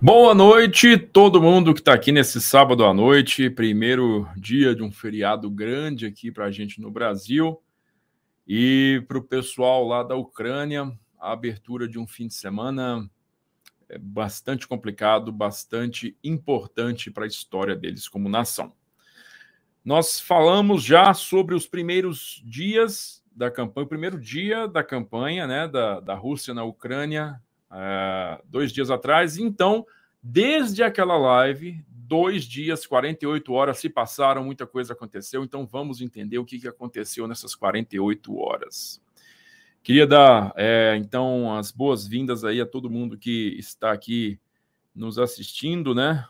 Boa noite, todo mundo que está aqui nesse sábado à noite, primeiro dia de um feriado grande aqui para a gente no Brasil e para o pessoal lá da Ucrânia, a abertura de um fim de semana é bastante complicado, bastante importante para a história deles como nação. Nós falamos já sobre os primeiros dias da campanha, o primeiro dia da campanha né, da, da Rússia na Ucrânia é, dois dias atrás. Então, desde aquela live, dois dias, 48 horas se passaram, muita coisa aconteceu. Então, vamos entender o que aconteceu nessas 48 horas. Queria dar, é, então, as boas-vindas aí a todo mundo que está aqui nos assistindo, né?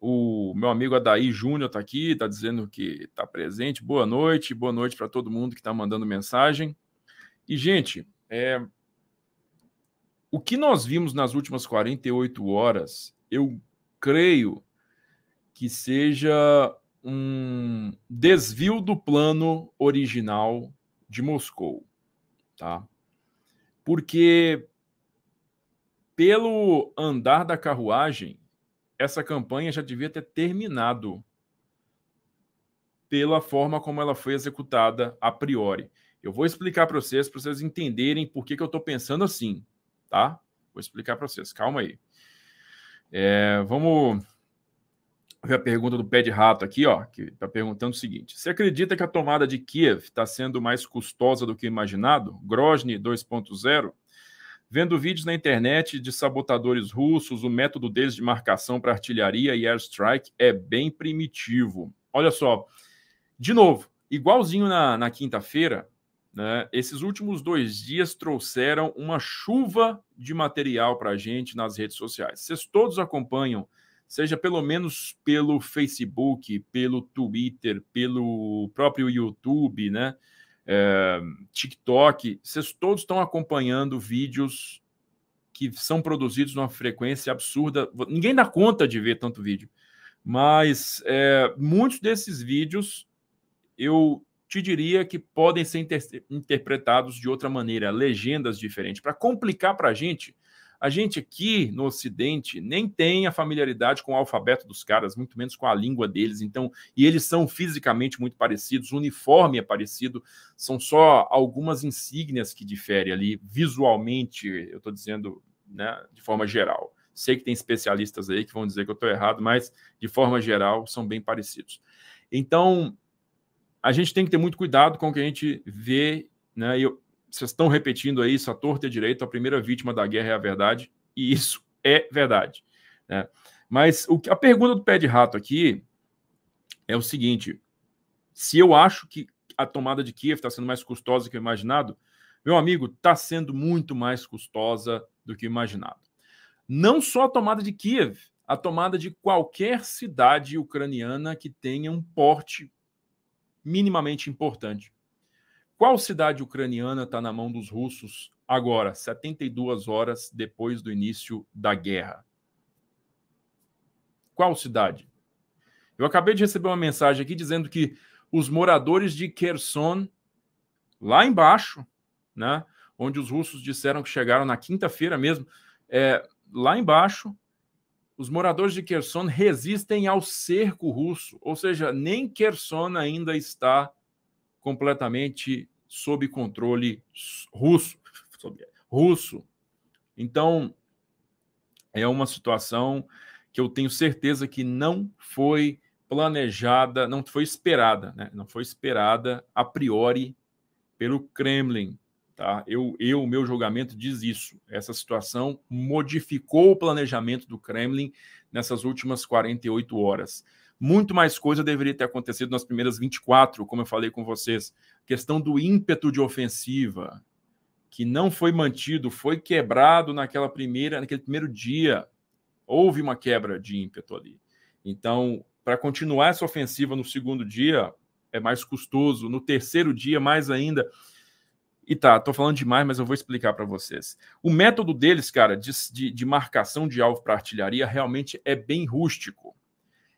O meu amigo Adair Júnior está aqui, está dizendo que está presente. Boa noite, boa noite para todo mundo que está mandando mensagem. E, gente, é, o que nós vimos nas últimas 48 horas, eu creio que seja um desvio do plano original de Moscou, tá? Porque pelo andar da carruagem, essa campanha já devia ter terminado pela forma como ela foi executada a priori. Eu vou explicar para vocês, para vocês entenderem por que, que eu estou pensando assim tá? Vou explicar para vocês, calma aí. É, vamos ver a pergunta do pé de rato aqui, ó, que está perguntando o seguinte: Você acredita que a tomada de Kiev está sendo mais custosa do que imaginado? Grozny 2.0? Vendo vídeos na internet de sabotadores russos, o método deles de marcação para artilharia e airstrike é bem primitivo. Olha só, de novo, igualzinho na, na quinta-feira, né? Esses últimos dois dias trouxeram uma chuva de material para a gente nas redes sociais. Vocês todos acompanham, seja pelo menos pelo Facebook, pelo Twitter, pelo próprio YouTube, né? É, TikTok, vocês todos estão acompanhando vídeos que são produzidos numa frequência absurda. Ninguém dá conta de ver tanto vídeo, mas é, muitos desses vídeos eu te diria que podem ser inter interpretados de outra maneira, legendas diferentes. Para complicar para a gente, a gente aqui no Ocidente nem tem a familiaridade com o alfabeto dos caras, muito menos com a língua deles. Então, e eles são fisicamente muito parecidos, o uniforme é parecido, são só algumas insígnias que diferem ali visualmente. Eu estou dizendo, né, de forma geral. Sei que tem especialistas aí que vão dizer que eu estou errado, mas de forma geral são bem parecidos. Então, a gente tem que ter muito cuidado com o que a gente vê, né? eu, vocês estão repetindo aí isso à torta e à direita, a primeira vítima da guerra é a verdade, e isso é verdade. Né? Mas o, a pergunta do pé de rato aqui é o seguinte: se eu acho que a tomada de Kiev está sendo mais custosa do que imaginado, meu amigo, está sendo muito mais custosa do que imaginado. Não só a tomada de Kiev, a tomada de qualquer cidade ucraniana que tenha um porte minimamente importante. Qual cidade ucraniana está na mão dos russos agora, 72 horas depois do início da guerra? Qual cidade? Eu acabei de receber uma mensagem aqui dizendo que os moradores de Kherson, lá embaixo, né, onde os russos disseram que chegaram na quinta-feira mesmo, é, lá embaixo, os moradores de Kherson resistem ao cerco russo, ou seja, nem Kherson ainda está completamente sob controle russo. russo. Então, é uma situação que eu tenho certeza que não foi planejada, não foi esperada, né? não foi esperada a priori pelo Kremlin. Tá? Eu, eu, meu julgamento diz isso. Essa situação modificou o planejamento do Kremlin nessas últimas 48 horas. Muito mais coisa deveria ter acontecido nas primeiras 24, como eu falei com vocês. A questão do ímpeto de ofensiva, que não foi mantido, foi quebrado naquela primeira, naquele primeiro dia. Houve uma quebra de ímpeto ali. Então, para continuar essa ofensiva no segundo dia, é mais custoso. No terceiro dia, mais ainda e tá, tô falando demais, mas eu vou explicar para vocês. O método deles, cara, de, de, de marcação de alvo para artilharia realmente é bem rústico.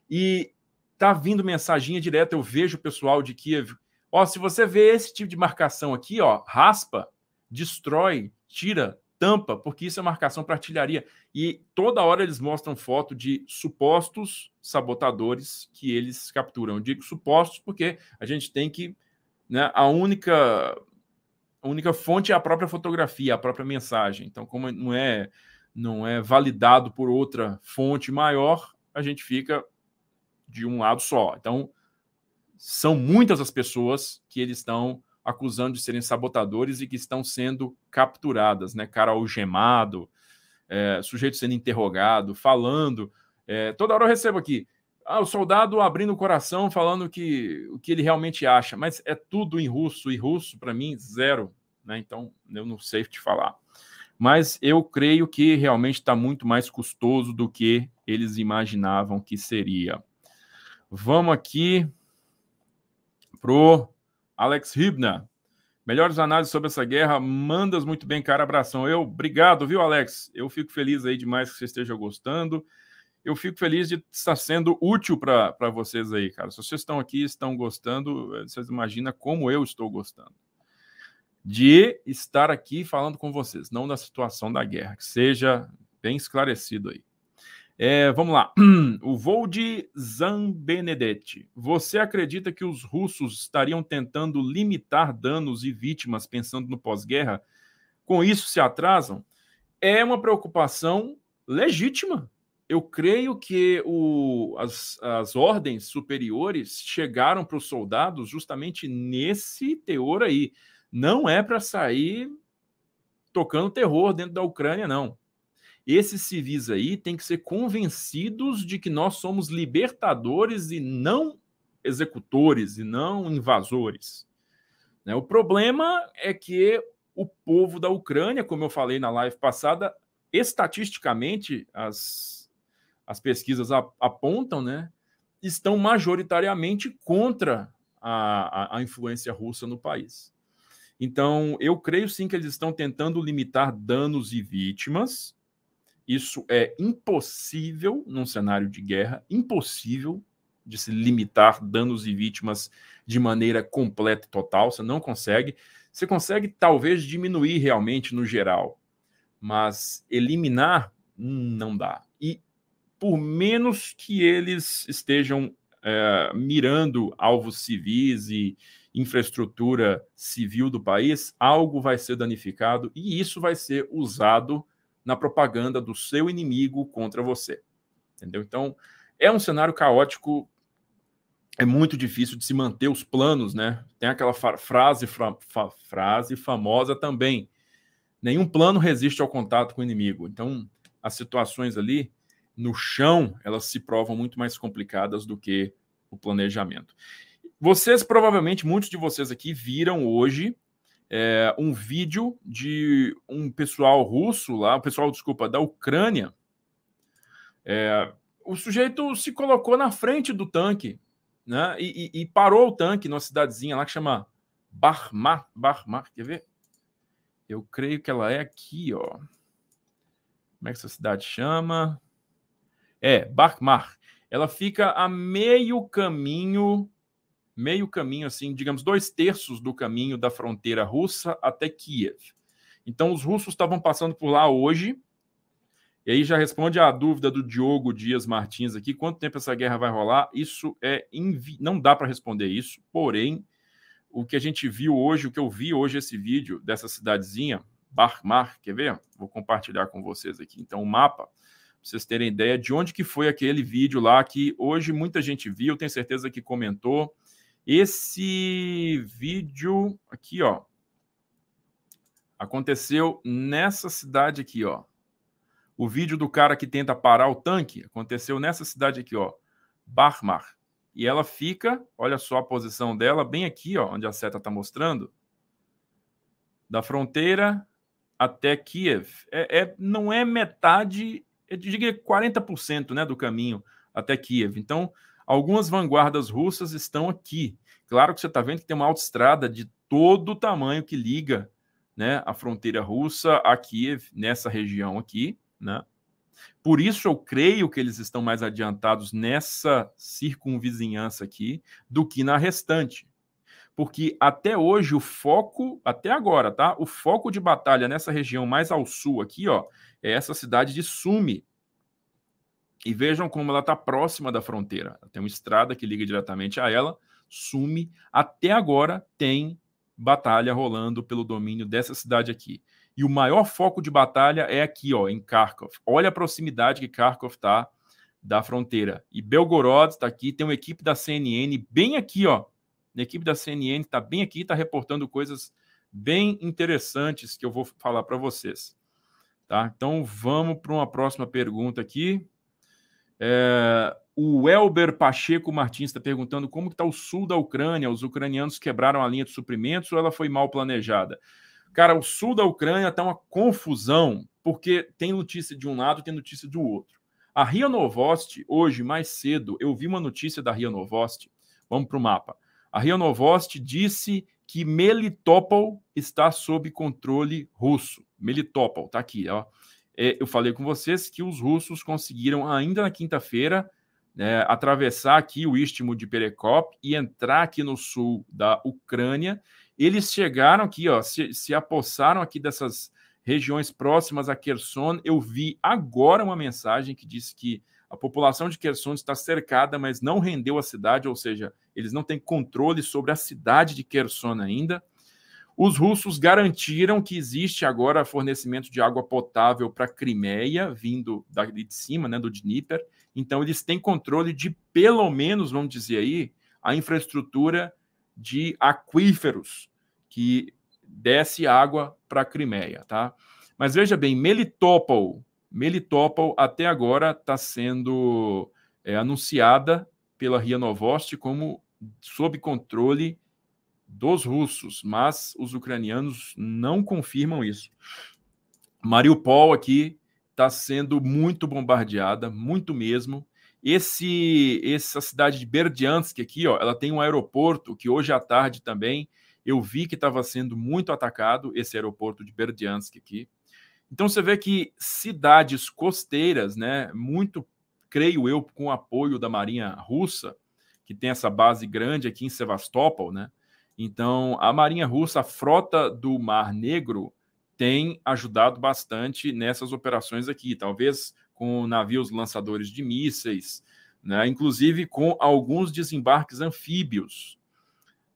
E tá vindo mensaginha direta, eu vejo o pessoal de Kiev. Ó, se você vê esse tipo de marcação aqui, ó, raspa, destrói, tira, tampa, porque isso é marcação para artilharia. E toda hora eles mostram foto de supostos sabotadores que eles capturam. Eu digo supostos porque a gente tem que. Né, a única a única fonte é a própria fotografia, a própria mensagem. Então, como não é não é validado por outra fonte maior, a gente fica de um lado só. Então, são muitas as pessoas que eles estão acusando de serem sabotadores e que estão sendo capturadas, né? Cara algemado, é, sujeito sendo interrogado, falando. É, toda hora eu recebo aqui. Ah, o soldado abrindo o coração, falando que o que ele realmente acha, mas é tudo em russo, e russo, para mim, zero. Né? Então, eu não sei te falar. Mas eu creio que realmente está muito mais custoso do que eles imaginavam que seria. Vamos aqui pro Alex Hibner. Melhores análises sobre essa guerra. Mandas muito bem, cara. Abração. Eu, obrigado, viu, Alex? Eu fico feliz aí demais que você esteja gostando eu fico feliz de estar sendo útil para vocês aí, cara. Se vocês estão aqui estão gostando, eh, vocês imaginam como eu estou gostando de estar aqui falando com vocês, não da situação da guerra, que seja bem esclarecido aí. É, vamos lá. O voo de Zambenedetti. Você acredita que os russos estariam tentando limitar danos e vítimas pensando no pós-guerra? Com isso se atrasam? É uma preocupação legítima, eu creio que o, as, as ordens superiores chegaram para os soldados justamente nesse teor aí. Não é para sair tocando terror dentro da Ucrânia, não. Esses civis aí têm que ser convencidos de que nós somos libertadores e não executores e não invasores. Né? O problema é que o povo da Ucrânia, como eu falei na live passada, estatisticamente, as as pesquisas apontam, né, estão majoritariamente contra a, a, a influência russa no país. Então, eu creio sim que eles estão tentando limitar danos e vítimas. Isso é impossível num cenário de guerra, impossível de se limitar danos e vítimas de maneira completa e total. Você não consegue. Você consegue talvez diminuir realmente no geral, mas eliminar hum, não dá. E por menos que eles estejam é, mirando alvos civis e infraestrutura civil do país, algo vai ser danificado e isso vai ser usado na propaganda do seu inimigo contra você. Entendeu? Então, é um cenário caótico, é muito difícil de se manter os planos, né? Tem aquela frase, fra fa frase famosa também: nenhum plano resiste ao contato com o inimigo. Então, as situações ali no chão, elas se provam muito mais complicadas do que o planejamento. Vocês, provavelmente, muitos de vocês aqui viram hoje é, um vídeo de um pessoal russo lá, o pessoal, desculpa, da Ucrânia. É, o sujeito se colocou na frente do tanque né, e, e, e parou o tanque numa cidadezinha lá que chama Barmar. Barmar, quer ver? Eu creio que ela é aqui, ó. Como é que essa cidade chama? É, Barkmar. Ela fica a meio caminho, meio caminho, assim, digamos, dois terços do caminho da fronteira russa até Kiev. Então, os russos estavam passando por lá hoje. E aí já responde à dúvida do Diogo Dias Martins aqui: quanto tempo essa guerra vai rolar? Isso é. Invi... Não dá para responder isso, porém, o que a gente viu hoje, o que eu vi hoje, esse vídeo dessa cidadezinha, Barkmar, quer ver? Vou compartilhar com vocês aqui. Então, o mapa vocês terem ideia de onde que foi aquele vídeo lá que hoje muita gente viu, tenho certeza que comentou. Esse vídeo aqui, ó, aconteceu nessa cidade aqui, ó. O vídeo do cara que tenta parar o tanque aconteceu nessa cidade aqui, ó, Barmar. E ela fica, olha só a posição dela, bem aqui, ó, onde a seta está mostrando, da fronteira até Kiev. É, é, não é metade eu diria 40% né, do caminho até Kiev. Então, algumas vanguardas russas estão aqui. Claro que você está vendo que tem uma autoestrada de todo o tamanho que liga né, a fronteira russa a Kiev, nessa região aqui. Né? Por isso, eu creio que eles estão mais adiantados nessa circunvizinhança aqui do que na restante porque até hoje o foco, até agora, tá? O foco de batalha nessa região mais ao sul aqui, ó, é essa cidade de Sumi E vejam como ela está próxima da fronteira. Tem uma estrada que liga diretamente a ela, Sumi Até agora tem batalha rolando pelo domínio dessa cidade aqui. E o maior foco de batalha é aqui, ó, em Kharkov. Olha a proximidade que Kharkov está da fronteira. E Belgorod está aqui, tem uma equipe da CNN bem aqui, ó, a equipe da CNN está bem aqui, está reportando coisas bem interessantes que eu vou falar para vocês. Tá? Então vamos para uma próxima pergunta aqui. É, o Elber Pacheco Martins está perguntando como está o sul da Ucrânia. Os ucranianos quebraram a linha de suprimentos ou ela foi mal planejada? Cara, o sul da Ucrânia está uma confusão, porque tem notícia de um lado, tem notícia do outro. A Ria Novosti, hoje, mais cedo, eu vi uma notícia da Ria Novosti. Vamos para o mapa. A Rio Novosti disse que Melitopol está sob controle russo. Melitopol, está aqui. Ó. É, eu falei com vocês que os russos conseguiram, ainda na quinta-feira, né, atravessar aqui o istmo de Perekop e entrar aqui no sul da Ucrânia. Eles chegaram aqui, ó, se, se apossaram aqui dessas regiões próximas a Kherson. Eu vi agora uma mensagem que disse que a população de Kherson está cercada, mas não rendeu a cidade, ou seja, eles não têm controle sobre a cidade de Kherson ainda. Os russos garantiram que existe agora fornecimento de água potável para a Crimeia, vindo dali de cima, né, do Dnieper. Então, eles têm controle de, pelo menos, vamos dizer aí, a infraestrutura de aquíferos que desce água para a Crimeia, tá? Mas veja bem, Melitopol, Melitopol, até agora, está sendo é, anunciada pela Ria Novosti como sob controle dos russos, mas os ucranianos não confirmam isso. Mariupol aqui está sendo muito bombardeada, muito mesmo. Esse, essa cidade de Berdiansk aqui, ó, ela tem um aeroporto que hoje à tarde também eu vi que estava sendo muito atacado esse aeroporto de Berdiansk aqui. Então você vê que cidades costeiras, né, muito, creio eu, com o apoio da Marinha Russa, que tem essa base grande aqui em Sevastopol, né? Então a Marinha Russa, a frota do Mar Negro, tem ajudado bastante nessas operações aqui, talvez com navios lançadores de mísseis, né, inclusive com alguns desembarques anfíbios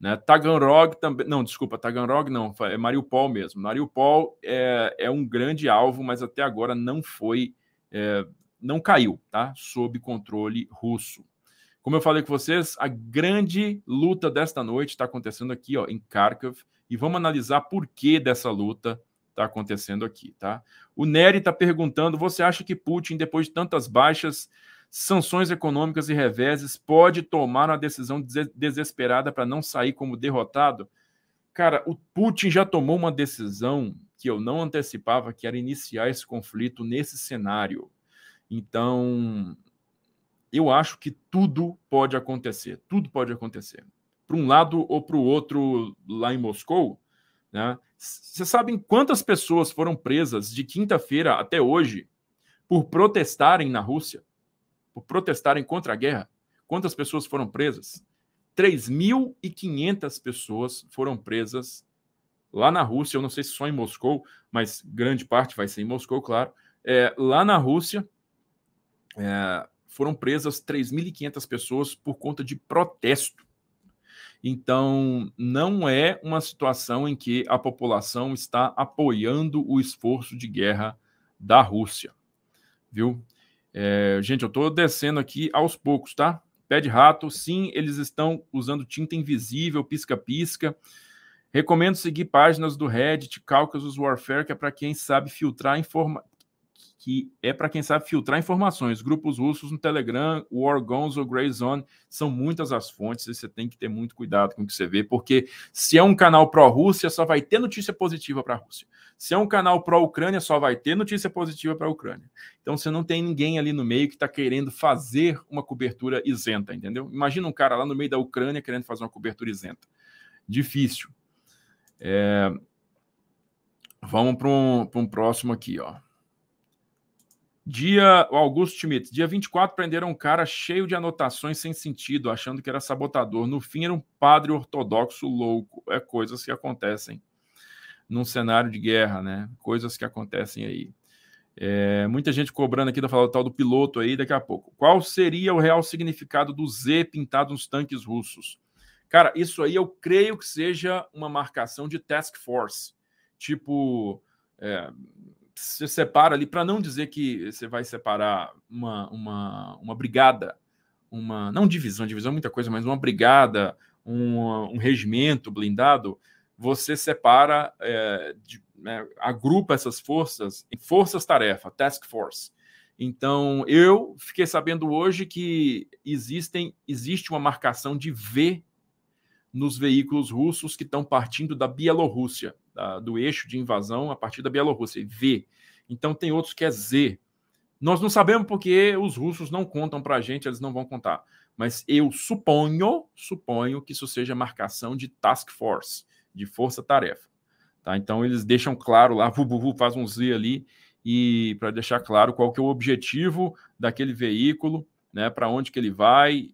né? Taganrog também. Não, desculpa, Taganrog não, é Mariupol mesmo. Mariupol é, é um grande alvo, mas até agora não foi. É, não caiu, tá? Sob controle russo. Como eu falei com vocês, a grande luta desta noite está acontecendo aqui, ó, em Kharkov, e vamos analisar por que dessa luta está acontecendo aqui, tá? O Nery está perguntando: você acha que Putin, depois de tantas baixas, sanções econômicas e reveses, pode tomar uma decisão desesperada para não sair como derrotado. Cara, o Putin já tomou uma decisão que eu não antecipava, que era iniciar esse conflito nesse cenário. Então, eu acho que tudo pode acontecer, tudo pode acontecer. Para um lado ou para o outro, lá em Moscou, né? Vocês sabem quantas pessoas foram presas de quinta-feira até hoje por protestarem na Rússia? por protestarem contra a guerra. Quantas pessoas foram presas? 3.500 pessoas foram presas lá na Rússia. Eu não sei se só em Moscou, mas grande parte vai ser em Moscou, claro. É, lá na Rússia, é, foram presas 3.500 pessoas por conta de protesto. Então, não é uma situação em que a população está apoiando o esforço de guerra da Rússia, viu? É, gente, eu estou descendo aqui aos poucos, tá? Pé de rato, sim, eles estão usando tinta invisível, pisca-pisca. Recomendo seguir páginas do Reddit, Caucasus Warfare, que é para quem sabe filtrar informa que é para quem sabe filtrar informações. Grupos russos no Telegram, War Guns ou Gray Zone, são muitas as fontes e você tem que ter muito cuidado com o que você vê, porque se é um canal pró-Rússia, só vai ter notícia positiva para a Rússia. Se é um canal pró-Ucrânia, só vai ter notícia positiva para a Ucrânia. Então você não tem ninguém ali no meio que está querendo fazer uma cobertura isenta, entendeu? Imagina um cara lá no meio da Ucrânia querendo fazer uma cobertura isenta. Difícil. É... Vamos para um, um próximo aqui, ó. Dia Augusto Schmidt, dia 24 prenderam um cara cheio de anotações sem sentido, achando que era sabotador. No fim era um padre ortodoxo louco. É coisas que acontecem num cenário de guerra, né? Coisas que acontecem aí. É, muita gente cobrando aqui da fala do tal do piloto aí daqui a pouco. Qual seria o real significado do Z pintado nos tanques russos? Cara, isso aí eu creio que seja uma marcação de task force, tipo é, você separa ali, para não dizer que você vai separar uma, uma, uma brigada, uma não divisão, divisão é muita coisa, mas uma brigada, um, um regimento blindado, você separa, é, de, né, agrupa essas forças em forças-tarefa, task force. Então, eu fiquei sabendo hoje que existem, existe uma marcação de V nos veículos russos que estão partindo da Bielorrússia da, do eixo de invasão a partir da Bielorrússia, V. Então tem outros que é Z. Nós não sabemos porque os russos não contam para a gente, eles não vão contar. Mas eu suponho, suponho que isso seja marcação de task force, de força-tarefa. Tá? Então eles deixam claro lá, vu, vu, vu, faz um Z ali e para deixar claro qual que é o objetivo daquele veículo, né, para onde que ele vai,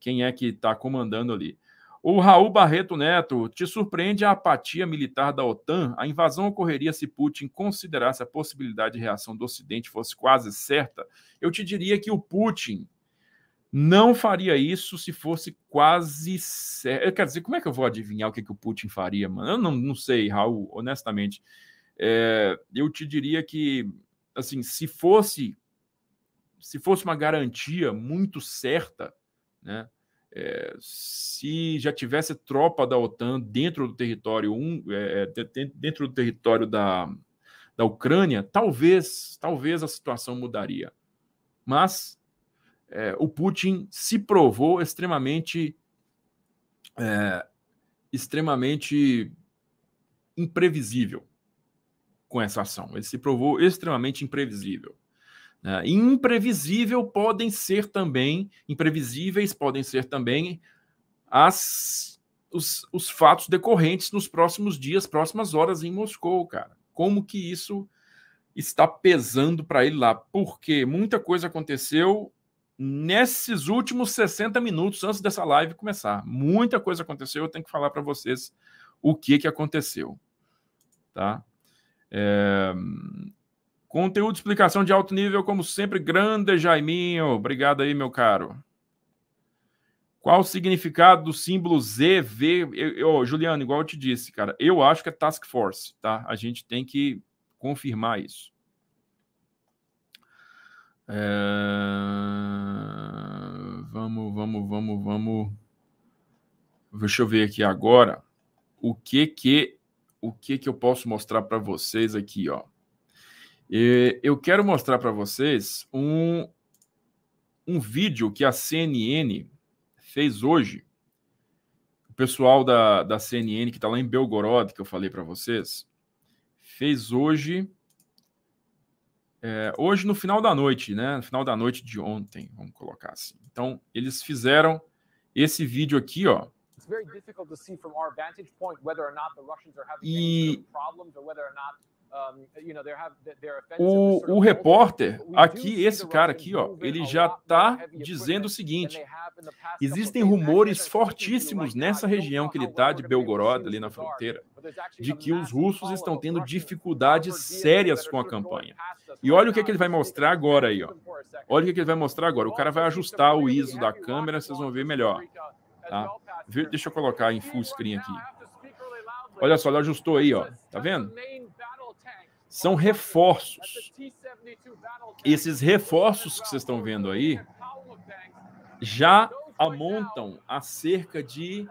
quem é que está comandando ali. O Raul Barreto Neto, te surpreende a apatia militar da OTAN? A invasão ocorreria se Putin considerasse a possibilidade de reação do Ocidente fosse quase certa? Eu te diria que o Putin não faria isso se fosse quase certo. Quer dizer, como é que eu vou adivinhar o que, que o Putin faria, mano? Eu não, não sei, Raul, honestamente. É, eu te diria que, assim, se fosse se fosse uma garantia muito certa, né? é, se já tivesse tropa da OTAN dentro do território um, é, é dentro do território da, da Ucrânia, talvez talvez a situação mudaria. Mas é, o Putin se provou extremamente é, extremamente imprevisível com essa ação. Ele se provou extremamente imprevisível. E é, imprevisível podem ser também, imprevisíveis podem ser também as, os, os fatos decorrentes nos próximos dias, próximas horas em Moscou, cara. Como que isso está pesando para ele lá? Porque muita coisa aconteceu nesses últimos 60 minutos antes dessa live começar. Muita coisa aconteceu, eu tenho que falar para vocês o que, que aconteceu. Tá? É, Conteúdo de explicação de alto nível, como sempre, grande Jaiminho. Obrigado aí, meu caro. Qual o significado do símbolo ZV? Eu, eu, Juliano, igual eu te disse, cara, eu acho que é Task Force, tá? A gente tem que confirmar isso. É... Vamos, vamos, vamos, vamos. Deixa eu ver aqui agora o que que o que que eu posso mostrar para vocês aqui, ó. E eu quero mostrar para vocês um, um vídeo que a CNN fez hoje. O pessoal da, da CNN, que está lá em Belgorod, que eu falei para vocês, fez hoje. É, hoje, no final da noite, né? No final da noite de ontem, vamos colocar assim. Então, eles fizeram esse vídeo aqui, ó. E o, o repórter, aqui, esse cara aqui, ó, ele já está dizendo o seguinte: existem rumores fortíssimos nessa região que ele está, de Belgorod, ali na fronteira, de que os russos estão tendo dificuldades sérias com a campanha. E olha o que, é que ele vai mostrar agora aí, ó. Olha o que, é que ele vai mostrar agora. O cara vai ajustar o ISO da câmera, vocês vão ver melhor. Tá? Deixa eu colocar em full screen aqui. Olha só, ele ajustou aí, ó. Tá vendo? são reforços. Esses reforços que vocês estão vendo aí já amontam a cerca de.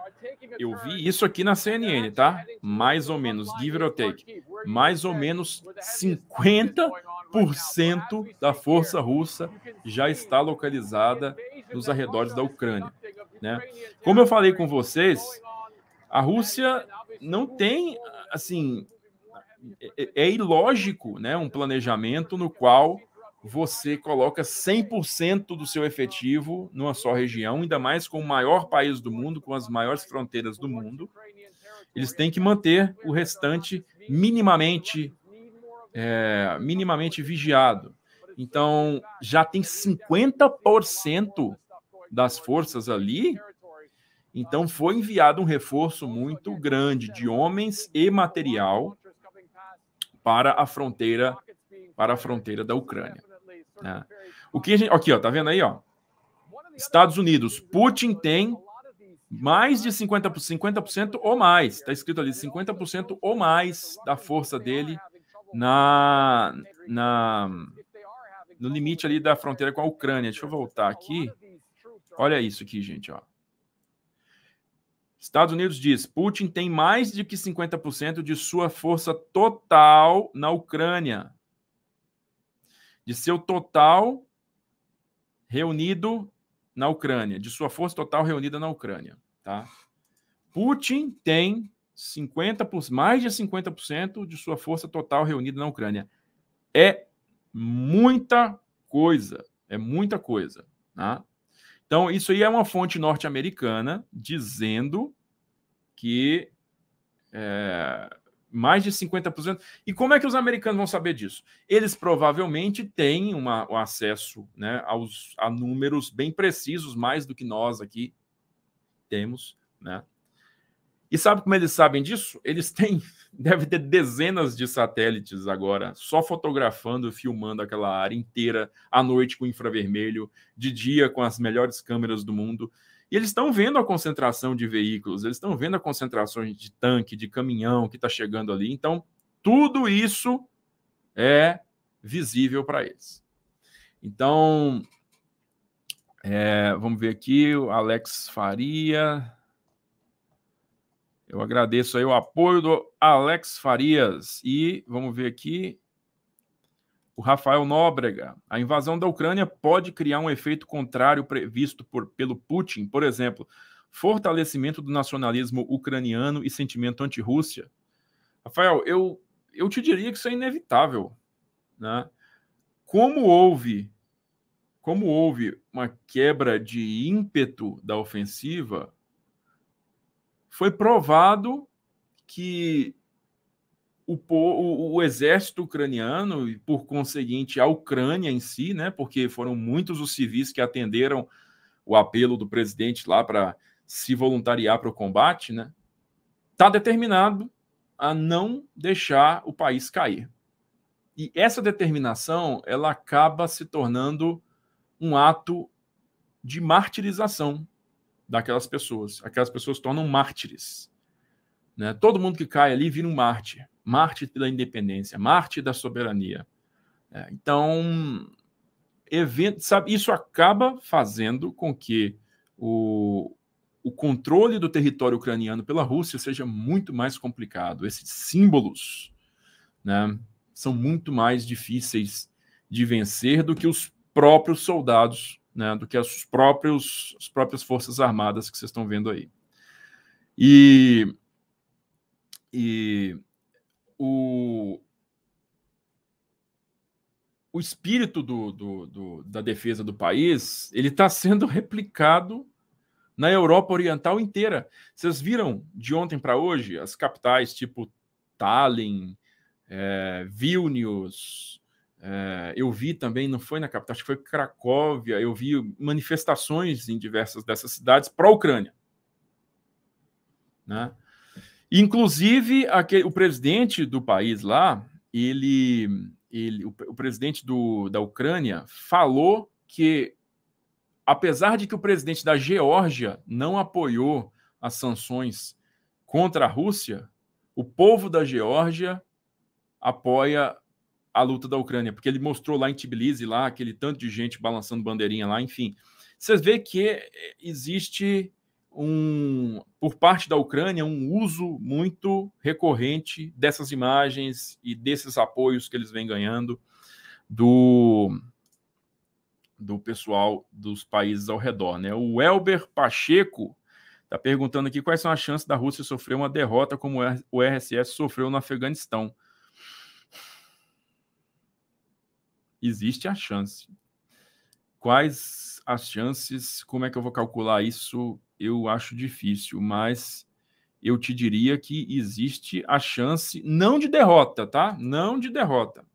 Eu vi isso aqui na CNN, tá? Mais ou menos, give or take. Mais ou menos 50% da força russa já está localizada nos arredores da Ucrânia. Né? Como eu falei com vocês, a Rússia não tem, assim, é, é, é ilógico né, um planejamento no qual você coloca 100% do seu efetivo numa só região, ainda mais com o maior país do mundo, com as maiores fronteiras do mundo. Eles têm que manter o restante minimamente, é, minimamente vigiado. Então, já tem 50% das forças ali. Então, foi enviado um reforço muito grande de homens e material para a fronteira para a fronteira da Ucrânia. Né? O que a gente, aqui, ó, tá vendo aí, ó? Estados Unidos, Putin tem mais de 50%, 50% ou mais, está escrito ali, 50% ou mais da força dele na, na no limite ali da fronteira com a Ucrânia. Deixa eu voltar aqui. Olha isso aqui, gente, ó. Estados Unidos diz: Putin tem mais de que 50% de sua força total na Ucrânia. De seu total reunido na Ucrânia, de sua força total reunida na Ucrânia, tá? Putin tem 50 por, mais de 50% de sua força total reunida na Ucrânia. É muita coisa, é muita coisa, né? Então, isso aí é uma fonte norte-americana dizendo que é, mais de 50%. E como é que os americanos vão saber disso? Eles provavelmente têm uma, um acesso né, aos, a números bem precisos, mais do que nós aqui temos. Né? E sabe como eles sabem disso? Eles têm, deve ter dezenas de satélites agora, só fotografando, filmando aquela área inteira, à noite com infravermelho, de dia com as melhores câmeras do mundo. E eles estão vendo a concentração de veículos, eles estão vendo a concentração de tanque, de caminhão que está chegando ali. Então, tudo isso é visível para eles. Então, é, vamos ver aqui, o Alex Faria. Eu agradeço aí o apoio do Alex Farias. E vamos ver aqui. O Rafael Nóbrega. A invasão da Ucrânia pode criar um efeito contrário previsto por, pelo Putin, por exemplo, fortalecimento do nacionalismo ucraniano e sentimento anti-Rússia. Rafael, eu, eu te diria que isso é inevitável. Né? Como houve como houve uma quebra de ímpeto da ofensiva, foi provado que o, o, o, exército ucraniano e, por conseguinte, a Ucrânia em si, né, porque foram muitos os civis que atenderam o apelo do presidente lá para se voluntariar para o combate, né, está determinado a não deixar o país cair. E essa determinação ela acaba se tornando um ato de martirização daquelas pessoas. Aquelas pessoas tornam mártires. Né? Todo mundo que cai ali vira um mártir. Mártir da independência, mártir da soberania. É, então, evento, sabe, isso acaba fazendo com que o, o controle do território ucraniano pela Rússia seja muito mais complicado. Esses símbolos né, são muito mais difíceis de vencer do que os próprios soldados né, do que as, as próprias Forças Armadas que vocês estão vendo aí. E, e o, o espírito do, do, do, da defesa do país ele está sendo replicado na Europa Oriental inteira. Vocês viram de ontem para hoje as capitais tipo Tallinn, é, Vilnius, eh, eu vi também, não foi na capital, acho que foi Cracóvia, eu vi manifestações em diversas dessas cidades pró-Ucrânia. Né? Inclusive, aquele, o presidente do país lá, ele, ele o, o presidente do, da Ucrânia falou que, apesar de que o presidente da Geórgia não apoiou as sanções contra a Rússia, o povo da Geórgia apoia a luta da Ucrânia, porque ele mostrou lá em Tbilisi, lá, aquele tanto de gente balançando bandeirinha lá, enfim. Vocês vê que é, existe um, por parte da Ucrânia, um uso muito recorrente dessas imagens e desses apoios que eles vêm ganhando do, do pessoal dos países ao redor. Né? O Elber Pacheco está perguntando aqui quais são as chances da Rússia sofrer uma derrota como o RSS sofreu no Afeganistão. existe a chance. Quais as chances? Como é que eu vou calcular isso? Eu acho difícil, mas eu te diria que existe a chance não de derrota, tá? Não de derrota,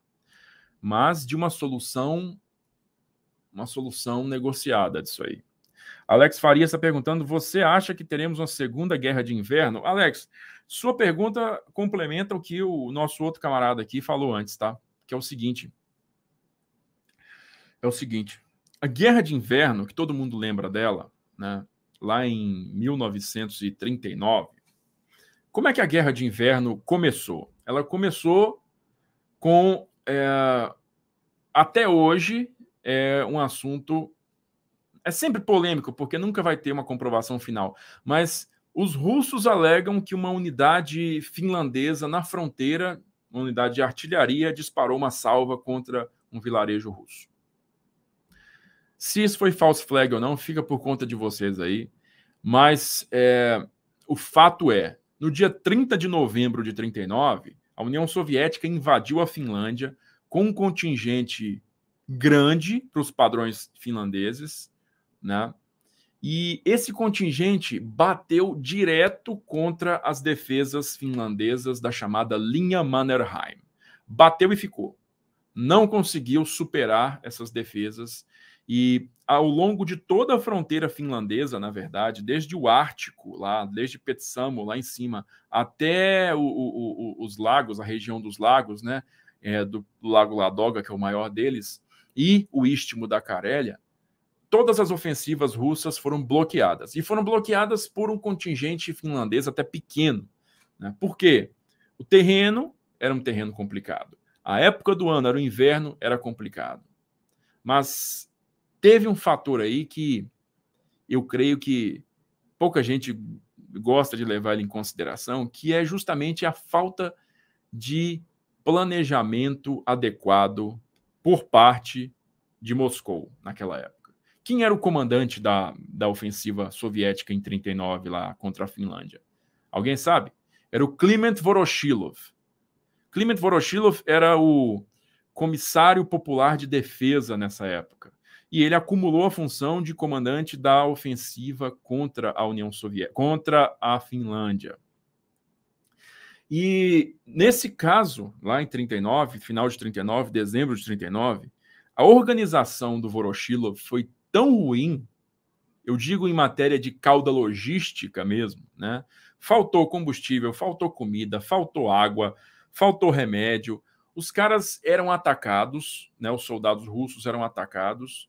mas de uma solução uma solução negociada disso aí. Alex Faria está perguntando: você acha que teremos uma segunda guerra de inverno? Alex, sua pergunta complementa o que o nosso outro camarada aqui falou antes, tá? Que é o seguinte: é o seguinte: a Guerra de Inverno, que todo mundo lembra dela, né, lá em 1939, como é que a Guerra de Inverno começou? Ela começou com, é, até hoje, é um assunto. É sempre polêmico, porque nunca vai ter uma comprovação final. Mas os russos alegam que uma unidade finlandesa na fronteira, uma unidade de artilharia, disparou uma salva contra um vilarejo russo. Se isso foi false flag ou não, fica por conta de vocês aí. Mas é, o fato é, no dia 30 de novembro de 39, a União Soviética invadiu a Finlândia com um contingente grande para os padrões finlandeses, né? E esse contingente bateu direto contra as defesas finlandesas da chamada linha Mannerheim. Bateu e ficou. Não conseguiu superar essas defesas e ao longo de toda a fronteira finlandesa, na verdade, desde o Ártico, lá, desde Petsamo, lá em cima, até o, o, o, os lagos, a região dos lagos, né? É, do Lago Ladoga, que é o maior deles, e o istmo da Carélia, todas as ofensivas russas foram bloqueadas. E foram bloqueadas por um contingente finlandês até pequeno. Né? Por quê? O terreno era um terreno complicado. A época do ano era o inverno, era complicado. Mas teve um fator aí que eu creio que pouca gente gosta de levar ele em consideração, que é justamente a falta de planejamento adequado por parte de Moscou naquela época. Quem era o comandante da, da ofensiva soviética em 39 lá contra a Finlândia? Alguém sabe? Era o Kliment Voroshilov. Kliment Voroshilov era o comissário popular de defesa nessa época e ele acumulou a função de comandante da ofensiva contra a União Soviética, contra a Finlândia. E nesse caso, lá em 39, final de 39, dezembro de 39, a organização do Voroshilov foi tão ruim, eu digo em matéria de cauda logística mesmo, né? Faltou combustível, faltou comida, faltou água, faltou remédio. Os caras eram atacados, né? Os soldados russos eram atacados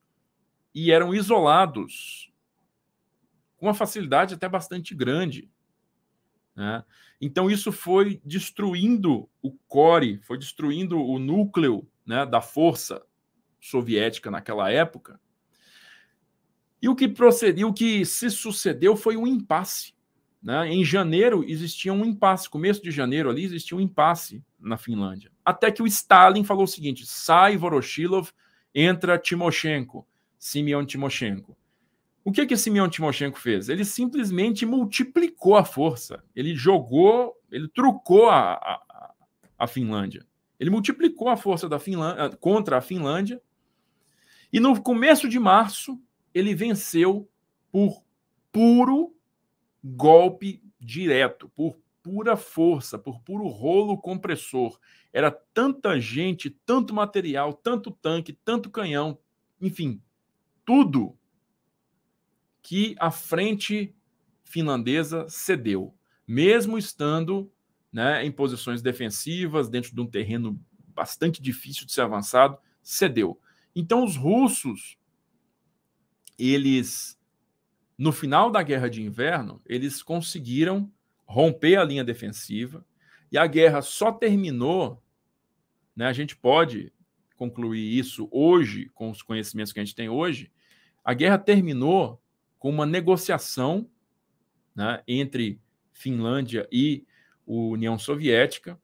e eram isolados com uma facilidade até bastante grande. Né? Então, isso foi destruindo o core, foi destruindo o núcleo né, da força soviética naquela época. E o que procediu, o que se sucedeu foi um impasse. Né? Em janeiro existia um impasse, começo de janeiro ali existia um impasse na Finlândia. Até que o Stalin falou o seguinte: sai Voroshilov, entra Timoshenko. Simeon Timoshenko. O que que Simeon Timoshenko fez? Ele simplesmente multiplicou a força. Ele jogou, ele trucou a, a, a Finlândia. Ele multiplicou a força da Finlândia eh, contra a Finlândia. E no começo de março, ele venceu por puro golpe direto, por pura força, por puro rolo compressor. Era tanta gente, tanto material, tanto tanque, tanto canhão, enfim, tudo que a frente finlandesa cedeu, mesmo estando né, em posições defensivas, dentro de um terreno bastante difícil de ser avançado, cedeu. Então, os russos, eles, no final da guerra de inverno, eles conseguiram romper a linha defensiva e a guerra só terminou. Né, a gente pode concluir isso hoje, com os conhecimentos que a gente tem hoje, a guerra terminou com uma negociação né, entre Finlândia e União Soviética,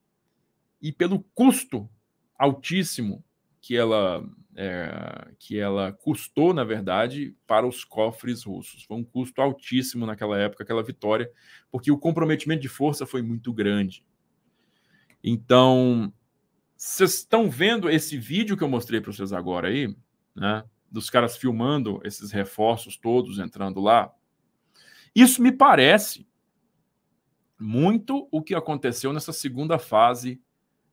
e pelo custo altíssimo que ela, é, que ela custou, na verdade, para os cofres russos. Foi um custo altíssimo naquela época, aquela vitória, porque o comprometimento de força foi muito grande. Então, vocês estão vendo esse vídeo que eu mostrei para vocês agora aí, né? dos caras filmando esses reforços todos entrando lá. Isso me parece muito o que aconteceu nessa segunda fase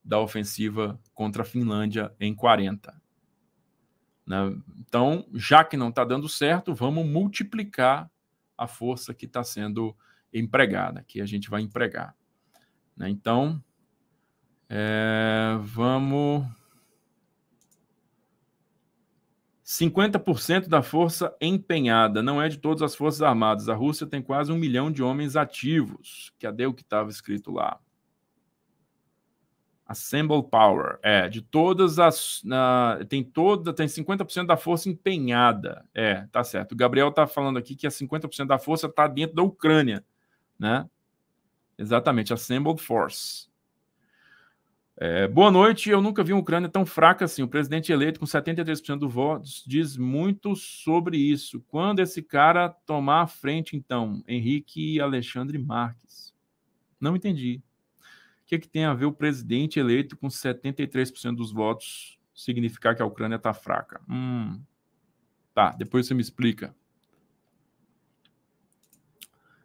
da ofensiva contra a Finlândia em 40. Né? Então, já que não está dando certo, vamos multiplicar a força que está sendo empregada, que a gente vai empregar. Né? Então, é, vamos. 50% da força empenhada, não é de todas as forças armadas. A Rússia tem quase um milhão de homens ativos. Cadê é o que estava escrito lá? Assemble Power. É, de todas as. Na, tem toda. Tem 50% da força empenhada. É, tá certo. O Gabriel está falando aqui que a 50% da força está dentro da Ucrânia, né? Exatamente, Assembled Force. É, boa noite. Eu nunca vi uma Ucrânia tão fraca assim. O presidente eleito com 73% dos votos diz muito sobre isso. Quando esse cara tomar a frente, então, Henrique Alexandre Marques? Não entendi. O que, é que tem a ver o presidente eleito com 73% dos votos significar que a Ucrânia está fraca? Hum. Tá, depois você me explica.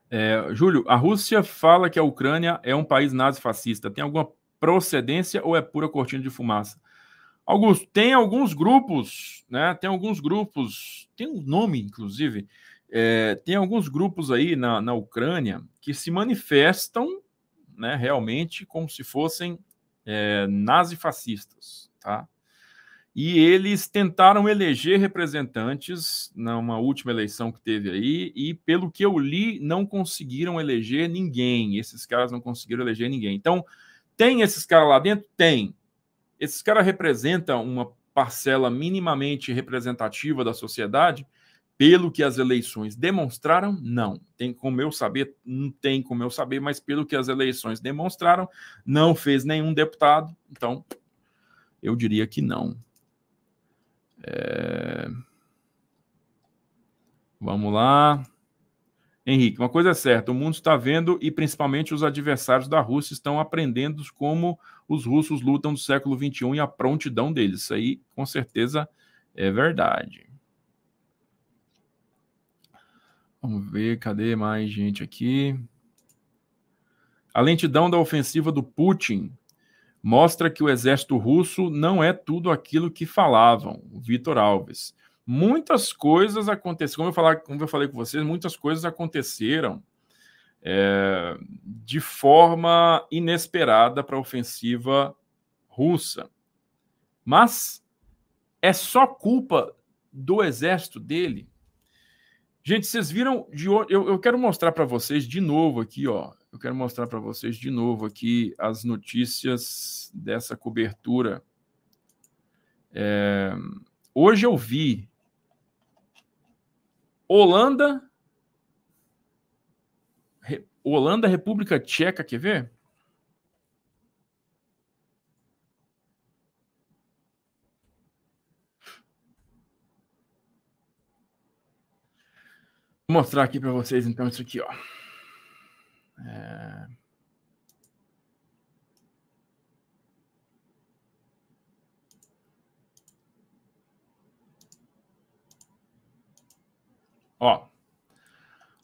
É, Júlio, a Rússia fala que a Ucrânia é um país nazifascista. Tem alguma procedência ou é pura cortina de fumaça? Augusto, tem alguns grupos, né? Tem alguns grupos, tem um nome, inclusive, é, tem alguns grupos aí na, na Ucrânia que se manifestam né, realmente como se fossem é, nazifascistas, tá? E eles tentaram eleger representantes numa última eleição que teve aí, e pelo que eu li, não conseguiram eleger ninguém. Esses caras não conseguiram eleger ninguém. Então, tem esses caras lá dentro? Tem. Esses caras representam uma parcela minimamente representativa da sociedade, pelo que as eleições demonstraram, não. Tem como eu saber, não tem como eu saber, mas pelo que as eleições demonstraram, não fez nenhum deputado. Então, eu diria que não. É... Vamos lá. Henrique, uma coisa é certa, o mundo está vendo e principalmente os adversários da Rússia estão aprendendo como os russos lutam no século XXI e a prontidão deles. Isso aí, com certeza, é verdade. Vamos ver, cadê mais gente aqui? A lentidão da ofensiva do Putin mostra que o exército russo não é tudo aquilo que falavam, Vitor Alves muitas coisas aconteceram. Como eu, falar, como eu falei com vocês, muitas coisas aconteceram é, de forma inesperada para a ofensiva russa. Mas é só culpa do exército dele. Gente, vocês viram de eu, eu quero mostrar para vocês de novo aqui, ó. Eu quero mostrar para vocês de novo aqui as notícias dessa cobertura. É... Hoje eu vi Holanda. Re, Holanda, República Tcheca, quer ver? Vou mostrar aqui para vocês, então, isso aqui, ó. É... Ó.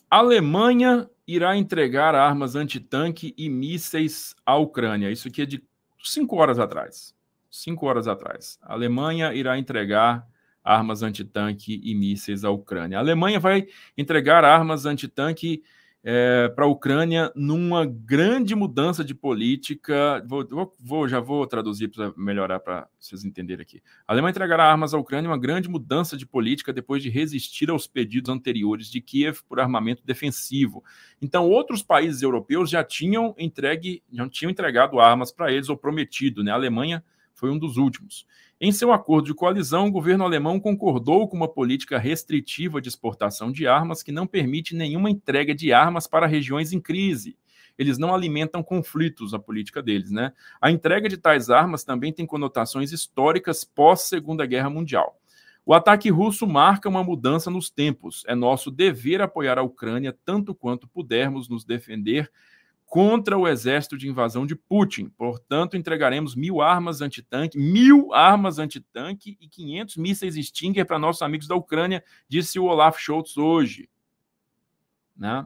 Alemanha irá entregar armas antitanque e mísseis à Ucrânia. Isso aqui é de cinco horas atrás. Cinco horas atrás. A Alemanha irá entregar armas antitanque e mísseis à Ucrânia. A Alemanha vai entregar armas antitanque e é, para a Ucrânia numa grande mudança de política. Vou, vou, já vou traduzir para melhorar para vocês entenderem aqui. A Alemanha entregará armas à Ucrânia uma grande mudança de política depois de resistir aos pedidos anteriores de Kiev por armamento defensivo. Então, outros países europeus já tinham entregue, já tinham entregado armas para eles ou prometido, né? A Alemanha foi um dos últimos. Em seu acordo de coalizão, o governo alemão concordou com uma política restritiva de exportação de armas que não permite nenhuma entrega de armas para regiões em crise. Eles não alimentam conflitos, a política deles, né? A entrega de tais armas também tem conotações históricas pós-Segunda Guerra Mundial. O ataque russo marca uma mudança nos tempos. É nosso dever apoiar a Ucrânia tanto quanto pudermos nos defender contra o exército de invasão de Putin. Portanto, entregaremos mil armas antitanque, mil armas antitanque e 500 mísseis Stinger para nossos amigos da Ucrânia, disse o Olaf Scholz hoje. Né?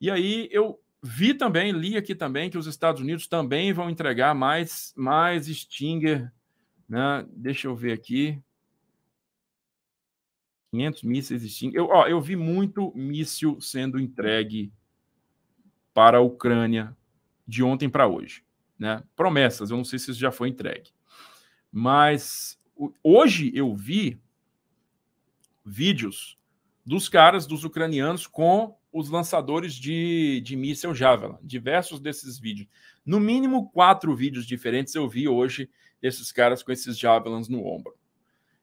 E aí eu vi também, li aqui também, que os Estados Unidos também vão entregar mais, mais Stinger. Né? Deixa eu ver aqui. 500 mísseis Stinger. Eu, ó, eu vi muito míssil sendo entregue para a Ucrânia de ontem para hoje. Né? Promessas, eu não sei se isso já foi entregue. Mas hoje eu vi vídeos dos caras, dos ucranianos, com os lançadores de, de míssel Javelin. Diversos desses vídeos. No mínimo quatro vídeos diferentes eu vi hoje esses caras com esses Javelins no ombro.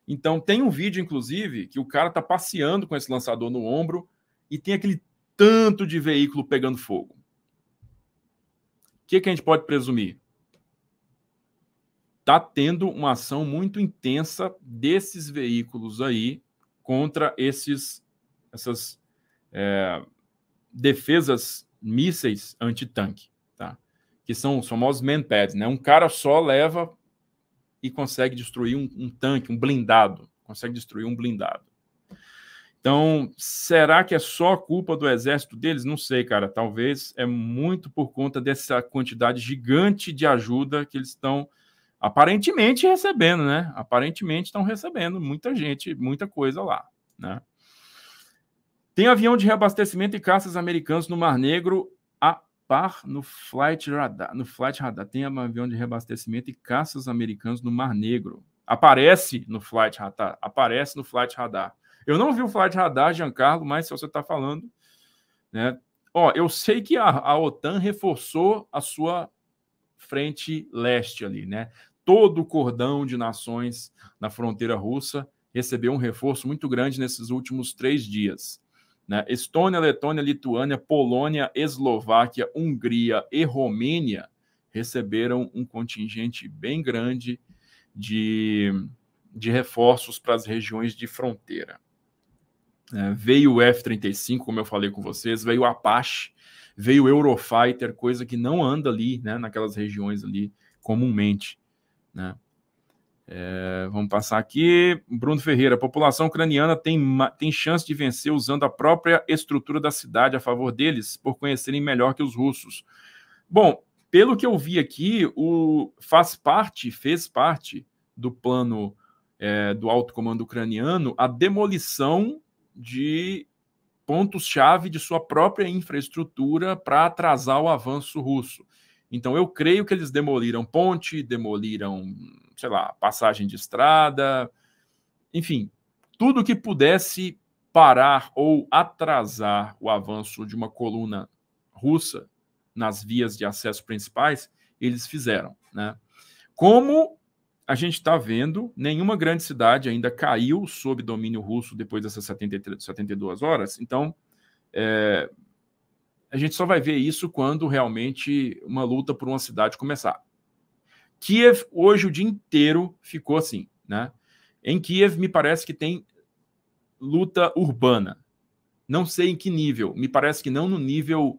Então tem um vídeo, inclusive, que o cara está passeando com esse lançador no ombro e tem aquele tanto de veículo pegando fogo que, que a gente pode presumir? Está tendo uma ação muito intensa desses veículos aí contra esses, essas é, defesas mísseis antitanque, tá? que são os famosos manpads. Né? Um cara só leva e consegue destruir um, um tanque, um blindado. Consegue destruir um blindado. Então, será que é só culpa do exército deles? Não sei, cara. Talvez é muito por conta dessa quantidade gigante de ajuda que eles estão aparentemente recebendo, né? Aparentemente estão recebendo muita gente, muita coisa lá, né? Tem avião de reabastecimento e caças americanos no Mar Negro a par no Flight Radar. No Flight Radar tem avião de reabastecimento e caças americanos no Mar Negro. Aparece no Flight Radar, aparece no Flight Radar. Eu não vi falar de radar, Giancarlo, mas se você está falando, né? Ó, eu sei que a, a OTAN reforçou a sua frente leste ali, né? Todo o cordão de nações na fronteira russa recebeu um reforço muito grande nesses últimos três dias. Né? Estônia, Letônia, Lituânia, Polônia, Eslováquia, Hungria e Romênia receberam um contingente bem grande de, de reforços para as regiões de fronteira. É, veio o F-35, como eu falei com vocês, veio o Apache, veio o Eurofighter, coisa que não anda ali, né, naquelas regiões ali comumente. Né? É, vamos passar aqui. Bruno Ferreira, a população ucraniana tem, tem chance de vencer usando a própria estrutura da cidade a favor deles, por conhecerem melhor que os russos. Bom, pelo que eu vi aqui, o faz parte, fez parte do plano é, do alto comando ucraniano a demolição de pontos-chave de sua própria infraestrutura para atrasar o avanço russo. Então, eu creio que eles demoliram ponte, demoliram, sei lá, passagem de estrada, enfim, tudo que pudesse parar ou atrasar o avanço de uma coluna russa nas vias de acesso principais, eles fizeram. Né? Como a gente está vendo, nenhuma grande cidade ainda caiu sob domínio russo depois dessas 73, 72 horas. Então, é, a gente só vai ver isso quando realmente uma luta por uma cidade começar. Kiev, hoje, o dia inteiro ficou assim. Né? Em Kiev, me parece que tem luta urbana. Não sei em que nível, me parece que não no nível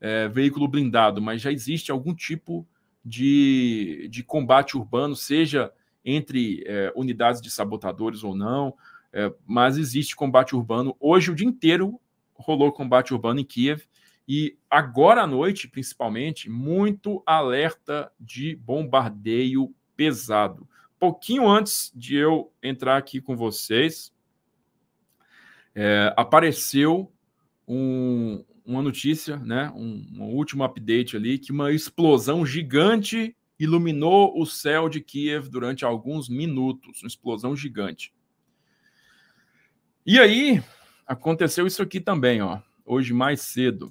é, veículo blindado, mas já existe algum tipo de de, de combate urbano, seja entre é, unidades de sabotadores ou não, é, mas existe combate urbano. Hoje, o dia inteiro, rolou combate urbano em Kiev. E agora à noite, principalmente, muito alerta de bombardeio pesado. Pouquinho antes de eu entrar aqui com vocês, é, apareceu um, uma notícia, né? Um, um último update ali, que uma explosão gigante iluminou o céu de Kiev durante alguns minutos. Uma explosão gigante. E aí, aconteceu isso aqui também, ó. Hoje mais cedo.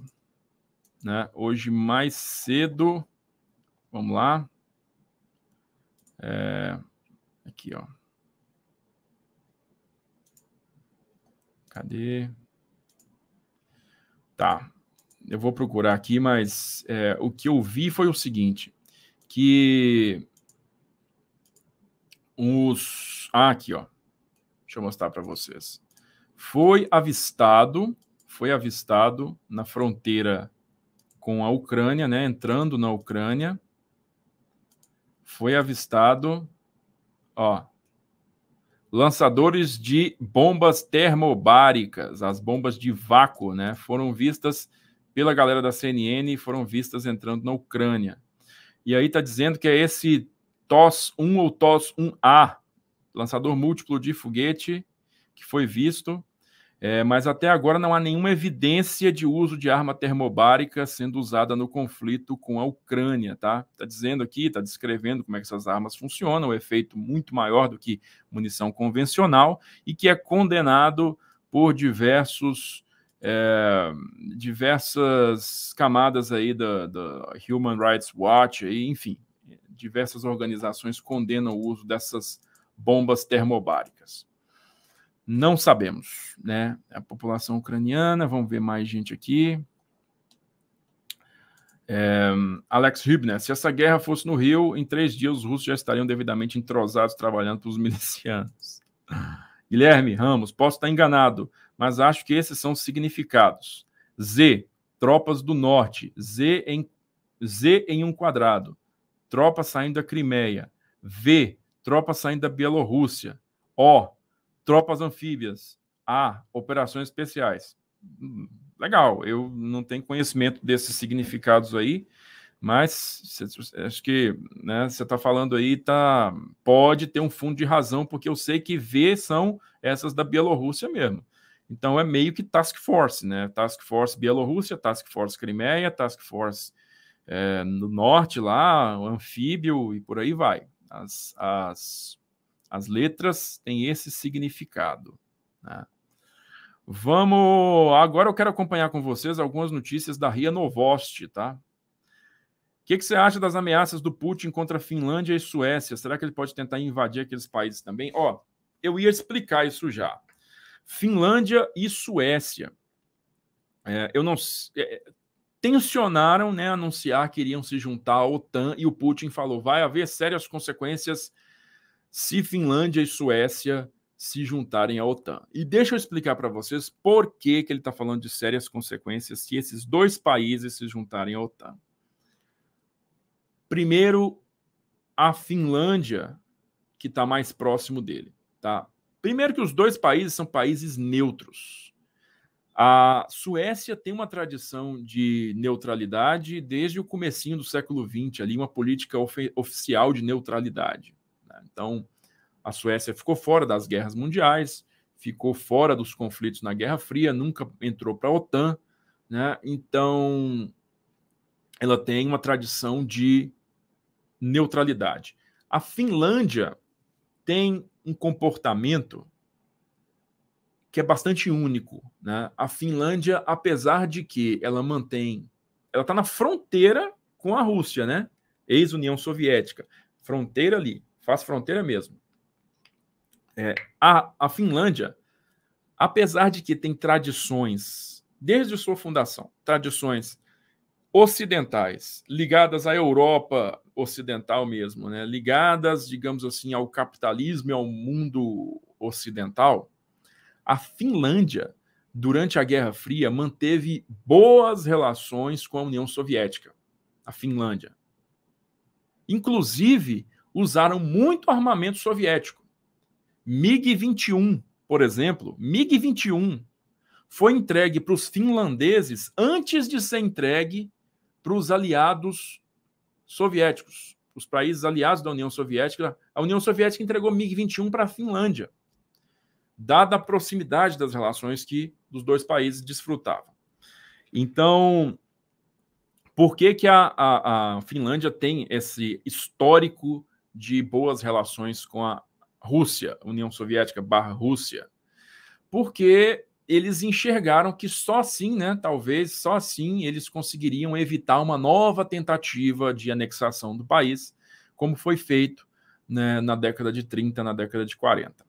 Né? Hoje mais cedo. Vamos lá. É, aqui, ó. Cadê? Tá. Eu vou procurar aqui, mas é, o que eu vi foi o seguinte: que os. Ah, aqui, ó. Deixa eu mostrar para vocês. Foi avistado, foi avistado na fronteira com a Ucrânia, né? Entrando na Ucrânia, foi avistado, ó, lançadores de bombas termobáricas, as bombas de vácuo, né? Foram vistas pela galera da CNN e foram vistas entrando na Ucrânia. E aí está dizendo que é esse TOS 1 ou TOS 1A, lançador múltiplo de foguete, que foi visto é, mas até agora não há nenhuma evidência de uso de arma termobárica sendo usada no conflito com a Ucrânia, tá? Tá dizendo aqui, tá descrevendo como é que essas armas funcionam, o um efeito muito maior do que munição convencional e que é condenado por diversos é, diversas camadas aí da, da Human Rights Watch, aí, enfim, diversas organizações condenam o uso dessas bombas termobáricas. Não sabemos, né? A população ucraniana, vamos ver mais gente aqui. É, Alex Hübner, se essa guerra fosse no Rio, em três dias os russos já estariam devidamente entrosados trabalhando para os milicianos. Guilherme Ramos, posso estar enganado, mas acho que esses são os significados. Z, tropas do norte. Z em, Z em um quadrado. Tropa saindo da Crimeia. V, tropa saindo da Bielorrússia. O, Tropas anfíbias. A. Ah, operações especiais. Hum, legal, eu não tenho conhecimento desses significados aí, mas acho que né, você está falando aí, tá, pode ter um fundo de razão, porque eu sei que V são essas da Bielorrússia mesmo. Então é meio que task force, né? Task force Bielorrússia, task force Crimeia, task force é, no norte lá, anfíbio e por aí vai. As, as as letras têm esse significado. Né? Vamos. Agora eu quero acompanhar com vocês algumas notícias da RIA Novosti, tá? O que, que você acha das ameaças do Putin contra a Finlândia e Suécia? Será que ele pode tentar invadir aqueles países também? Ó, eu ia explicar isso já. Finlândia e Suécia. É, eu não. É, tensionaram, né? Anunciar que iriam se juntar à OTAN e o Putin falou: vai haver sérias consequências se Finlândia e Suécia se juntarem à OTAN. E deixa eu explicar para vocês por que, que ele está falando de sérias consequências se esses dois países se juntarem à OTAN. Primeiro, a Finlândia, que está mais próximo dele. Tá? Primeiro, que os dois países são países neutros. A Suécia tem uma tradição de neutralidade desde o comecinho do século XX, ali uma política oficial de neutralidade. Né? Então, a Suécia ficou fora das guerras mundiais, ficou fora dos conflitos na Guerra Fria, nunca entrou para a OTAN, né? Então, ela tem uma tradição de neutralidade. A Finlândia tem um comportamento que é bastante único. Né? A Finlândia, apesar de que ela mantém. Ela está na fronteira com a Rússia, né? Ex-União Soviética. Fronteira ali faz fronteira mesmo. É, a, a Finlândia, apesar de que tem tradições, desde sua fundação, tradições ocidentais, ligadas à Europa ocidental mesmo, né? ligadas, digamos assim, ao capitalismo e ao mundo ocidental, a Finlândia, durante a Guerra Fria, manteve boas relações com a União Soviética, a Finlândia. Inclusive, usaram muito armamento soviético. MiG-21, por exemplo, MiG-21 foi entregue para os finlandeses antes de ser entregue para os aliados soviéticos, os países aliados da União Soviética. A União Soviética entregou MiG-21 para a Finlândia, dada a proximidade das relações que os dois países desfrutavam. Então, por que, que a, a, a Finlândia tem esse histórico de boas relações com a Rússia, União Soviética barra Rússia, porque eles enxergaram que só assim, né, talvez só assim eles conseguiriam evitar uma nova tentativa de anexação do país, como foi feito né, na década de 30, na década de 40.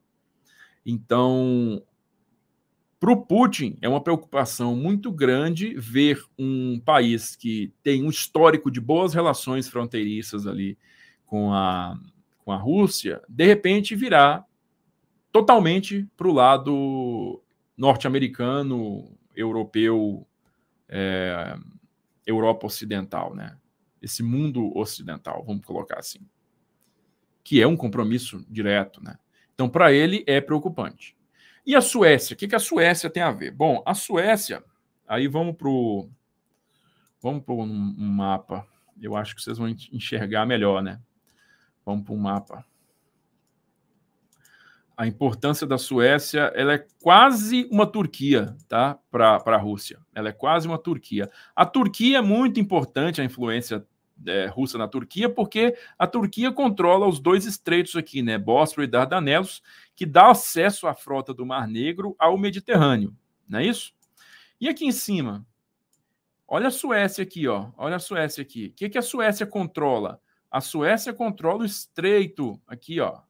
Então, para o Putin, é uma preocupação muito grande ver um país que tem um histórico de boas relações fronteiriças ali com a, com a Rússia, de repente virá totalmente para o lado norte-americano, europeu, é, Europa Ocidental, né? Esse mundo ocidental, vamos colocar assim, que é um compromisso direto, né? Então, para ele é preocupante. E a Suécia? O que, que a Suécia tem a ver? Bom, a Suécia, aí vamos para Vamos pro um mapa. Eu acho que vocês vão enxergar melhor, né? Vamos para o mapa. A importância da Suécia, ela é quase uma Turquia, tá? Para a Rússia. Ela é quase uma Turquia. A Turquia é muito importante a influência é, russa na Turquia, porque a Turquia controla os dois estreitos aqui, né? Bósforo e Dardanelos, que dá acesso à frota do Mar Negro ao Mediterrâneo, não é isso? E aqui em cima, olha a Suécia aqui, ó. Olha a Suécia aqui. O que, que a Suécia controla? A Suécia controla o estreito, aqui, ó.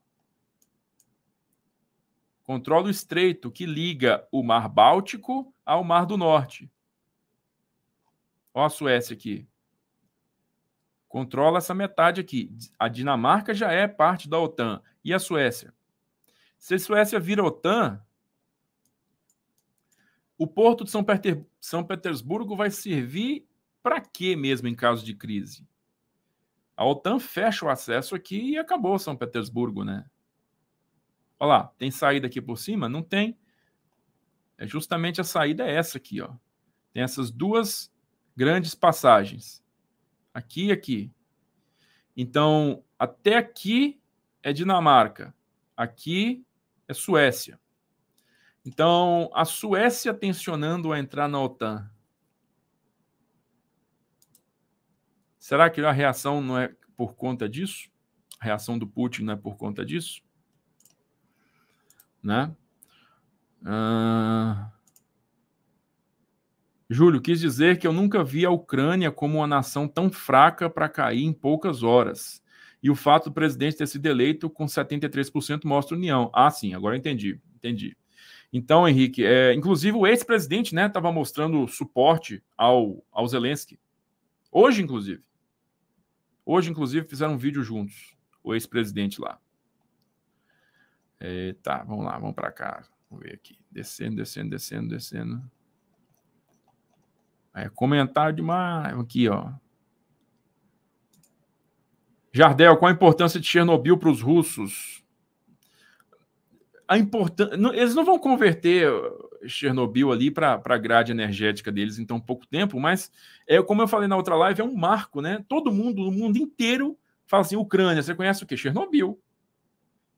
Controla o estreito que liga o Mar Báltico ao Mar do Norte. Ó a Suécia aqui. Controla essa metade aqui. A Dinamarca já é parte da OTAN. E a Suécia? Se a Suécia vira OTAN, o porto de São, Petersburgo vai servir para quê mesmo em caso de crise? A OTAN fecha o acesso aqui e acabou São Petersburgo, né? Olha lá, tem saída aqui por cima? Não tem. É justamente a saída é essa aqui, ó. Tem essas duas grandes passagens. Aqui e aqui. Então, até aqui é Dinamarca. Aqui é Suécia. Então, a Suécia tensionando a entrar na OTAN. Será que a reação não é por conta disso? A reação do Putin não é por conta disso? Né? Uh... Júlio, quis dizer que eu nunca vi a Ucrânia como uma nação tão fraca para cair em poucas horas. E o fato do presidente ter sido eleito com 73% mostra união. Ah, sim, agora entendi, entendi. Então, Henrique, é, inclusive o ex-presidente estava né, mostrando suporte ao, ao Zelensky. Hoje, inclusive. Hoje, inclusive, fizeram um vídeo juntos, o ex-presidente lá. É, tá, vamos lá, vamos para cá. Vamos ver aqui. Descendo, descendo, descendo, descendo. É, comentário demais. Aqui, ó. Jardel, qual a importância de Chernobyl para os russos? a importância. Eles não vão converter uh, Chernobyl ali para a grade energética deles em tão pouco tempo, mas é como eu falei na outra live, é um marco, né? Todo mundo, o mundo inteiro, fala assim: Ucrânia, você conhece o quê? Chernobyl.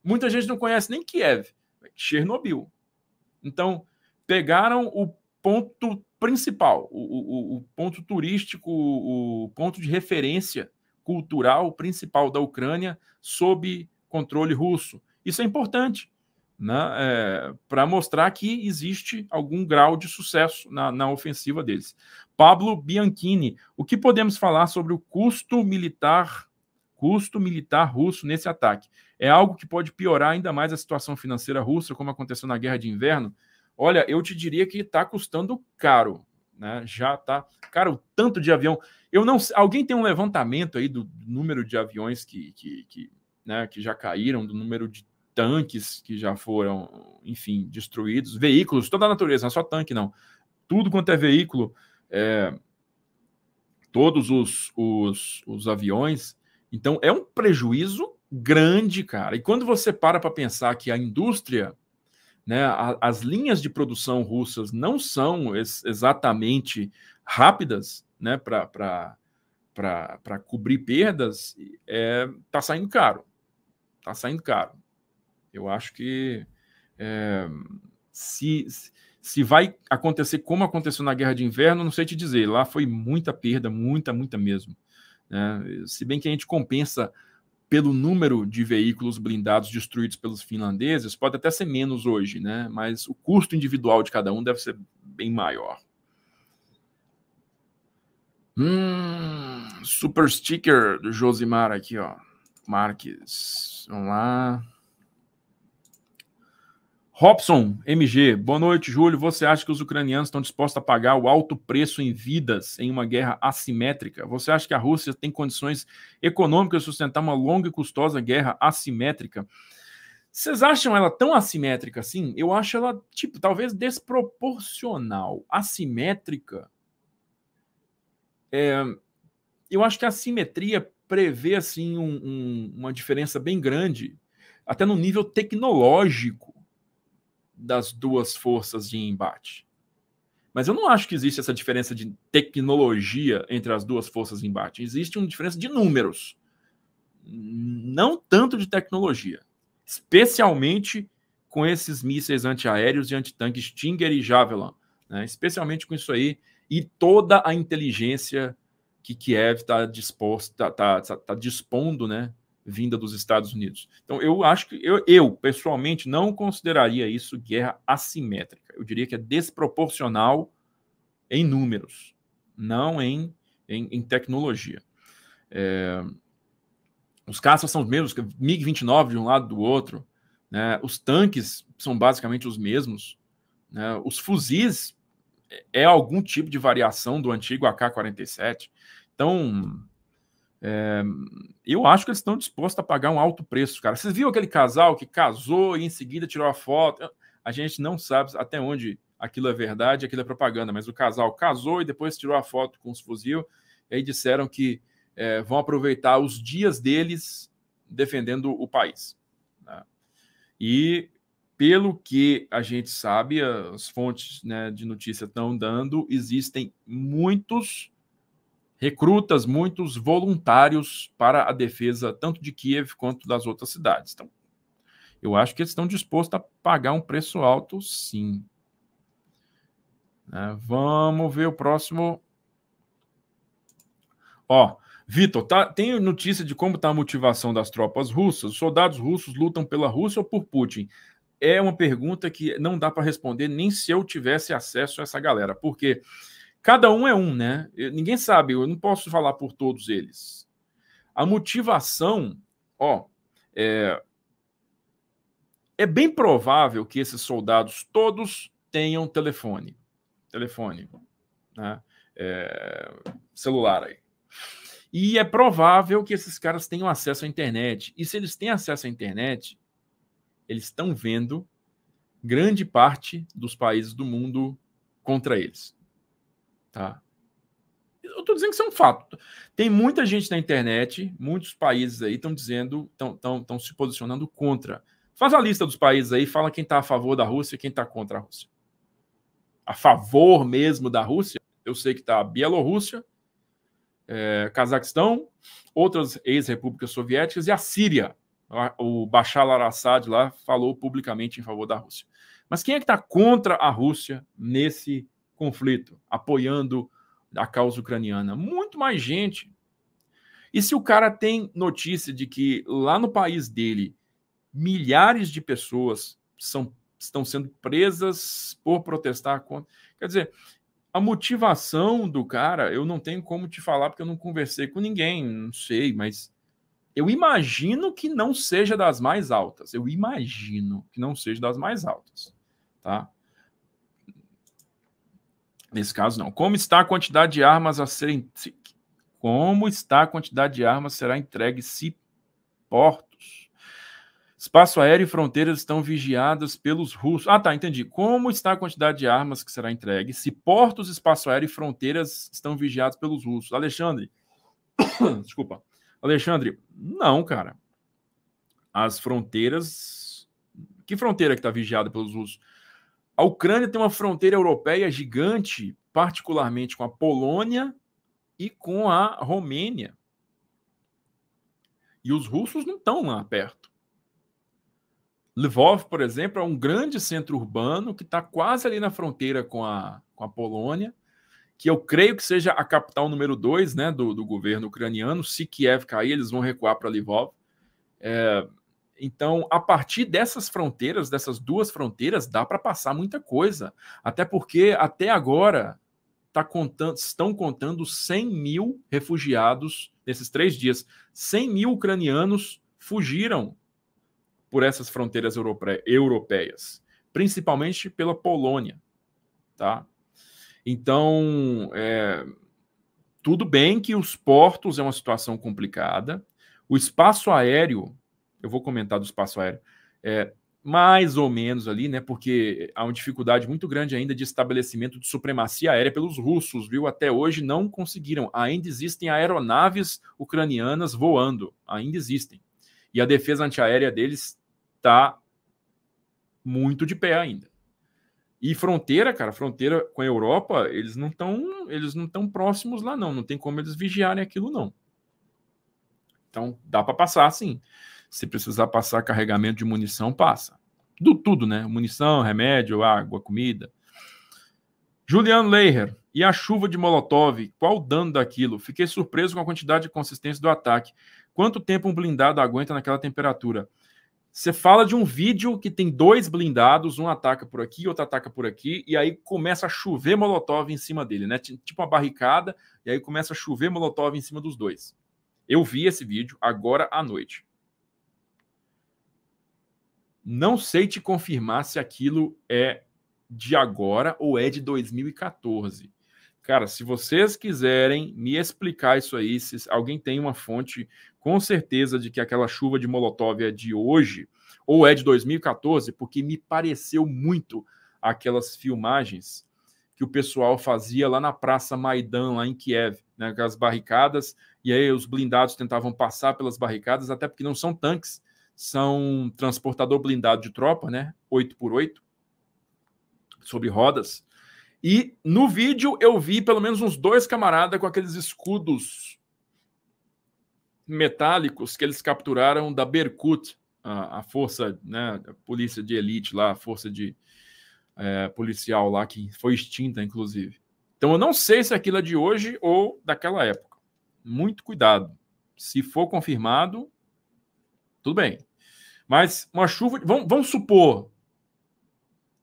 Muita gente não conhece nem Kiev, Chernobyl. Então, pegaram o ponto principal, o, o, o ponto turístico, o, o ponto de referência cultural principal da Ucrânia sob controle russo. Isso é importante, né, é, para mostrar que existe algum grau de sucesso na, na ofensiva deles. Pablo Bianchini, o que podemos falar sobre o custo militar, custo militar russo nesse ataque? É algo que pode piorar ainda mais a situação financeira russa, como aconteceu na Guerra de Inverno? Olha, eu te diria que está custando caro, né? Já tá, cara, o tanto de avião. Eu não, alguém tem um levantamento aí do número de aviões que, que, que, né, que já caíram, do número de tanques que já foram, enfim, destruídos, veículos, toda a natureza, não é só tanque, não. Tudo quanto é veículo, é, todos os, os, os aviões. Então, é um prejuízo grande, cara. E quando você para para pensar que a indústria, né, a, as linhas de produção russas não são ex exatamente rápidas né, para cobrir perdas, é, tá saindo caro. está saindo caro. Eu acho que é, se, se vai acontecer como aconteceu na Guerra de Inverno, não sei te dizer. Lá foi muita perda, muita, muita mesmo. Né? Se bem que a gente compensa pelo número de veículos blindados destruídos pelos finlandeses, pode até ser menos hoje, né? mas o custo individual de cada um deve ser bem maior. Hum, super sticker do Josimar aqui, ó. Marques. Vamos lá. Robson MG, boa noite, Júlio. Você acha que os ucranianos estão dispostos a pagar o alto preço em vidas em uma guerra assimétrica? Você acha que a Rússia tem condições econômicas de sustentar uma longa e custosa guerra assimétrica? Vocês acham ela tão assimétrica assim? Eu acho ela, tipo, talvez desproporcional. Assimétrica. É, eu acho que a assimetria prevê, assim, um, um, uma diferença bem grande, até no nível tecnológico das duas forças de embate. Mas eu não acho que existe essa diferença de tecnologia entre as duas forças de embate. Existe uma diferença de números. Não tanto de tecnologia. Especialmente com esses mísseis antiaéreos e antitanques Stinger e Javelin. Né? Especialmente com isso aí. E toda a inteligência que Kiev está disposto, está tá, tá dispondo, né? vinda dos Estados Unidos. Então, eu acho que eu, eu, pessoalmente não consideraria isso guerra assimétrica. Eu diria que é desproporcional em números, não em, em, em tecnologia. É, os caças são os mesmos, MiG-29 de um lado do outro, né? os tanques são basicamente os mesmos, né? os fuzis é, é algum tipo de variação do antigo AK-47. Então, é, eu acho que eles estão dispostos a pagar um alto preço, cara. Vocês viram aquele casal que casou e em seguida tirou a foto? A gente não sabe até onde aquilo é verdade, aquilo é propaganda, mas o casal casou e depois tirou a foto com os fuzil. E aí disseram que é, vão aproveitar os dias deles defendendo o país. Né? E pelo que a gente sabe, as fontes né, de notícia estão dando, existem muitos recrutas muitos voluntários para a defesa tanto de Kiev quanto das outras cidades. Então, eu acho que eles estão dispostos a pagar um preço alto, sim. É, vamos ver o próximo. Ó, Vitor, tá, tem notícia de como está a motivação das tropas russas? Os soldados russos lutam pela Rússia ou por Putin? É uma pergunta que não dá para responder nem se eu tivesse acesso a essa galera, porque Cada um é um, né? Eu, ninguém sabe, eu não posso falar por todos eles. A motivação, ó, é, é bem provável que esses soldados todos tenham telefone. Telefone, né? É, celular aí. E é provável que esses caras tenham acesso à internet. E se eles têm acesso à internet, eles estão vendo grande parte dos países do mundo contra eles. Tá? Eu estou dizendo que isso é um fato. Tem muita gente na internet, muitos países aí estão dizendo, estão se posicionando contra. Faz a lista dos países aí, fala quem está a favor da Rússia e quem está contra a Rússia. A favor mesmo da Rússia, eu sei que está a Bielorrússia, é, Cazaquistão, outras ex-repúblicas soviéticas e a Síria. O Bashar al-Assad lá falou publicamente em favor da Rússia. Mas quem é que está contra a Rússia nesse conflito, apoiando a causa ucraniana. Muito mais gente. E se o cara tem notícia de que lá no país dele milhares de pessoas são, estão sendo presas por protestar contra. Quer dizer, a motivação do cara, eu não tenho como te falar porque eu não conversei com ninguém, não sei, mas eu imagino que não seja das mais altas. Eu imagino que não seja das mais altas, tá? Nesse caso, não. Como está a quantidade de armas a serem. Como está a quantidade de armas será entregue se portos? Espaço aéreo e fronteiras estão vigiadas pelos russos. Ah, tá, entendi. Como está a quantidade de armas que será entregue se portos, espaço aéreo e fronteiras estão vigiados pelos russos? Alexandre. Desculpa. Alexandre, não, cara. As fronteiras. Que fronteira que está vigiada pelos russos? A Ucrânia tem uma fronteira europeia gigante, particularmente com a Polônia e com a Romênia. E os russos não estão lá perto. Lvov, por exemplo, é um grande centro urbano que está quase ali na fronteira com a, com a Polônia, que eu creio que seja a capital número dois né, do, do governo ucraniano. Se Kiev cair, eles vão recuar para Lvov. É, então, a partir dessas fronteiras, dessas duas fronteiras, dá para passar muita coisa. Até porque, até agora, tá contando, estão contando 100 mil refugiados nesses três dias. 100 mil ucranianos fugiram por essas fronteiras europeias, principalmente pela Polônia, tá? Então, é, tudo bem que os portos é uma situação complicada, o espaço aéreo eu vou comentar do espaço aéreo, é, mais ou menos ali, né? Porque há uma dificuldade muito grande ainda de estabelecimento de supremacia aérea pelos russos, viu? Até hoje não conseguiram. Ainda existem aeronaves ucranianas voando, ainda existem. E a defesa antiaérea deles está muito de pé ainda. E fronteira, cara, fronteira com a Europa, eles não estão, eles não estão próximos lá não, não tem como eles vigiarem aquilo não. Então, dá para passar sim. Se precisar passar carregamento de munição, passa. Do tudo, né? Munição, remédio, água, comida. Julian Leher, e a chuva de Molotov? Qual o dano daquilo? Fiquei surpreso com a quantidade de consistência do ataque. Quanto tempo um blindado aguenta naquela temperatura? Você fala de um vídeo que tem dois blindados, um ataca por aqui, outro ataca por aqui, e aí começa a chover Molotov em cima dele, né? Tipo uma barricada, e aí começa a chover Molotov em cima dos dois. Eu vi esse vídeo agora à noite. Não sei te confirmar se aquilo é de agora ou é de 2014. Cara, se vocês quiserem me explicar isso aí, se alguém tem uma fonte com certeza de que aquela chuva de Molotov é de hoje ou é de 2014, porque me pareceu muito aquelas filmagens que o pessoal fazia lá na Praça Maidan, lá em Kiev, né, com as barricadas, e aí os blindados tentavam passar pelas barricadas, até porque não são tanques, são transportador blindado de tropa, né? 8 por 8 sobre rodas. E no vídeo eu vi pelo menos uns dois camaradas com aqueles escudos metálicos que eles capturaram da Berkut, a, a força, né, a polícia de elite lá, a força de é, policial lá que foi extinta, inclusive. Então eu não sei se aquilo é de hoje ou daquela época. Muito cuidado. Se for confirmado, tudo bem. Mas uma chuva. Vamos, vamos supor.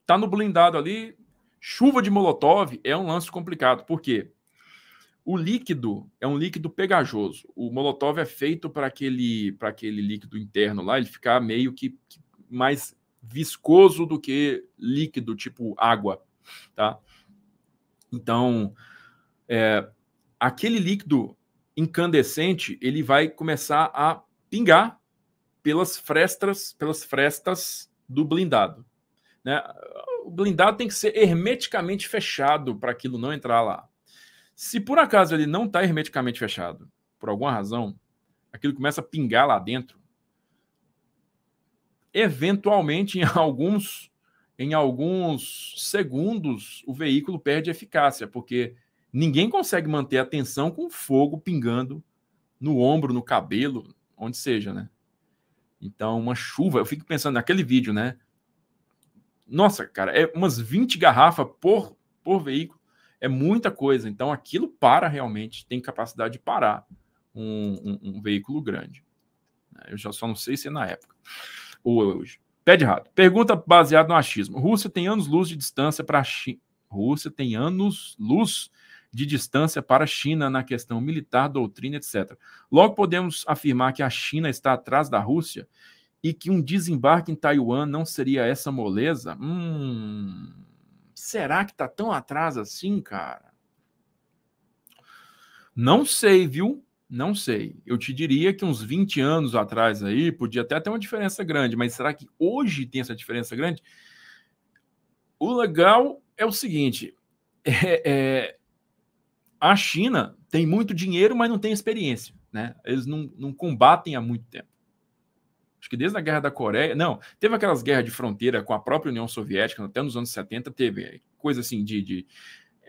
Tá no blindado ali. Chuva de Molotov é um lance complicado. Por quê? O líquido é um líquido pegajoso. O Molotov é feito para aquele, aquele líquido interno lá, ele ficar meio que, que mais viscoso do que líquido, tipo água. Tá? Então, é, aquele líquido incandescente ele vai começar a pingar pelas frestas, pelas frestas do blindado. Né? O blindado tem que ser hermeticamente fechado para aquilo não entrar lá. Se por acaso ele não está hermeticamente fechado, por alguma razão, aquilo começa a pingar lá dentro. Eventualmente, em alguns, em alguns segundos, o veículo perde eficácia, porque ninguém consegue manter a tensão com fogo pingando no ombro, no cabelo, onde seja, né? Então, uma chuva, eu fico pensando naquele vídeo, né? Nossa, cara, é umas 20 garrafas por, por veículo, é muita coisa. Então, aquilo para realmente, tem capacidade de parar um, um, um veículo grande. Eu já só não sei se é na época ou é hoje. Pede errado. Pergunta baseada no achismo. Rússia tem anos luz de distância para a China. Rússia tem anos luz de distância para a China na questão militar, doutrina, etc. Logo, podemos afirmar que a China está atrás da Rússia e que um desembarque em Taiwan não seria essa moleza? Hum, será que está tão atrás assim, cara? Não sei, viu? Não sei. Eu te diria que uns 20 anos atrás aí podia até ter uma diferença grande, mas será que hoje tem essa diferença grande? O legal é o seguinte: é, é, a China tem muito dinheiro, mas não tem experiência. Né? Eles não, não combatem há muito tempo. Acho que desde a Guerra da Coreia. Não, teve aquelas guerras de fronteira com a própria União Soviética, até nos anos 70, teve é, coisa assim de, de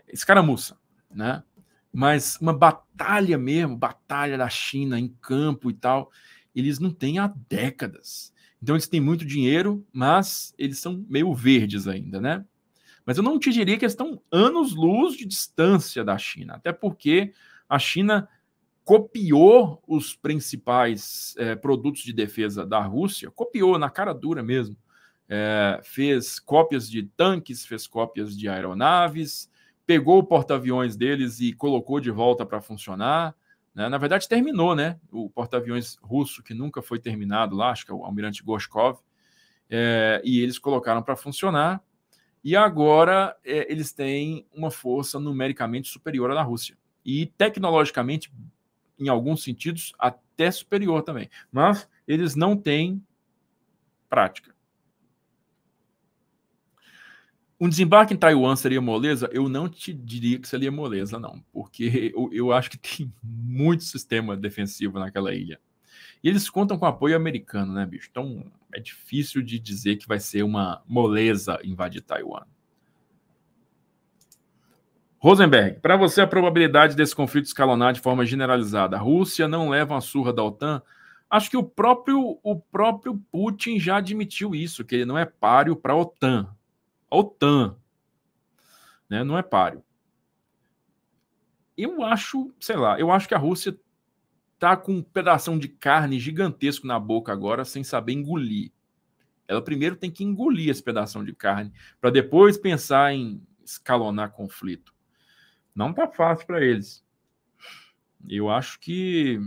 escaramuça. Né? Mas uma batalha mesmo, batalha da China em campo e tal, eles não têm há décadas. Então eles têm muito dinheiro, mas eles são meio verdes ainda, né? Mas eu não te diria que estão anos-luz de distância da China, até porque a China copiou os principais é, produtos de defesa da Rússia, copiou na cara dura mesmo. É, fez cópias de tanques, fez cópias de aeronaves, pegou o porta-aviões deles e colocou de volta para funcionar. Né? Na verdade, terminou, né? O porta-aviões russo, que nunca foi terminado lá, acho que é o almirante Gorshkov, é, e eles colocaram para funcionar. E agora é, eles têm uma força numericamente superior à da Rússia. E tecnologicamente, em alguns sentidos, até superior também. Mas eles não têm prática. Um desembarque em Taiwan seria moleza? Eu não te diria que seria moleza, não, porque eu, eu acho que tem muito sistema defensivo naquela ilha. E eles contam com apoio americano, né, bicho? Então é difícil de dizer que vai ser uma moleza invadir Taiwan. Rosenberg, para você a probabilidade desse conflito escalonar de forma generalizada? A Rússia não leva uma surra da OTAN? Acho que o próprio, o próprio Putin já admitiu isso, que ele não é páreo para a OTAN. A OTAN né, não é páreo. Eu acho, sei lá, eu acho que a Rússia tá com um pedaço de carne gigantesco na boca agora, sem saber engolir. Ela primeiro tem que engolir esse pedaço de carne, para depois pensar em escalonar conflito. Não tá fácil para eles. Eu acho que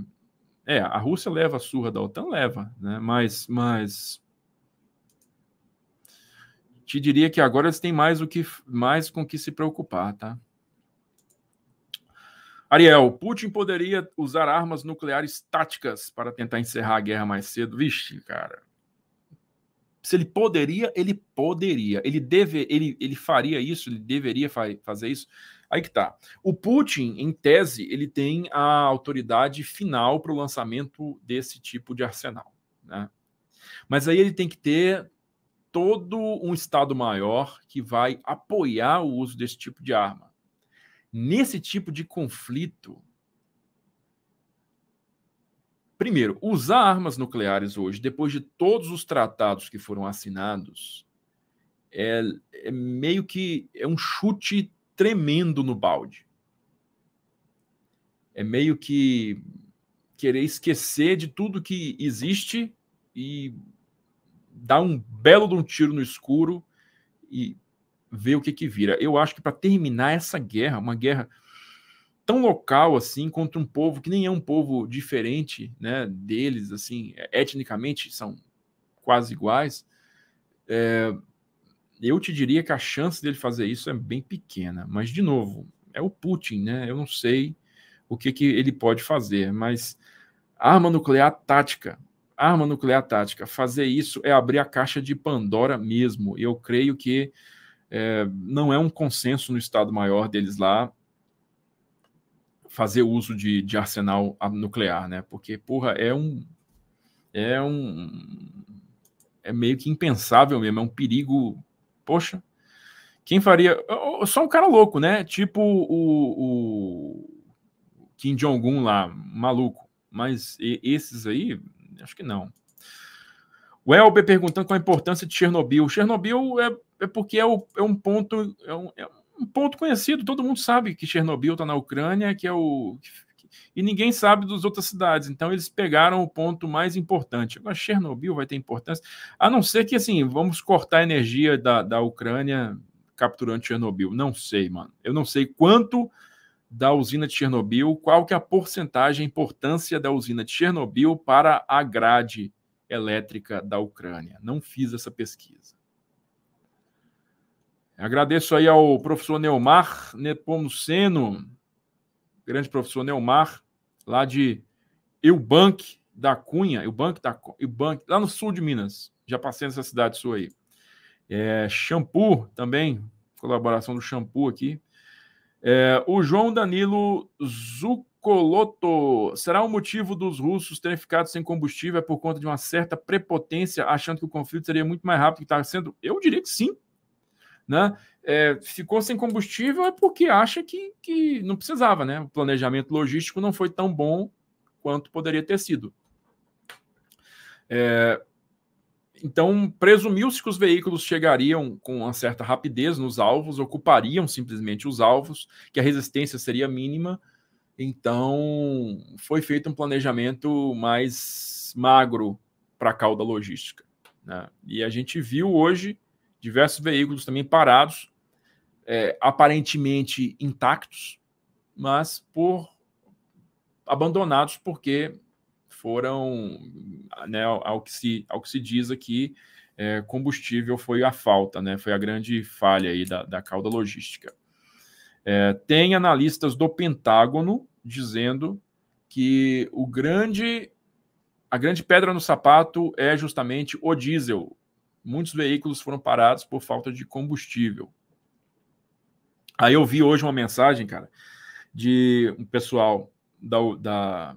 é, a Rússia leva a surra da OTAN, leva, né? Mas, mas te diria que agora eles têm mais o que mais com que se preocupar, tá? Ariel, Putin poderia usar armas nucleares táticas para tentar encerrar a guerra mais cedo. Vixe, cara. Se ele poderia, ele poderia. Ele deve, ele, ele faria isso, ele deveria fa fazer isso. Aí que tá. O Putin, em tese, ele tem a autoridade final para o lançamento desse tipo de arsenal. Né? Mas aí ele tem que ter todo um Estado maior que vai apoiar o uso desse tipo de arma. Nesse tipo de conflito, primeiro, usar armas nucleares hoje, depois de todos os tratados que foram assinados, é, é meio que é um chute tremendo no balde. É meio que querer esquecer de tudo que existe e dar um belo de um tiro no escuro e ver o que que vira. Eu acho que para terminar essa guerra, uma guerra tão local assim contra um povo que nem é um povo diferente, né, deles assim, etnicamente são quase iguais. É, eu te diria que a chance dele fazer isso é bem pequena, mas de novo, é o Putin, né? Eu não sei o que, que ele pode fazer, mas arma nuclear tática, arma nuclear tática, fazer isso é abrir a caixa de Pandora mesmo. Eu creio que é, não é um consenso no Estado-Maior deles lá fazer uso de, de, arsenal nuclear, né? Porque, porra, é um. É um. É meio que impensável mesmo, é um perigo. Poxa, quem faria. Só um cara louco, né? Tipo o, o Kim Jong-un lá, maluco. Mas esses aí, acho que não. O Elber perguntando qual a importância de Chernobyl. Chernobyl é é porque é, o, é um ponto é um, é um, ponto conhecido. Todo mundo sabe que Chernobyl está na Ucrânia, que é o que, e ninguém sabe das outras cidades. Então eles pegaram o ponto mais importante. Agora Chernobyl vai ter importância, a não ser que assim vamos cortar a energia da, da Ucrânia capturando Chernobyl. Não sei, mano. Eu não sei quanto da usina de Chernobyl, qual que é a porcentagem, a importância da usina de Chernobyl para a grade elétrica da Ucrânia. Não fiz essa pesquisa. Agradeço aí ao professor Neumar Nepomuceno, grande professor Neumar, lá de Eubank da Cunha, Eubank da Eubank, lá no sul de Minas. Já passei nessa cidade sua aí. É, shampoo também, colaboração do Shampoo aqui. É, o João Danilo Zucoloto. Será o um motivo dos russos terem ficado sem combustível é por conta de uma certa prepotência, achando que o conflito seria muito mais rápido que está sendo? Eu diria que sim né? É, ficou sem combustível é porque acha que, que não precisava, né? O planejamento logístico não foi tão bom quanto poderia ter sido. É, então, presumiu-se que os veículos chegariam com uma certa rapidez nos alvos, ocupariam simplesmente os alvos, que a resistência seria mínima. Então, foi feito um planejamento mais magro para a cauda logística. Né? E a gente viu hoje diversos veículos também parados, é, aparentemente intactos, mas por abandonados porque foram, né, ao, que se, ao que se diz aqui, é, combustível foi a falta, né, foi a grande falha aí da, da cauda logística. É, tem analistas do Pentágono dizendo que o grande a grande pedra no sapato é justamente o diesel, muitos veículos foram parados por falta de combustível. Aí eu vi hoje uma mensagem, cara, de um pessoal da, da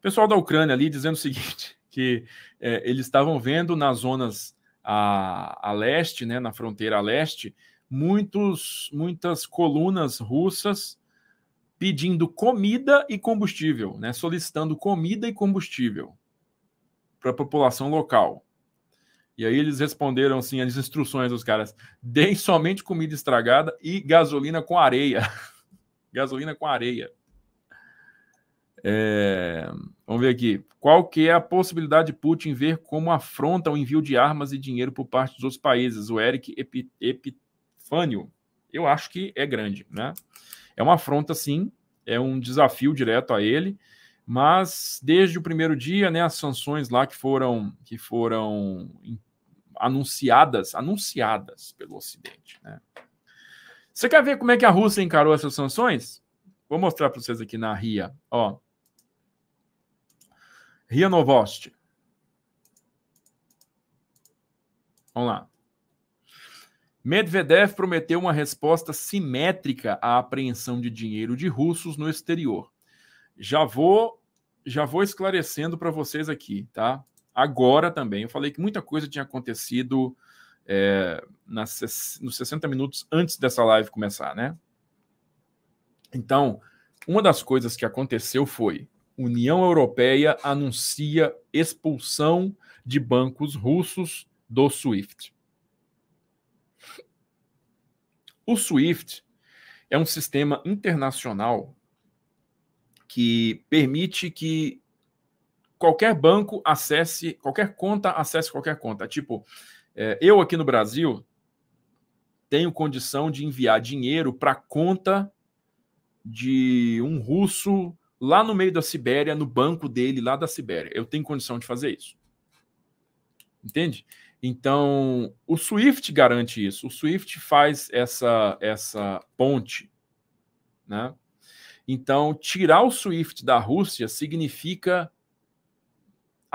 pessoal da Ucrânia ali dizendo o seguinte, que é, eles estavam vendo nas zonas a, a leste, né, na fronteira a leste, muitos, muitas colunas russas pedindo comida e combustível, né, solicitando comida e combustível para a população local. E aí eles responderam assim as instruções dos caras: deem somente comida estragada e gasolina com areia. gasolina com areia. É... Vamos ver aqui. Qual que é a possibilidade de Putin ver como afronta o envio de armas e dinheiro por parte dos outros países? O Eric Ep... Epifânio. Eu acho que é grande, né? É uma afronta, sim. É um desafio direto a ele mas desde o primeiro dia, né, as sanções lá que foram que foram anunciadas, anunciadas pelo Ocidente. Né? Você quer ver como é que a Rússia encarou essas sanções? Vou mostrar para vocês aqui na RIA. Ó. RIA Novosti. Vamos lá. Medvedev prometeu uma resposta simétrica à apreensão de dinheiro de russos no exterior. Já vou já vou esclarecendo para vocês aqui, tá? agora também. Eu falei que muita coisa tinha acontecido é, nas, nos 60 minutos antes dessa live começar, né? Então, uma das coisas que aconteceu foi União Europeia anuncia expulsão de bancos russos do SWIFT. O SWIFT é um sistema internacional que permite que qualquer banco acesse, qualquer conta acesse qualquer conta. Tipo, é, eu aqui no Brasil tenho condição de enviar dinheiro para conta de um russo lá no meio da Sibéria, no banco dele lá da Sibéria. Eu tenho condição de fazer isso. Entende? Então, o Swift garante isso. O Swift faz essa essa ponte, né? Então, tirar o Swift da Rússia significa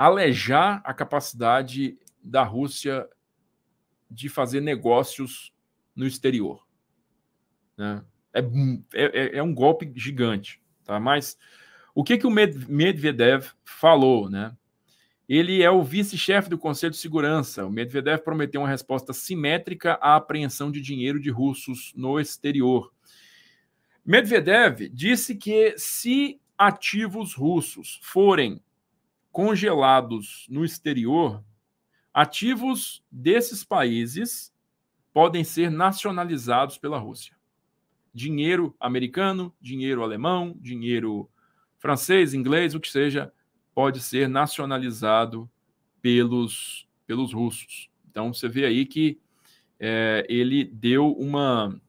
alejar a capacidade da Rússia de fazer negócios no exterior. Né? É, é, é, é, um golpe gigante. Tá? Mas o que, que o Medvedev falou? Né? Ele é o vice-chefe do Conselho de Segurança. O Medvedev prometeu uma resposta simétrica à apreensão de dinheiro de russos no exterior. Medvedev disse que se ativos russos forem congelados no exterior, ativos desses países podem ser nacionalizados pela Rússia. Dinheiro americano, dinheiro alemão, dinheiro francês, inglês, o que seja, pode ser nacionalizado pelos, pelos russos. Então você vê aí que é, ele deu uma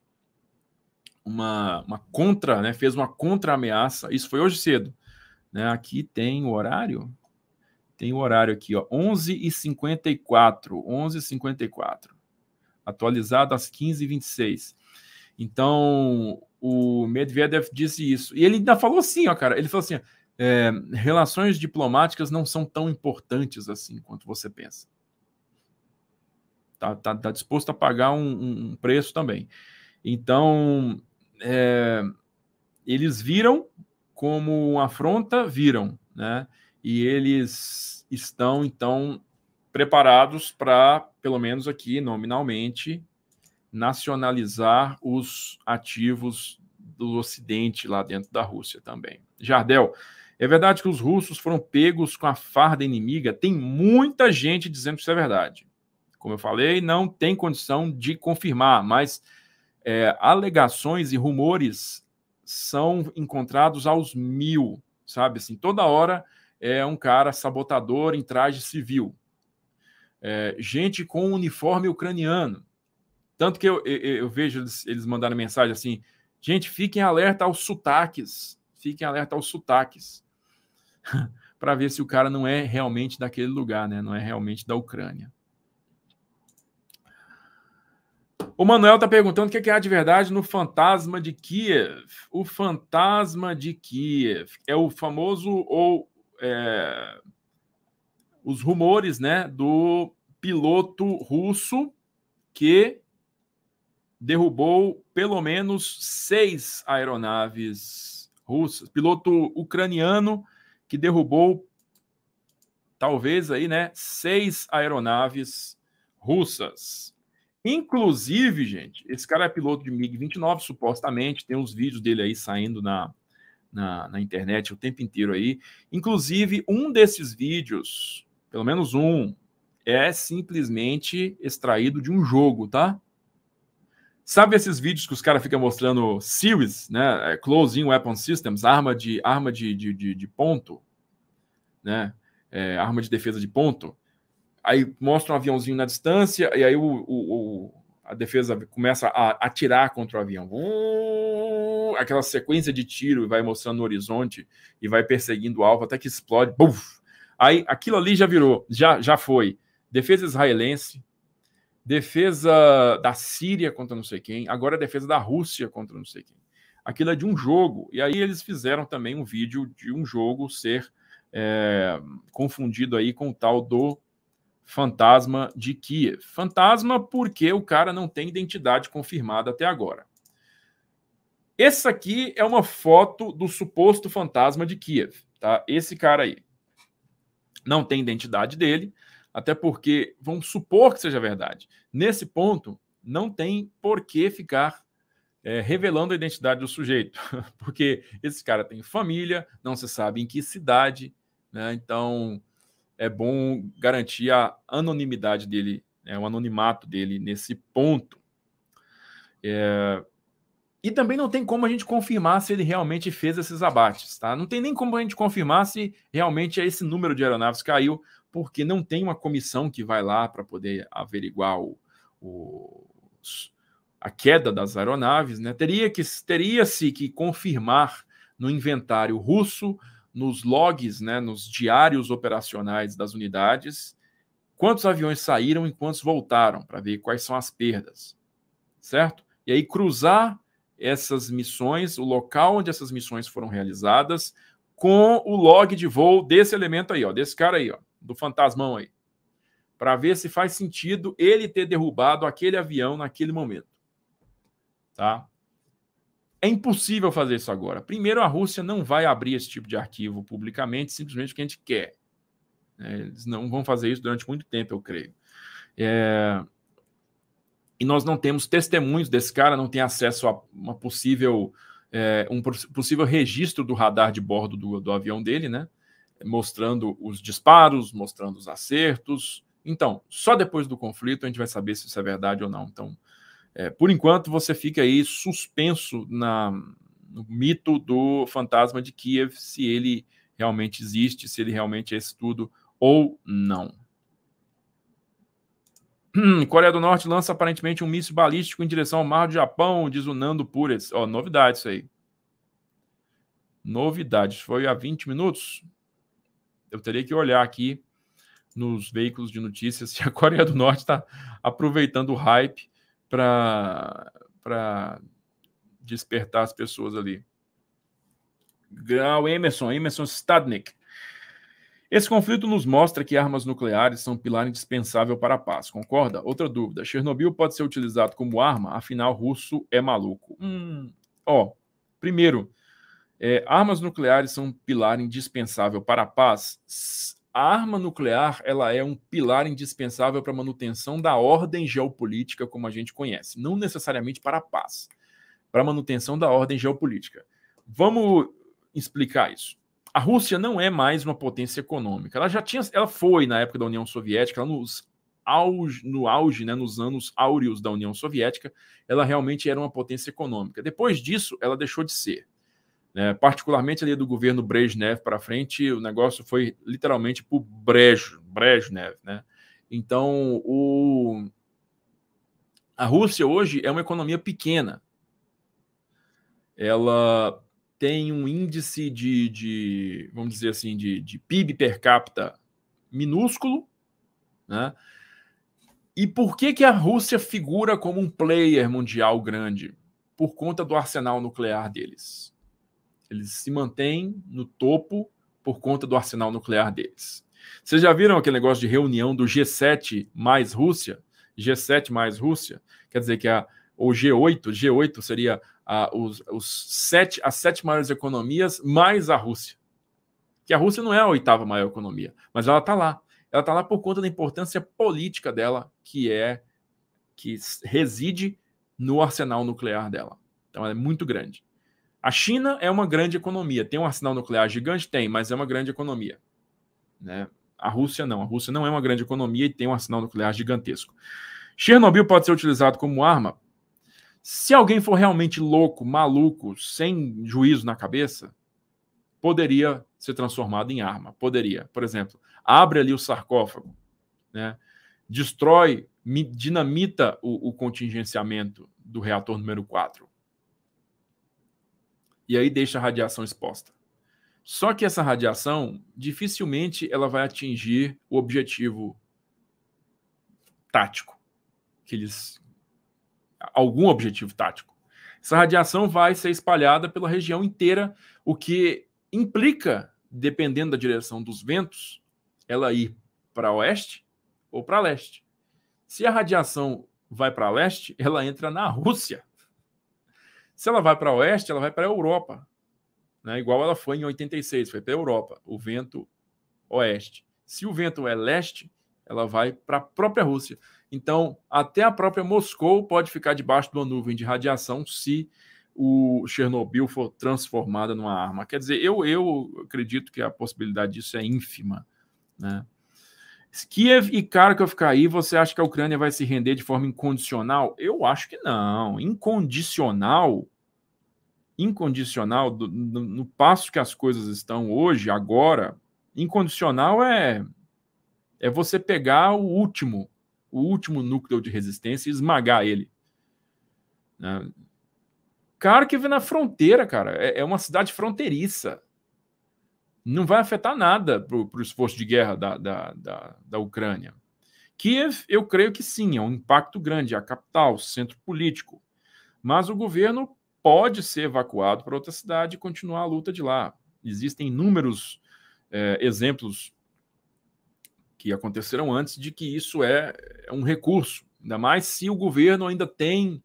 uma, uma contra, né, fez uma contra-ameaça. Isso foi hoje cedo. Né? Aqui tem o horário. Tem o horário aqui, ó, 11h54, 11 Atualizado às 15h26. Então, o Medvedev disse isso. E ele ainda falou assim, ó, cara, ele falou assim, é, relações diplomáticas não são tão importantes assim quanto você pensa. Tá, tá, tá disposto a pagar um, um preço também. Então, é, eles viram como uma afronta, viram, né? e eles estão, então, preparados para, pelo menos aqui, nominalmente, nacionalizar os ativos do Ocidente lá dentro da Rússia também. Jardel, é verdade que os russos foram pegos com a farda inimiga? Tem muita gente dizendo que isso é verdade. Como eu falei, não tem condição de confirmar, mas é, alegações e rumores são encontrados aos mil, sabe? Assim, toda hora é um cara sabotador em traje civil. É, gente com uniforme ucraniano. Tanto que eu, eu, eu vejo eles, eles mandarem mensagem assim: gente, fiquem alerta aos sotaques. Fiquem alerta aos sotaques. para ver se o cara não é realmente daquele lugar, né? Não é realmente da Ucrânia. O Manuel está perguntando o que é de verdade no fantasma de Kiev. O fantasma de Kiev é o famoso ou é, os rumores né, do piloto russo que derrubou pelo menos seis aeronaves russas. Piloto ucraniano que derrubou talvez aí, né, seis aeronaves russas. Inclusive, gente, esse cara é piloto de MiG-29, supostamente, tem uns vídeos dele aí saindo na na, na internet o tempo inteiro aí. Inclusive, um desses vídeos, pelo menos um, é simplesmente extraído de um jogo, tá? Sabe esses vídeos que os caras ficam mostrando series, né? É, closing Weapon Systems, arma de arma de, de, de, de ponto, né? É, arma de defesa de ponto. Aí mostra um aviãozinho na distância e aí o, o, o a defesa começa a atirar contra o avião. Hum, aquela sequência de tiro, vai mostrando o horizonte e vai perseguindo o alvo até que explode. Buf! Aí aquilo ali já virou, já, já foi. Defesa israelense, defesa da Síria contra não sei quem, agora a defesa da Rússia contra não sei quem. Aquilo é de um jogo. E aí eles fizeram também um vídeo de um jogo ser é, confundido aí com o tal do fantasma de Kiev. Fantasma porque o cara não tem identidade confirmada até agora. Essa aqui é uma foto do suposto fantasma de Kiev, tá? Esse cara aí. Não tem identidade dele, até porque vamos supor que seja verdade. Nesse ponto, não tem por que ficar é, revelando a identidade do sujeito, porque esse cara tem família, não se sabe em que cidade, né? Então é bom garantir a anonimidade dele, né? o anonimato dele nesse ponto. É, e também não tem como a gente confirmar se ele realmente fez esses abates, tá? Não tem nem como a gente confirmar se realmente é esse número de aeronaves que caiu, porque não tem uma comissão que vai lá para poder averiguar o, o, a queda das aeronaves, né? Teria que teria se que confirmar no inventário russo, nos logs, né, nos diários operacionais das unidades, quantos aviões saíram e quantos voltaram para ver quais são as perdas, certo? E aí cruzar essas missões, o local onde essas missões foram realizadas, com o log de voo desse elemento aí, ó, desse cara aí, ó, do fantasmão aí, para ver se faz sentido ele ter derrubado aquele avião naquele momento. Tá? É impossível fazer isso agora. Primeiro, a Rússia não vai abrir esse tipo de arquivo publicamente, simplesmente porque a gente quer. Né? Eles não vão fazer isso durante muito tempo, eu creio. É e nós não temos testemunhos desse cara, não tem acesso a uma possível, é, um possível registro do radar de bordo do, do avião dele, né? Mostrando os disparos, mostrando os acertos. Então, só depois do conflito a gente vai saber se isso é verdade ou não. Então, é, por enquanto, você fica aí suspenso na, no mito do fantasma de Kiev, se ele realmente existe, se ele realmente é esse tudo ou não. Hum, Coreia do Norte lança aparentemente um míssil balístico em direção ao mar do Japão, diz o Nando Pures. Ó, novidade isso aí. Novidades. Foi há 20 minutos. Eu teria que olhar aqui nos veículos de notícias se a Coreia do Norte está aproveitando o hype para despertar as pessoas ali. Grau Emerson, Emerson Stadnick. Esse conflito nos mostra que armas nucleares são um pilar indispensável para a paz, concorda? Outra dúvida: Chernobyl pode ser utilizado como arma? Afinal, russo é maluco. Hum, ó, primeiro, é, armas nucleares são um pilar indispensável para a paz. A arma nuclear ela é um pilar indispensável para a manutenção da ordem geopolítica como a gente conhece, não necessariamente para a paz, para a manutenção da ordem geopolítica. Vamos explicar isso. A Rússia não é mais uma potência econômica. Ela já tinha, ela foi na época da União Soviética, nos auge, no auge, né, nos anos áureos da União Soviética, ela realmente era uma potência econômica. Depois disso, ela deixou de ser. Né? Particularmente ali do governo Brezhnev para frente, o negócio foi literalmente por brejo, Brezhnev, né? Então, o a Rússia hoje é uma economia pequena. Ela tem um índice de, de vamos dizer assim, de, de, PIB per capita minúsculo, né? E por que, que a Rússia figura como um player mundial grande? Por conta do arsenal nuclear deles. Eles se mantêm no topo por conta do arsenal nuclear deles. Vocês já viram aquele negócio de reunião do G7 mais Rússia? G7 mais Rússia? Quer dizer que a. Ou G8, G8 seria a, os, os sete, as sete maiores economias, mais a Rússia. Que a Rússia não é a oitava maior economia, mas ela está lá. Ela está lá por conta da importância política dela, que é que reside no arsenal nuclear dela. Então, ela é muito grande. A China é uma grande economia. Tem um arsenal nuclear gigante? Tem, mas é uma grande economia. Né? A Rússia não. A Rússia não é uma grande economia e tem um arsenal nuclear gigantesco. Chernobyl pode ser utilizado como arma? Se alguém for realmente louco, maluco, sem juízo na cabeça, poderia ser transformado em arma. Poderia, por exemplo, abre ali o sarcófago, né? destrói, dinamita o, o contingenciamento do reator número 4. E aí deixa a radiação exposta. Só que essa radiação dificilmente ela vai atingir o objetivo tático que eles algum objetivo tático. Essa radiação vai ser espalhada pela região inteira, o que implica, dependendo da direção dos ventos, ela ir para oeste ou para leste. Se a radiação vai para leste, ela entra na Rússia. Se ela vai para oeste, ela vai para a Europa. Né? Igual ela foi em 86, foi para a Europa, o vento oeste. Se o vento é leste, ela vai para a própria Rússia. Então, até a própria Moscou pode ficar debaixo de uma nuvem de radiação se o Chernobyl for transformada numa arma. Quer dizer, eu, eu acredito que a possibilidade disso é ínfima. Né? Kiev e Kharkov cair, você acha que a Ucrânia vai se render de forma incondicional? Eu acho que não. Incondicional, incondicional, do, no, no passo que as coisas estão hoje, agora, incondicional é é você pegar o último, o último núcleo de resistência e esmagar ele. Né? Claro é na fronteira, cara, é, é uma cidade fronteiriça. Não vai afetar nada para o esforço de guerra da, da, da, da Ucrânia. Kiev, eu creio que sim, é um impacto grande, é a capital, centro político. Mas o governo pode ser evacuado para outra cidade e continuar a luta de lá. Existem inúmeros é, exemplos que aconteceram antes, de que isso é, é, um recurso, ainda mais se o governo ainda tem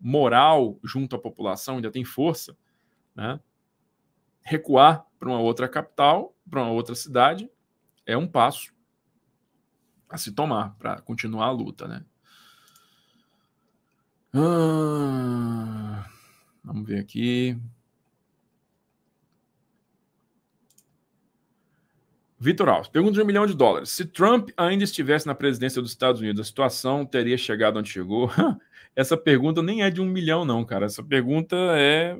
moral junto à população, ainda tem força, né? recuar para uma outra capital, para uma outra cidade, é um passo a se tomar para continuar a luta, né? Ah, vamos ver aqui. Vitor Alves, pergunta de um milhão de dólares. Se Trump ainda estivesse na presidência dos Estados Unidos, a situação teria chegado onde chegou? Essa pergunta nem é de um milhão, não, cara. Essa pergunta é.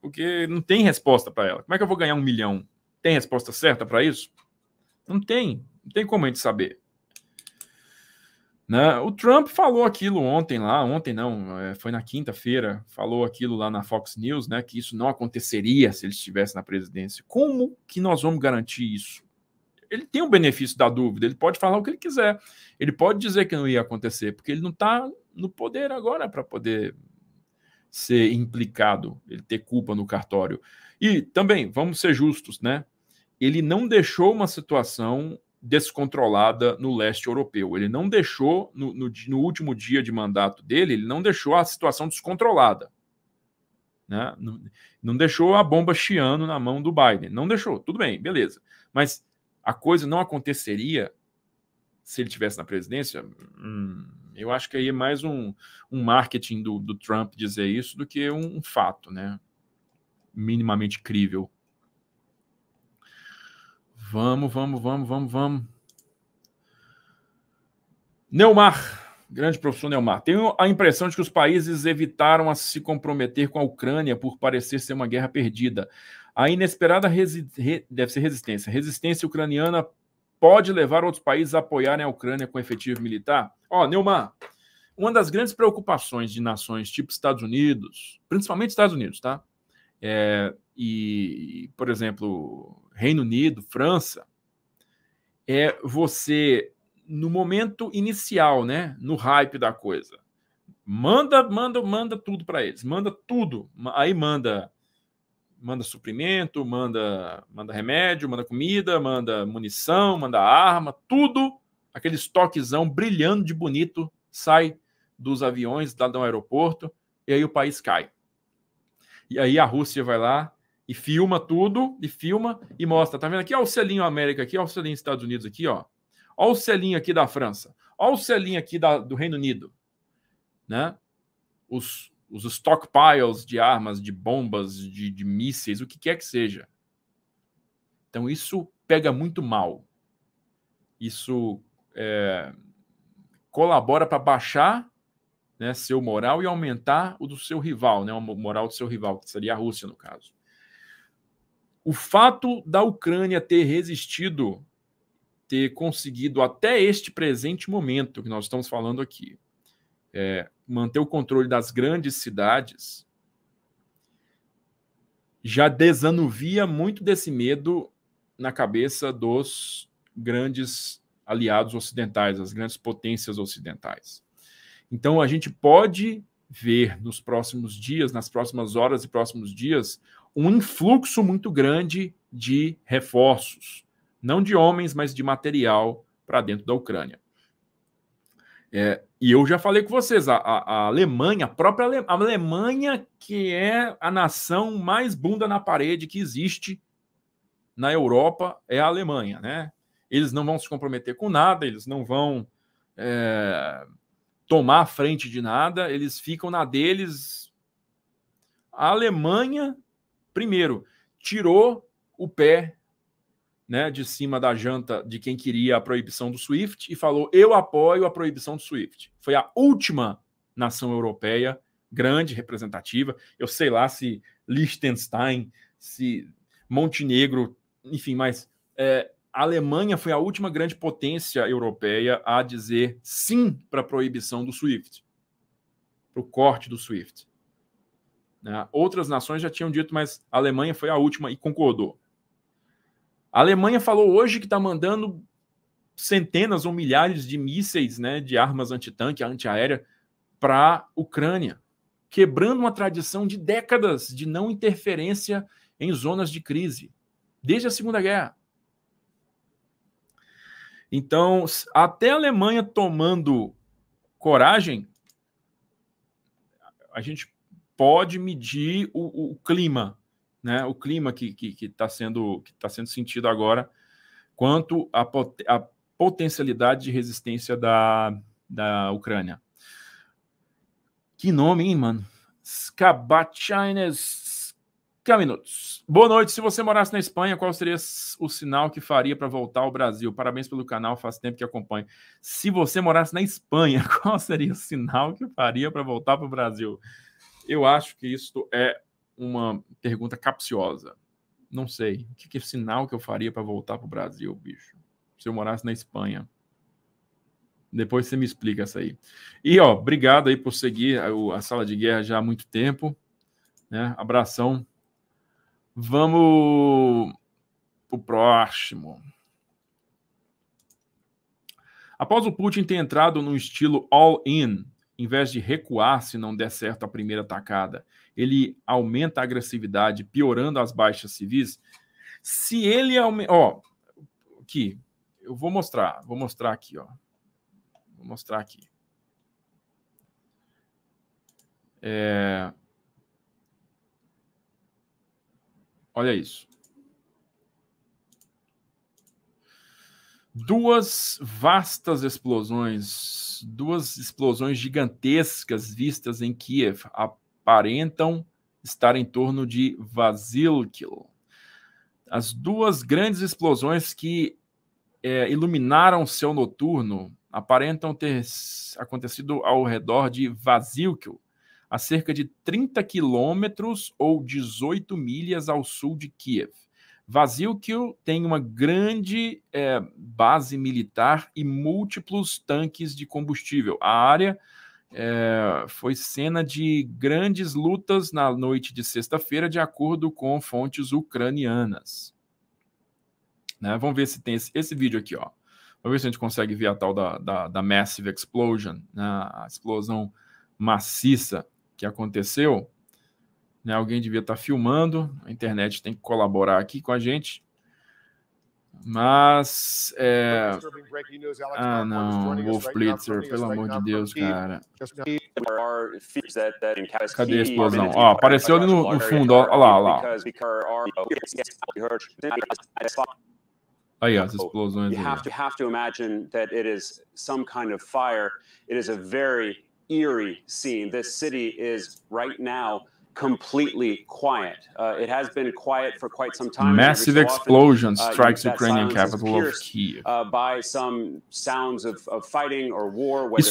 Porque não tem resposta para ela. Como é que eu vou ganhar um milhão? Tem resposta certa para isso? Não tem. Não tem como a gente saber. Né? O Trump falou aquilo ontem lá, ontem não, é, foi na quinta-feira, falou aquilo lá na Fox News, né? Que isso não aconteceria se ele estivesse na presidência. Como que nós vamos garantir isso? Ele tem o benefício da dúvida, ele pode falar o que ele quiser, ele pode dizer que não ia acontecer, porque ele não está no poder agora para poder ser implicado, ele ter culpa no cartório. E também, vamos ser justos, né? Ele não deixou uma situação descontrolada no leste europeu. Ele não deixou, no, no, no último dia de mandato dele, ele não deixou a situação descontrolada. Né? Não, não deixou a bomba chiando na mão do Biden. Não deixou, tudo bem, beleza. Mas a coisa não aconteceria se ele tivesse na presidência? Hum, eu acho que aí é mais um, um marketing do, do Trump dizer isso do que um, um fato, né? Minimamente crível. Vamos, vamos, vamos, vamos, vamos. Neumar, grande professor Neumar. Tenho a impressão de que os países evitaram a se comprometer com a Ucrânia por parecer ser uma guerra perdida. A inesperada resi... deve ser resistência. Resistência ucraniana pode levar outros países a apoiarem a Ucrânia com efetivo militar? Ó, oh, Neumar, uma das grandes preocupações de nações tipo Estados Unidos, principalmente Estados Unidos, tá? É, e, por exemplo, Reino Unido, França, é você, no momento inicial, né, no hype da coisa, manda, manda, manda tudo para eles, manda tudo. Aí manda manda suprimento, manda manda remédio, manda comida, manda munição, manda arma, tudo. Aquele estoquezão brilhando de bonito sai dos aviões, dá do aeroporto, e aí o país cai. E aí a Rússia vai lá e filma tudo, e filma e mostra. Tá vendo aqui? Olha o selinho América aqui, olha o selinho Estados Unidos aqui, ó. Olha o selinho aqui da França. Olha o selinho aqui da, do Reino Unido. Né? Os, os stockpiles de armas, de bombas, de, de mísseis, o que quer que seja. Então isso pega muito mal. Isso é, colabora para baixar né, seu moral e aumentar o do seu rival, né, o moral do seu rival, que seria a Rússia, no caso. O fato da Ucrânia ter resistido, ter conseguido até este presente momento que nós estamos falando aqui, é, manter o controle das grandes cidades, já desanuvia muito desse medo na cabeça dos grandes aliados ocidentais, as grandes potências ocidentais. Então a gente pode ver nos próximos dias, nas próximas horas e próximos dias, um influxo muito grande de reforços, não de homens, mas de material para dentro da Ucrânia. É, e eu já falei com vocês, a, a, Alemanha, a própria Ale, a Alemanha, que é a nação mais bunda na parede que existe na Europa, é a Alemanha, né? Eles não vão se comprometer com nada, eles não vão é, tomar frente de nada, eles ficam na deles. A Alemanha Primeiro, tirou o pé né, de cima da janta de quem queria a proibição do SWIFT e falou: Eu apoio a proibição do SWIFT. Foi a última nação europeia grande, representativa. Eu sei lá se Liechtenstein, se Montenegro, enfim, mas é, a Alemanha foi a última grande potência europeia a dizer sim para a proibição do SWIFT, para o corte do SWIFT. Né? Outras nações já tinham dito, mas a Alemanha foi a última e concordou. A Alemanha falou hoje que está mandando centenas ou milhares de mísseis né, de armas antitanque, antiaérea, para a Ucrânia, quebrando uma tradição de décadas de não interferência em zonas de crise, desde a Segunda Guerra. Então, até a Alemanha tomando coragem, a gente pode medir o, o clima, né? O clima que está que, que tá sendo, que tá sendo sentido agora, quanto à pot potencialidade de resistência da, da Ucrânia. Que nome, hein, mano? Skabachines Caminutos. Boa noite. Se você morasse na Espanha, qual seria o sinal que faria para voltar ao Brasil? Parabéns pelo canal, faz tempo que acompanho. Se você morasse na Espanha, qual seria o sinal que faria para voltar para o Brasil? Eu acho que isto é uma pergunta capciosa. Não sei. O que, que é sinal que eu faria para voltar para o Brasil, bicho? Se eu morasse na Espanha. Depois você me explica essa aí. E, ó, obrigado aí por seguir a, a Sala de Guerra já há muito tempo. Né? Abração. Vamos para o próximo. Após o Putin ter entrado no estilo all-in em vez de recuar se não der certo a primeira atacada, ele aumenta a agressividade, piorando as baixas civis. Se ele aumenta. Ó, aqui, eu vou mostrar, vou mostrar aqui, ó. Vou mostrar aqui. É... Olha isso. duas vastas explosões, duas explosões gigantescas vistas em Kiev aparentam estar em torno de Vasilkil. As duas grandes explosões que é, iluminaram céu noturno aparentam ter acontecido ao redor de Vasilkil, a cerca de 30 quilômetros ou 18 milhas ao sul de Kiev. Vazilkil tem uma grande é, base militar e múltiplos tanques de combustível. A área é, foi cena de grandes lutas na noite de sexta-feira, de acordo com fontes ucranianas. Né? Vamos ver se tem esse, esse, vídeo aqui, ó. Vamos ver se a gente consegue ver a tal da, da, da Massive Explosion, né? a explosão maciça que aconteceu. Né? Alguém devia estar tá filmando, a internet tem que colaborar aqui com a gente. Mas. É... Ah, não, Wolf Blitzer, pelo amor de Deus, cara. Cadê a explosão? Ó, apareceu ali no, no fundo, ó, lá, ó lá. Aí, ó, as explosões. Aí, ó. You have to imagine that it is some kind of fire. It is a very eerie scene. This city is right now completely quiet. Uh, it has been quiet for quite some time. Massive so explosion often, uh, strikes Ukrainian capital of Kiev. Uh, isso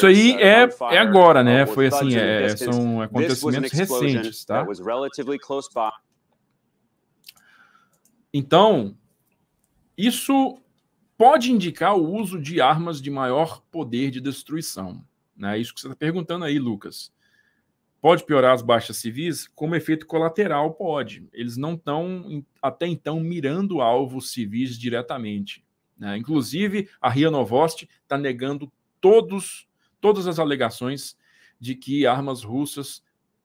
aí uh, é, é agora, né? Foi assim, é, é, são acontecimentos recentes, tá? Então, isso pode indicar o uso de armas de maior poder de destruição. Né? Isso que você está perguntando aí, Lucas. Pode piorar as baixas civis? Como efeito colateral, pode. Eles não estão, até então, mirando alvos civis diretamente. Né? Inclusive, a Ria Novost está negando todos, todas as alegações de que armas russas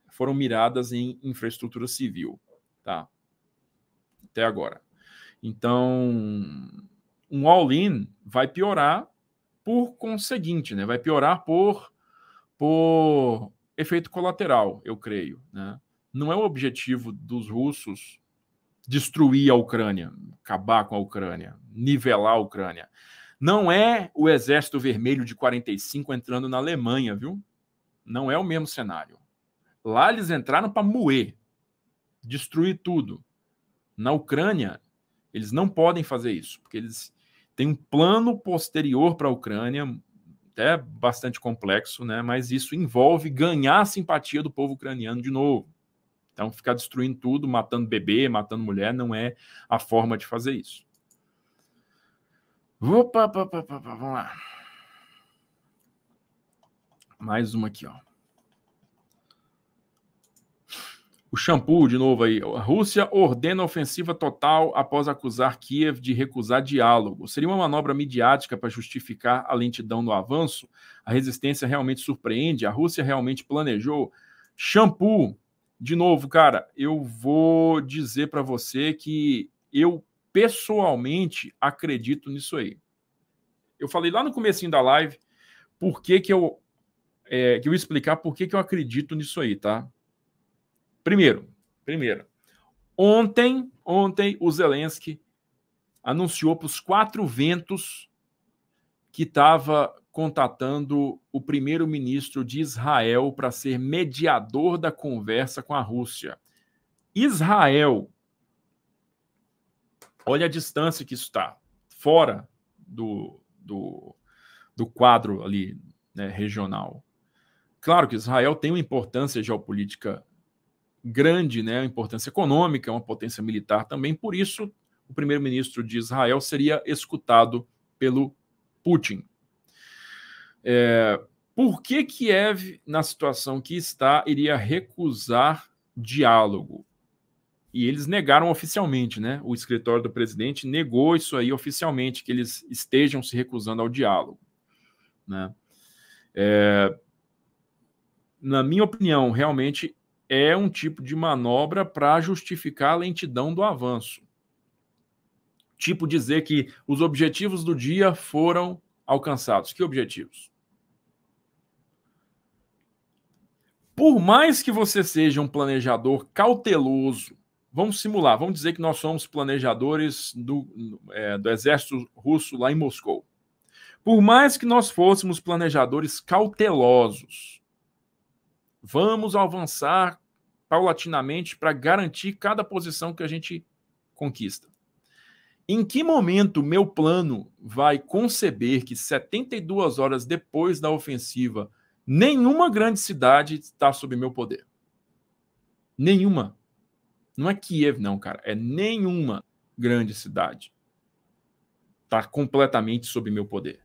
foram miradas em infraestrutura civil. Tá? Até agora. Então, um all-in vai piorar por conseguinte, né? vai piorar por, por efeito colateral, eu creio. Né? Não é o objetivo dos russos destruir a Ucrânia, acabar com a Ucrânia, nivelar a Ucrânia. Não é o Exército Vermelho de 45 entrando na Alemanha, viu? Não é o mesmo cenário. Lá eles entraram para moer, destruir tudo. Na Ucrânia, eles não podem fazer isso, porque eles têm um plano posterior para a Ucrânia até bastante complexo, né? Mas isso envolve ganhar a simpatia do povo ucraniano de novo. Então, ficar destruindo tudo, matando bebê, matando mulher, não é a forma de fazer isso. Opa, opa, opa, opa vamos lá. Mais uma aqui, ó. O shampoo, de novo aí. A Rússia ordena ofensiva total após acusar Kiev de recusar diálogo. Seria uma manobra midiática para justificar a lentidão no avanço? A resistência realmente surpreende? A Rússia realmente planejou? Shampoo, de novo, cara, eu vou dizer para você que eu pessoalmente acredito nisso aí. Eu falei lá no comecinho da live por que, que eu. É, que eu explicar por que, que eu acredito nisso aí, tá? Primeiro, primeiro, ontem, ontem o Zelensky anunciou para os quatro ventos que estava contatando o primeiro-ministro de Israel para ser mediador da conversa com a Rússia. Israel, olha a distância que está, fora do, do, do quadro ali né, regional. Claro que Israel tem uma importância geopolítica grande, né, importância econômica, é uma potência militar também, por isso o primeiro-ministro de Israel seria escutado pelo Putin. É, por que Kiev, na situação que está, iria recusar diálogo? E eles negaram oficialmente, né? O escritório do presidente negou isso aí oficialmente, que eles estejam se recusando ao diálogo. Né? É, na minha opinião, realmente é um tipo de manobra para justificar a lentidão do avanço. Tipo dizer que os objetivos do dia foram alcançados. Que objetivos? Por mais que você seja um planejador cauteloso, vamos simular, vamos dizer que nós somos planejadores do, é, do exército russo lá em Moscou. Por mais que nós fôssemos planejadores cautelosos, Vamos avançar paulatinamente para garantir cada posição que a gente conquista. Em que momento meu plano vai conceber que 72 horas depois da ofensiva, nenhuma grande cidade está sob meu poder? Nenhuma. Não é Kiev, não, cara. É nenhuma grande cidade. Está completamente sob meu poder.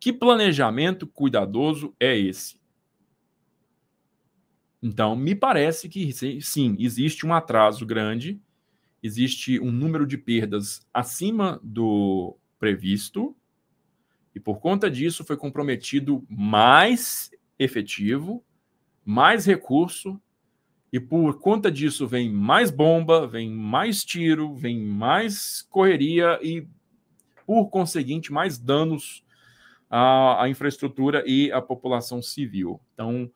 Que planejamento cuidadoso é esse? Então, me parece que sim, existe um atraso grande, existe um número de perdas acima do previsto, e por conta disso foi comprometido mais efetivo, mais recurso, e por conta disso vem mais bomba, vem mais tiro, vem mais correria e, por conseguinte, mais danos à, à infraestrutura e à população civil. Então,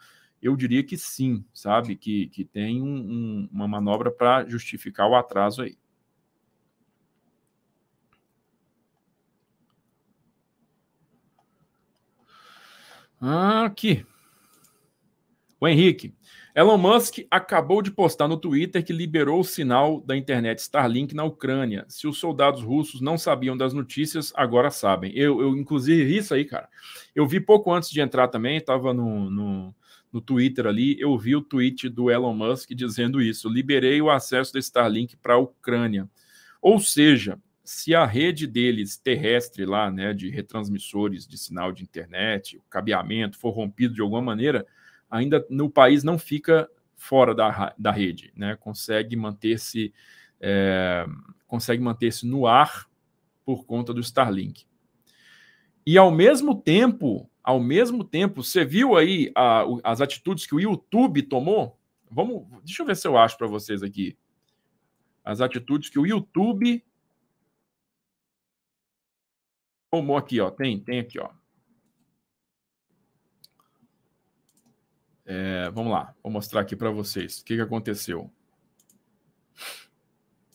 eu diria que sim, sabe? Que, que tem um, um, uma manobra para justificar o atraso aí. Aqui. O Henrique. Elon Musk acabou de postar no Twitter que liberou o sinal da internet Starlink na Ucrânia. Se os soldados russos não sabiam das notícias, agora sabem. Eu, eu inclusive, isso aí, cara. Eu vi pouco antes de entrar também, estava no, no no Twitter ali, eu vi o tweet do Elon Musk dizendo isso: liberei o acesso do Starlink para a Ucrânia. Ou seja, se a rede deles terrestre lá, né, de retransmissores de sinal de internet, o cabeamento for rompido de alguma maneira, ainda no país não fica fora da, da rede, né? Consegue manter-se é, consegue manter-se no ar por conta do Starlink. E ao mesmo tempo, ao mesmo tempo, você viu aí a, as atitudes que o YouTube tomou? Vamos, deixa eu ver se eu acho para vocês aqui. As atitudes que o YouTube tomou aqui, ó. Tem, tem aqui, ó. É, vamos lá, vou mostrar aqui para vocês o que, que aconteceu.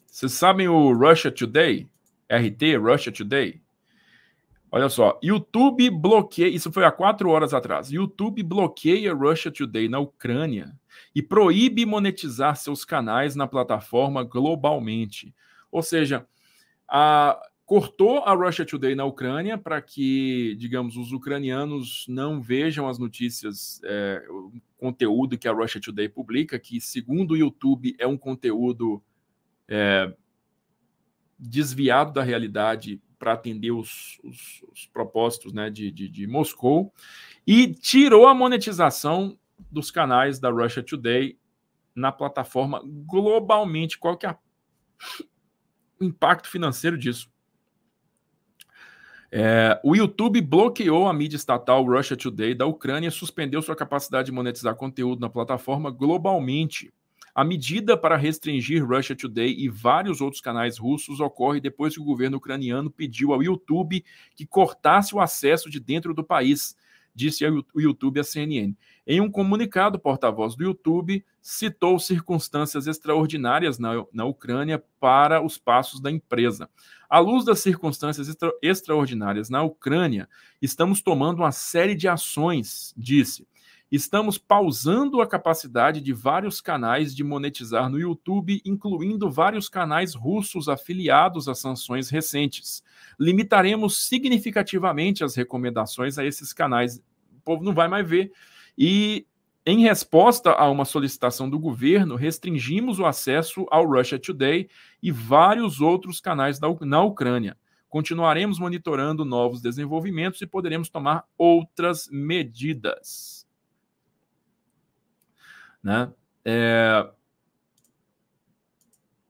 Vocês sabem o Russia Today? RT, Russia Today? Olha só, YouTube bloqueia. Isso foi há quatro horas atrás. YouTube bloqueia Russia Today na Ucrânia e proíbe monetizar seus canais na plataforma globalmente. Ou seja, a, cortou a Russia Today na Ucrânia para que, digamos, os ucranianos não vejam as notícias, é, o conteúdo que a Russia Today publica, que, segundo o YouTube, é um conteúdo é, desviado da realidade para atender os, os, os propósitos né, de, de, de Moscou e tirou a monetização dos canais da Russia Today na plataforma globalmente. Qual que é o impacto financeiro disso? É, o YouTube bloqueou a mídia estatal Russia Today da Ucrânia e suspendeu sua capacidade de monetizar conteúdo na plataforma globalmente. A medida para restringir Russia Today e vários outros canais russos ocorre depois que o governo ucraniano pediu ao YouTube que cortasse o acesso de dentro do país, disse o YouTube à CNN. Em um comunicado, o porta-voz do YouTube citou circunstâncias extraordinárias na, na Ucrânia para os passos da empresa. À luz das circunstâncias extra, extraordinárias na Ucrânia, estamos tomando uma série de ações, disse. Estamos pausando a capacidade de vários canais de monetizar no YouTube, incluindo vários canais russos afiliados a sanções recentes. Limitaremos significativamente as recomendações a esses canais. O povo não vai mais ver. E em resposta a uma solicitação do governo, restringimos o acesso ao Russia Today e vários outros canais na Ucrânia. Continuaremos monitorando novos desenvolvimentos e poderemos tomar outras medidas. Né? É...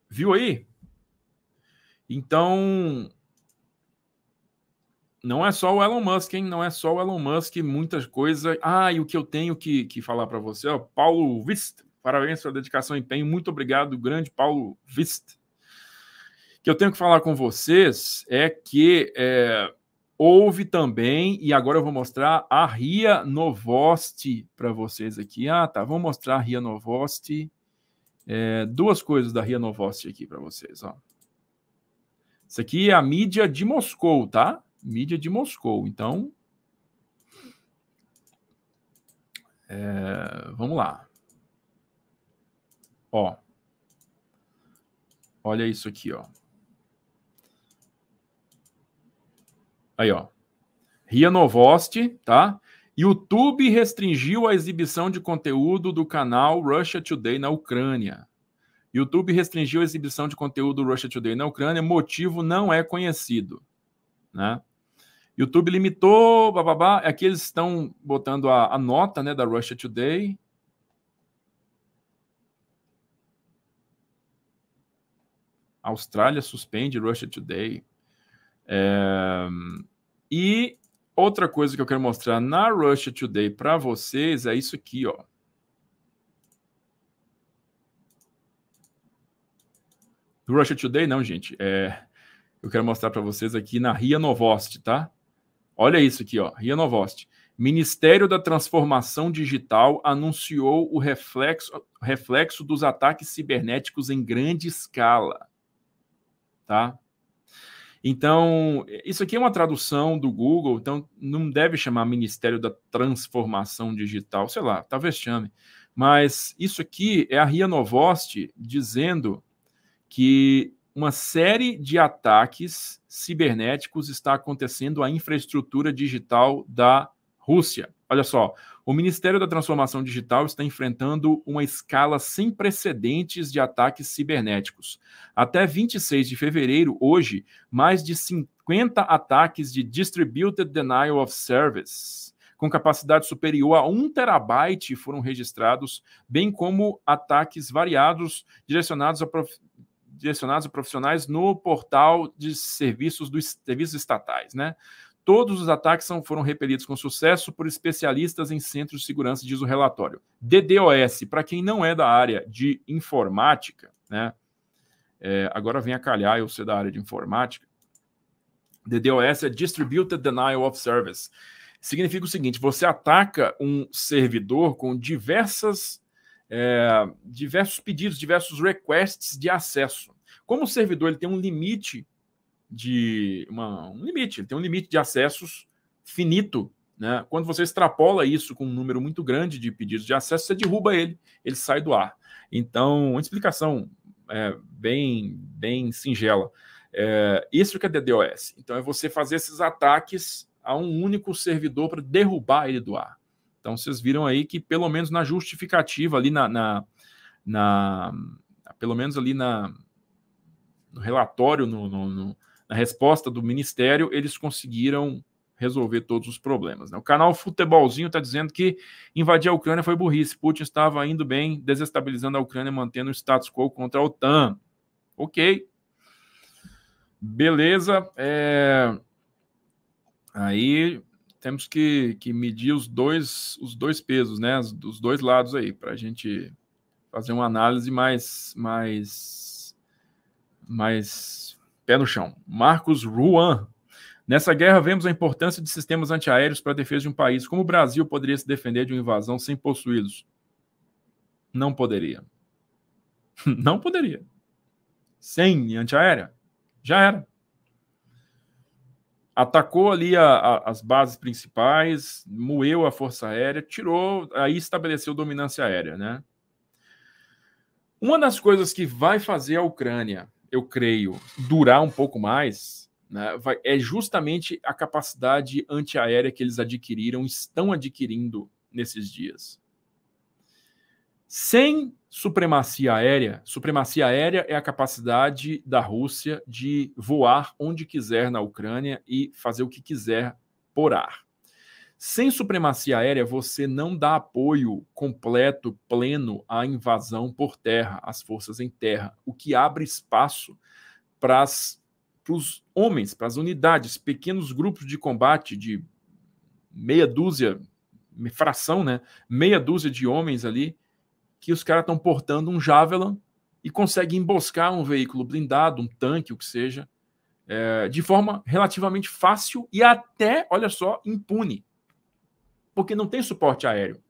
Viu aí? Então, não é só o Elon Musk, hein? Não é só o Elon Musk, muitas coisas. Ah, e o que eu tenho que, que falar para você, ó, Paulo Vist, parabéns pela dedicação e empenho, muito obrigado, grande Paulo Vist. O que eu tenho que falar com vocês é que é, Houve também, e agora eu vou mostrar a Ria Novosti para vocês aqui. Ah, tá, vou mostrar a Ria Novosti. É, duas coisas da Ria Novosti aqui para vocês. Ó. Isso aqui é a mídia de Moscou, tá? Mídia de Moscou. Então, é, vamos lá. Ó, olha isso aqui, ó. Aí, ó. Ria Novosti, tá? YouTube restringiu a exibição de conteúdo do canal Russia Today na Ucrânia. YouTube restringiu a exibição de conteúdo Russia Today na Ucrânia, motivo não é conhecido. Né? YouTube limitou, bababá. Aqui eles estão botando a, a nota né, da Russia Today. Austrália suspende Russia Today. É... E outra coisa que eu quero mostrar na Russia Today para vocês é isso aqui, ó. Russia Today não, gente. É, eu quero mostrar para vocês aqui na Ria Novost, tá? Olha isso aqui, ó, Ria Novost. Ministério da Transformação Digital anunciou o reflexo, reflexo dos ataques cibernéticos em grande escala. Tá? Então, isso aqui é uma tradução do Google, então não deve chamar Ministério da Transformação Digital, sei lá, talvez chame. Mas isso aqui é a Ria Novosti dizendo que uma série de ataques cibernéticos está acontecendo à infraestrutura digital da Rússia. Olha só, o Ministério da Transformação Digital está enfrentando uma escala sem precedentes de ataques cibernéticos. Até 26 de fevereiro, hoje, mais de 50 ataques de Distributed Denial of Service, com capacidade superior a 1 terabyte, foram registrados, bem como ataques variados direcionados a prof direcionados a profissionais no portal de serviços dos serviços estatais, né? Todos os ataques são, foram repelidos com sucesso por especialistas em centros de segurança, diz o relatório. DDoS, para quem não é da área de informática, né? É, agora vem a calhar eu ser da área de informática. DDoS é Distributed Denial of Service. Significa o seguinte: você ataca um servidor com diversas, é, diversos pedidos, diversos requests de acesso. Como o servidor ele tem um limite de uma, um limite, ele tem um limite de acessos finito. Né? Quando você extrapola isso com um número muito grande de pedidos de acesso, você derruba ele, ele sai do ar. Então, uma explicação é, bem, bem singela. É, isso que é DDoS. Então, é você fazer esses ataques a um único servidor para derrubar ele do ar. Então, vocês viram aí que, pelo menos na justificativa, ali na. na, na pelo menos ali na, no relatório, no, no, no na resposta do Ministério, eles conseguiram resolver todos os problemas. Né? O canal Futebolzinho está dizendo que invadir a Ucrânia foi burrice. Putin estava indo bem, desestabilizando a Ucrânia, mantendo o status quo contra a OTAN. Ok. Beleza. É... Aí temos que, que medir os dois, os dois pesos, né? Dos dois lados aí, para a gente fazer uma análise mais, mais, mais pé no chão. Marcos Ruan. Nessa guerra, vemos a importância de sistemas antiaéreos para a defesa de um país. Como o Brasil poderia se defender de uma invasão sem possuí-los? Não poderia. Não poderia. Sem antiaérea? Já era. Atacou ali a, a, as bases principais, moeu a força aérea, tirou, aí estabeleceu dominância aérea, né? Uma das coisas que vai fazer a Ucrânia eu creio, durar um pouco mais, né, vai, é justamente a capacidade antiaérea que eles adquiriram, estão adquirindo nesses dias. Sem supremacia aérea, supremacia aérea é a capacidade da Rússia de voar onde quiser na Ucrânia e fazer o que quiser por ar. Sem supremacia aérea, você não dá apoio completo, pleno à invasão por terra, às forças em terra, o que abre espaço para os homens, para as unidades, pequenos grupos de combate de meia dúzia, fração, né? Meia dúzia de homens ali, que os caras estão portando um Javelin e conseguem emboscar um veículo blindado, um tanque, o que seja, é, de forma relativamente fácil e até, olha só, impune porque não tem suporte aéreo.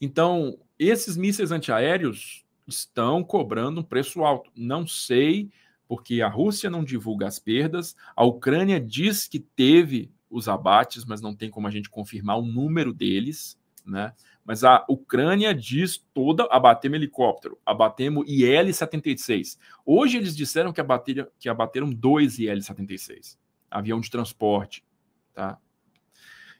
Então, esses mísseis antiaéreos estão cobrando um preço alto. Não sei, porque a Rússia não divulga as perdas, a Ucrânia diz que teve os abates, mas não tem como a gente confirmar o número deles, né? Mas a Ucrânia diz toda abatemos helicóptero, abatemos IL-76. Hoje eles disseram que abateram, que abateram dois IL-76, avião de transporte, tá?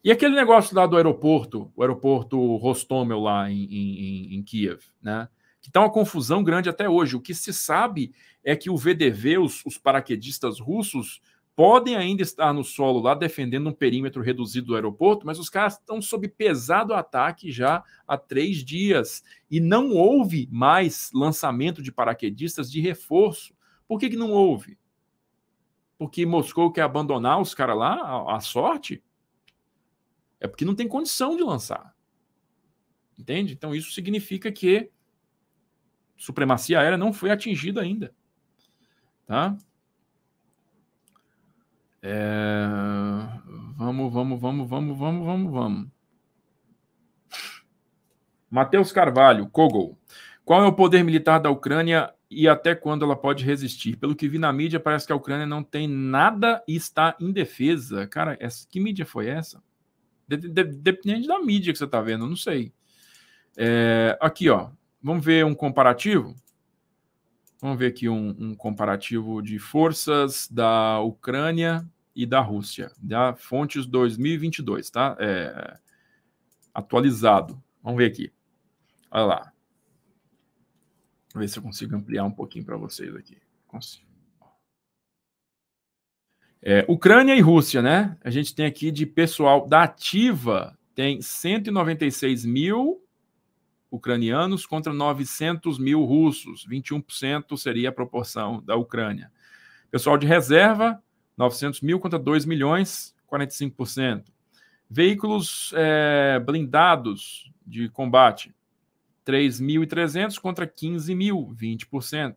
E aquele negócio lá do aeroporto, o aeroporto Rostomel lá em, em, em Kiev, né? Que está uma confusão grande até hoje. O que se sabe é que o VDV, os, os paraquedistas russos, podem ainda estar no solo lá defendendo um perímetro reduzido do aeroporto, mas os caras estão sob pesado ataque já há três dias e não houve mais lançamento de paraquedistas de reforço. Por que, que não houve? Porque Moscou quer abandonar os caras lá à sorte? É porque não tem condição de lançar. Entende? Então isso significa que supremacia aérea não foi atingida ainda. Tá? É... Vamos, vamos, vamos, vamos, vamos, vamos, vamos. Matheus Carvalho, Kogol. Qual é o poder militar da Ucrânia e até quando ela pode resistir? Pelo que vi na mídia, parece que a Ucrânia não tem nada e está indefesa. Cara, essa, que mídia foi essa? Dependente da mídia que você está vendo, não sei. É, aqui, ó. Vamos ver um comparativo. Vamos ver aqui um, um, comparativo de forças da Ucrânia e da Rússia, da Fontes 2022, tá? É, atualizado. Vamos ver aqui. Olha lá. Vou ver se eu consigo ampliar um pouquinho para vocês aqui. Consigo. É, Ucrânia e Rússia, né? A gente tem aqui de pessoal da ativa, tem 196 mil ucranianos contra 900 mil russos. 21% seria a proporção da Ucrânia. Pessoal de reserva, 900 mil contra 2 milhões, 45%. Veículos é, blindados de combate, 3.300 contra 15 mil, 20%.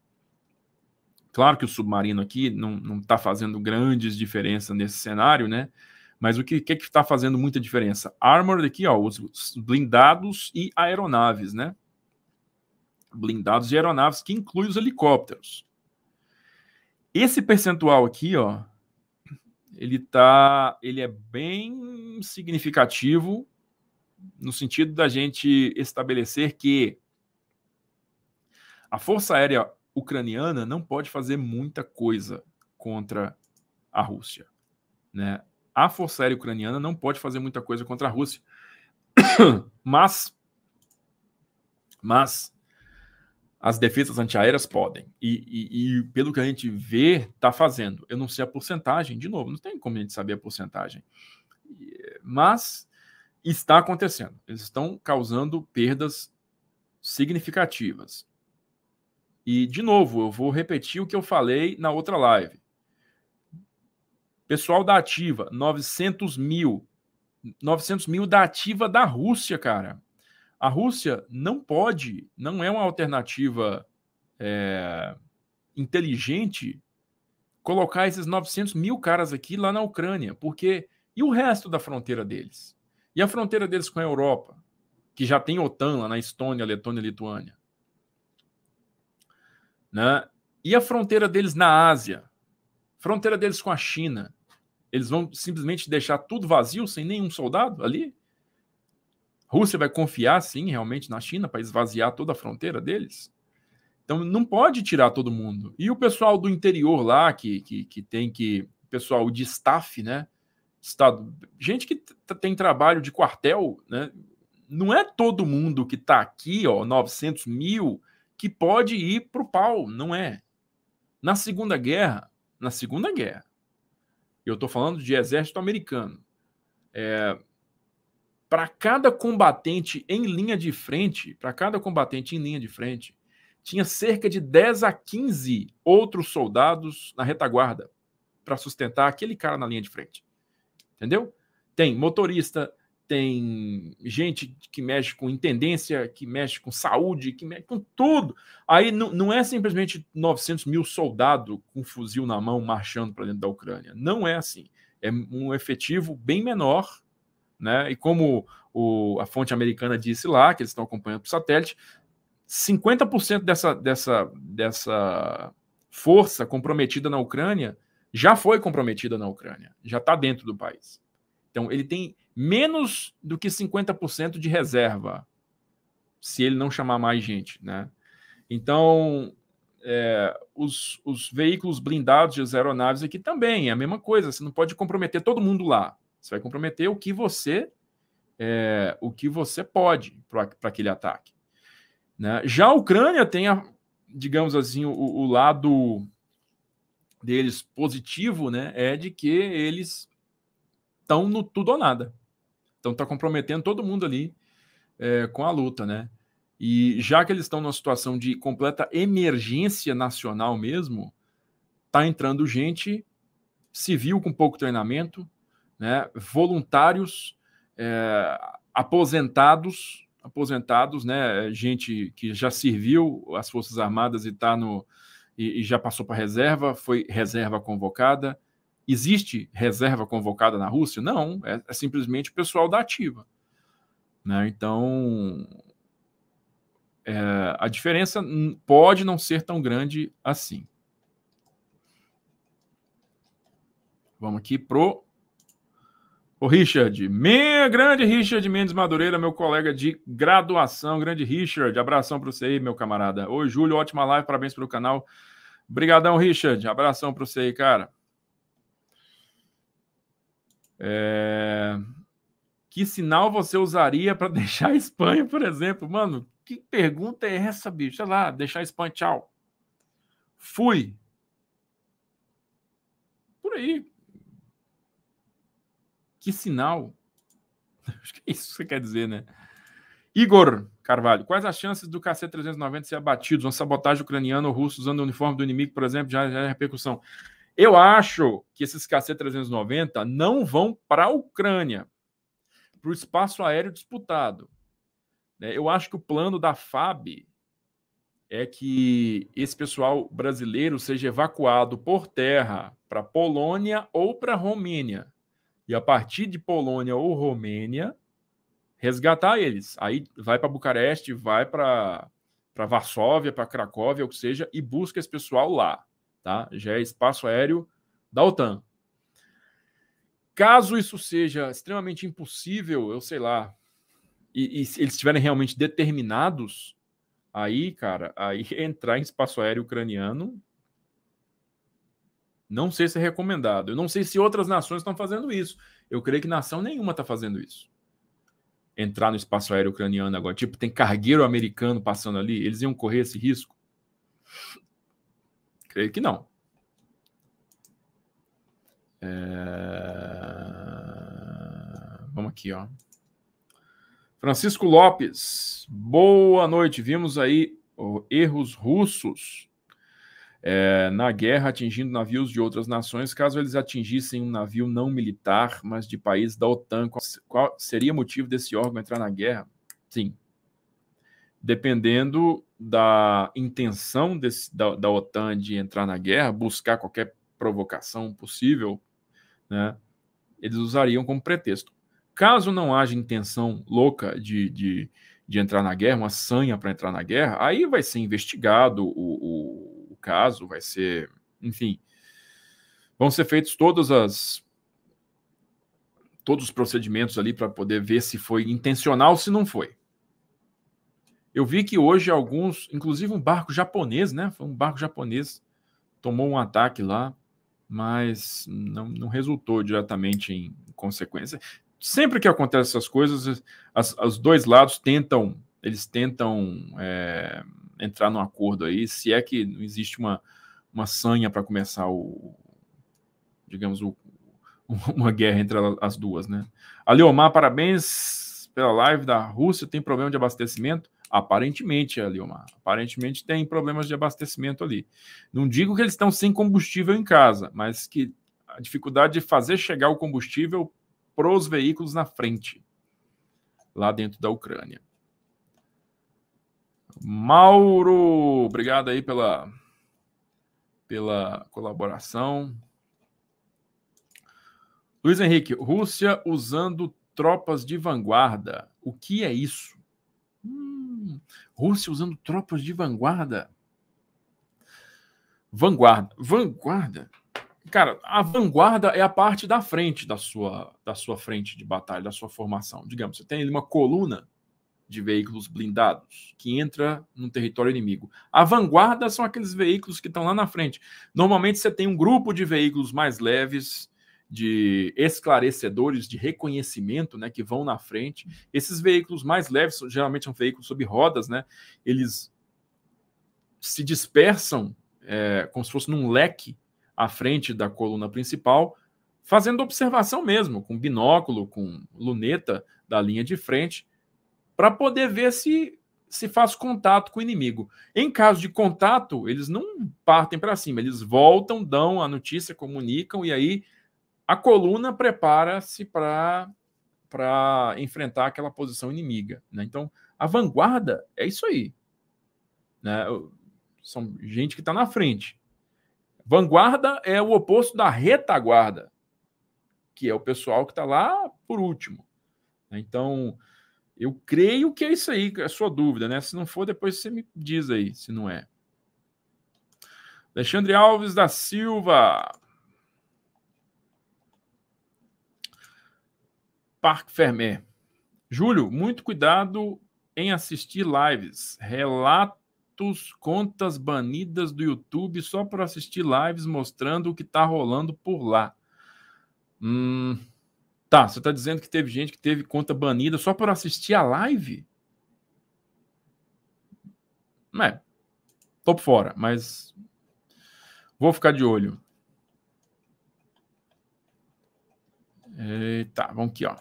Claro que o submarino aqui não está fazendo grandes diferenças nesse cenário, né? Mas o que que é está fazendo muita diferença? Armored aqui, ó, os blindados e aeronaves, né? Blindados e aeronaves, que inclui os helicópteros. Esse percentual aqui, ó, ele tá, ele é bem significativo no sentido da gente estabelecer que a Força Aérea ucraniana não pode fazer muita coisa contra a Rússia. Né? A Força Aérea Ucraniana não pode fazer muita coisa contra a Rússia. Mas, mas as defesas antiaéreas podem. E, e, e, pelo que a gente vê, está fazendo. Eu não sei a porcentagem, de novo, não tem como a gente saber a porcentagem. Mas está acontecendo. Eles estão causando perdas significativas. E, de novo, eu vou repetir o que eu falei na outra live. Pessoal da Ativa, 900 mil. 900 mil da Ativa da Rússia, cara. A Rússia não pode, não é uma alternativa é, inteligente colocar esses 900 mil caras aqui lá na Ucrânia, porque e o resto da fronteira deles? E a fronteira deles com a Europa, que já tem OTAN lá na Estônia, Letônia, Lituânia? Né? E a fronteira deles na Ásia? Fronteira deles com a China? Eles vão simplesmente deixar tudo vazio, sem nenhum soldado ali? Rússia vai confiar, sim, realmente na China para esvaziar toda a fronteira deles? Então não pode tirar todo mundo. E o pessoal do interior lá, que, que, que tem que. Pessoal de staff, né? Estado, gente que tem trabalho de quartel, né? Não é todo mundo que está aqui, ó, 900 mil que pode ir para o pau, não é. Na Segunda Guerra, na Segunda Guerra, eu estou falando de exército americano, é, para cada combatente em linha de frente, para cada combatente em linha de frente, tinha cerca de 10 a 15 outros soldados na retaguarda para sustentar aquele cara na linha de frente. Entendeu? Tem motorista, tem gente que mexe com intendência, que mexe com saúde, que mexe com tudo. Aí não, não é simplesmente 900 mil soldados com fuzil na mão marchando para dentro da Ucrânia. Não é assim. É um efetivo bem menor, né? E como o, a fonte americana disse lá, que eles estão acompanhando por satélite, 50% dessa, dessa, dessa força comprometida na Ucrânia já foi comprometida na Ucrânia, já está dentro do país. Então, ele tem menos do que 50% de reserva, se ele não chamar mais gente, né? Então, é, os, os, veículos blindados de aeronaves aqui também é a mesma coisa. Você não pode comprometer todo mundo lá. Você vai comprometer o que você é, o que você pode para aquele ataque. Né? Já a Ucrânia tem, a, digamos assim, o, o, lado deles positivo, né? É de que eles estão no tudo ou nada. Então está comprometendo todo mundo ali é, com a luta, né? E já que eles estão numa situação de completa emergência nacional mesmo, tá entrando gente civil com pouco treinamento, né? Voluntários, é, aposentados, aposentados, né? Gente que já serviu as forças armadas e tá no e, e já passou para reserva, foi reserva convocada Existe reserva convocada na Rússia? Não, é, é simplesmente o pessoal da ativa. Né? Então, é, a diferença pode não ser tão grande assim. Vamos aqui pro o Richard. Meia grande Richard Mendes Madureira, meu colega de graduação. Grande Richard, abração para você aí, meu camarada. Oi, Júlio, ótima live, parabéns pelo canal. Obrigadão, Richard. Abração para você aí, cara. É... Que sinal você usaria para deixar a Espanha, por exemplo? Mano, que pergunta é essa, bicho? Sei lá, deixar a Espanha, tchau. Fui. Por aí. Que sinal. Acho que é isso que você quer dizer, né? Igor Carvalho, quais as chances do KC-390 ser abatido? Uma sabotagem ucraniana ou russa usando o uniforme do inimigo, por exemplo, já, é repercussão. Eu acho que esses KC-390 não vão para a Ucrânia, para o espaço aéreo disputado. Né? Eu acho que o plano da FAB é que esse pessoal brasileiro seja evacuado por terra para Polônia ou para Romênia. E a partir de Polônia ou Romênia, resgatar eles. Aí vai para Bucareste, vai para Varsóvia, para Cracóvia, ou que seja, e busca esse pessoal lá tá? Já é espaço aéreo da OTAN. Caso isso seja extremamente impossível, eu sei lá, e, e se eles estiverem realmente determinados, aí, cara, aí entrar em espaço aéreo ucraniano, não sei se é recomendado. Eu não sei se outras nações estão fazendo isso. Eu creio que nação nenhuma está fazendo isso. Entrar no espaço aéreo ucraniano agora, tipo, tem cargueiro americano passando ali, eles iam correr esse risco? Creio que não. É... Vamos aqui, ó. Francisco Lopes, boa noite. Vimos aí erros russos é, na guerra atingindo navios de outras nações, caso eles atingissem um navio não militar, mas de países da OTAN. Qual, qual seria motivo desse órgão entrar na guerra? Sim, dependendo da intenção desse, da, da, OTAN de entrar na guerra, buscar qualquer provocação possível, né, eles usariam como pretexto. Caso não haja intenção louca de, de, de entrar na guerra, uma sanha para entrar na guerra, aí vai ser investigado o, o, o caso, vai ser. Enfim, vão ser feitos todas as todos os procedimentos ali para poder ver se foi intencional, ou se não foi. Eu vi que hoje alguns, inclusive um barco japonês, né? Foi um barco japonês, tomou um ataque lá, mas não, não resultou diretamente em consequência. Sempre que acontecem essas coisas, as, os dois lados tentam, eles tentam é, entrar num acordo aí, se é que não existe uma, uma sanha para começar o, digamos, o, uma guerra entre as duas, né? Aliomar, parabéns pela live da Rússia, tem problema de abastecimento. Aparentemente, Liomar. Aparentemente tem problemas de abastecimento ali. Não digo que eles estão sem combustível em casa, mas que a dificuldade de fazer chegar o combustível para os veículos na frente, lá dentro da Ucrânia. Mauro, obrigado aí pela, pela colaboração. Luiz Henrique, Rússia usando tropas de vanguarda. O que é isso? Hum, Rússia usando tropas de vanguarda. Vanguarda. Vanguarda. Cara, a vanguarda é a parte da frente da sua, da sua frente de batalha, da sua formação. Digamos, você tem uma coluna de veículos blindados que entra no território inimigo. A vanguarda são aqueles veículos que estão lá na frente. Normalmente você tem um grupo de veículos mais leves de esclarecedores, de reconhecimento, né, que vão na frente. Esses veículos mais leves, geralmente são veículos sob rodas, né, eles se dispersam é, como se fosse num leque à frente da coluna principal, fazendo observação mesmo, com binóculo, com luneta da linha de frente, para poder ver se se faz contato com o inimigo. Em caso de contato, eles não partem para cima, eles voltam, dão a notícia, comunicam e aí a coluna prepara-se para para enfrentar aquela posição inimiga. Né? Então, a vanguarda é isso aí. Né? São gente que está na frente. Vanguarda é o oposto da retaguarda, que é o pessoal que está lá por último. Né? Então, eu creio que é isso aí, é a sua dúvida, né? Se não for, depois você me diz aí se não é. Alexandre Alves da Silva. Parque Fermé. Júlio, muito cuidado em assistir lives. Relatos, contas banidas do YouTube só para assistir lives mostrando o que está rolando por lá. Hum, tá, você está dizendo que teve gente que teve conta banida só para assistir a live? Não é. Tô fora, mas vou ficar de olho. Eita, vamos aqui, ó.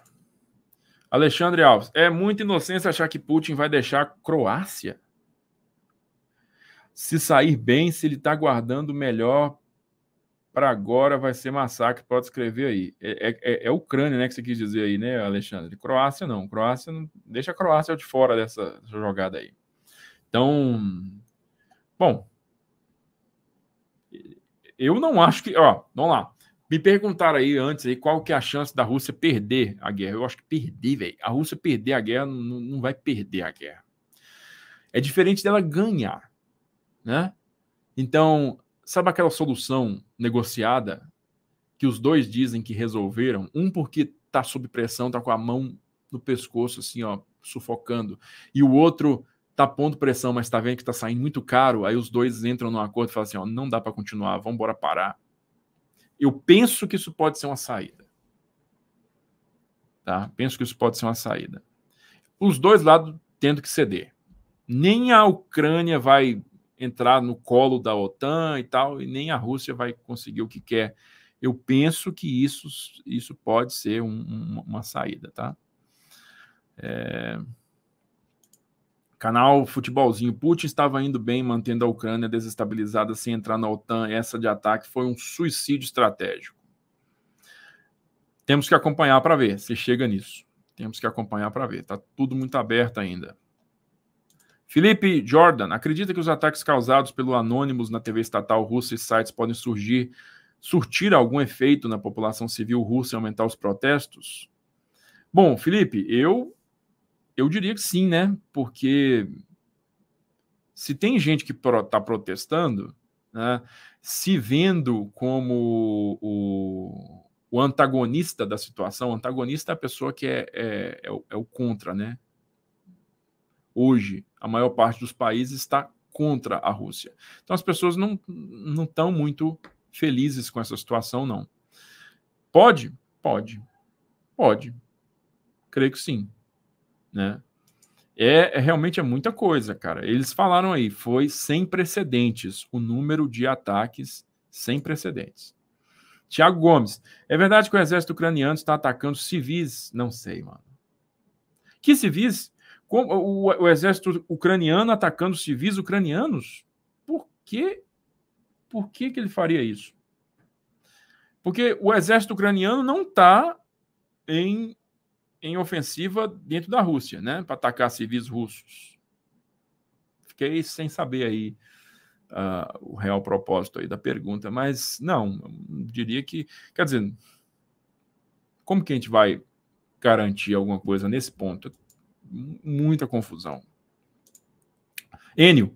Alexandre Alves, é muita inocência achar que Putin vai deixar a Croácia se sair bem, se ele está guardando melhor para agora, vai ser massacre. Pode escrever aí. É, é, é, é, Ucrânia, né? Que você quis dizer aí, né, Alexandre? Croácia não. Croácia não. Deixa a Croácia de fora dessa, dessa jogada aí. Então, bom. Eu não acho que. Ó, vamos lá. Me perguntaram aí antes aí qual que é a chance da Rússia perder a guerra. Eu acho que perder, velho. A Rússia perder a guerra não, não vai perder a guerra. É diferente dela ganhar, né? Então, sabe aquela solução negociada que os dois dizem que resolveram? Um porque tá sob pressão, tá com a mão no pescoço assim, ó, sufocando, e o outro tá pondo pressão, mas tá vendo que tá saindo muito caro. Aí os dois entram num acordo e falam assim, ó, não dá para continuar, vamos embora parar eu penso que isso pode ser uma saída. Tá? Penso que isso pode ser uma saída. Os dois lados tendo que ceder. Nem a Ucrânia vai entrar no colo da OTAN e tal, e nem a Rússia vai conseguir o que quer. Eu penso que isso, isso pode ser um, uma, uma saída, tá? É... Canal Futebolzinho. Putin estava indo bem, mantendo a Ucrânia desestabilizada sem entrar na OTAN. Essa de ataque foi um suicídio estratégico. Temos que acompanhar para ver se chega nisso. Temos que acompanhar para ver. Está tudo muito aberto ainda. Felipe Jordan acredita que os ataques causados pelo Anonymous na TV estatal russa e sites podem surgir, surtir algum efeito na população civil russa e aumentar os protestos? Bom, Felipe, eu eu diria que sim, né? Porque se tem gente que está protestando, né, se vendo como o, o, antagonista da situação, o antagonista é a pessoa que é, é, é, o, é o contra, né? Hoje, a maior parte dos países está contra a Rússia. Então, as pessoas não estão muito felizes com essa situação, não. Pode? Pode. Pode. Creio que sim né? É, é, realmente é muita coisa, cara. Eles falaram aí, foi sem precedentes o número de ataques sem precedentes. Tiago Gomes, é verdade que o exército ucraniano está atacando civis? Não sei, mano. Que civis? Como, o, o exército ucraniano atacando civis ucranianos? Por que? Por que, que ele faria isso? Porque o exército ucraniano não está em em ofensiva dentro da Rússia, né? Para atacar civis russos. Fiquei sem saber aí uh, o real propósito aí da pergunta, mas não, diria que. Quer dizer, como que a gente vai garantir alguma coisa nesse ponto? Muita confusão. Enio,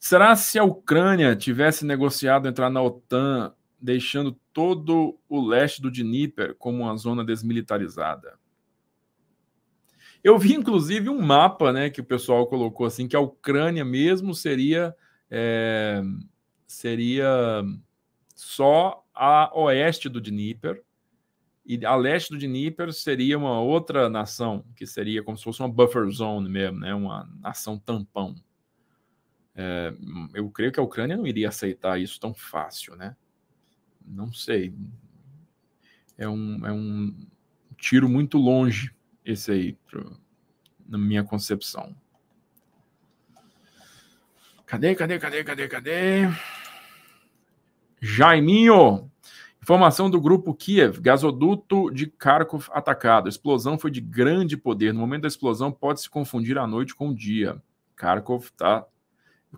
será se a Ucrânia tivesse negociado entrar na OTAN, deixando todo o leste do Dnieper como uma zona desmilitarizada? Eu vi, inclusive, um mapa né, que o pessoal colocou assim, que a Ucrânia mesmo seria, é, seria só a oeste do Dnieper, e a leste do Dnieper seria uma outra nação, que seria como se fosse uma buffer zone mesmo, né, uma nação tampão. É, eu creio que a Ucrânia não iria aceitar isso tão fácil, né? Não sei. É um, é um tiro muito longe esse aí, pro, na minha concepção. Cadê, cadê, cadê, cadê, cadê? Jaiminho! Informação do grupo Kiev, gasoduto de Kharkov atacado. A explosão foi de grande poder. No momento da explosão, pode se confundir a noite com o dia. Kharkov está.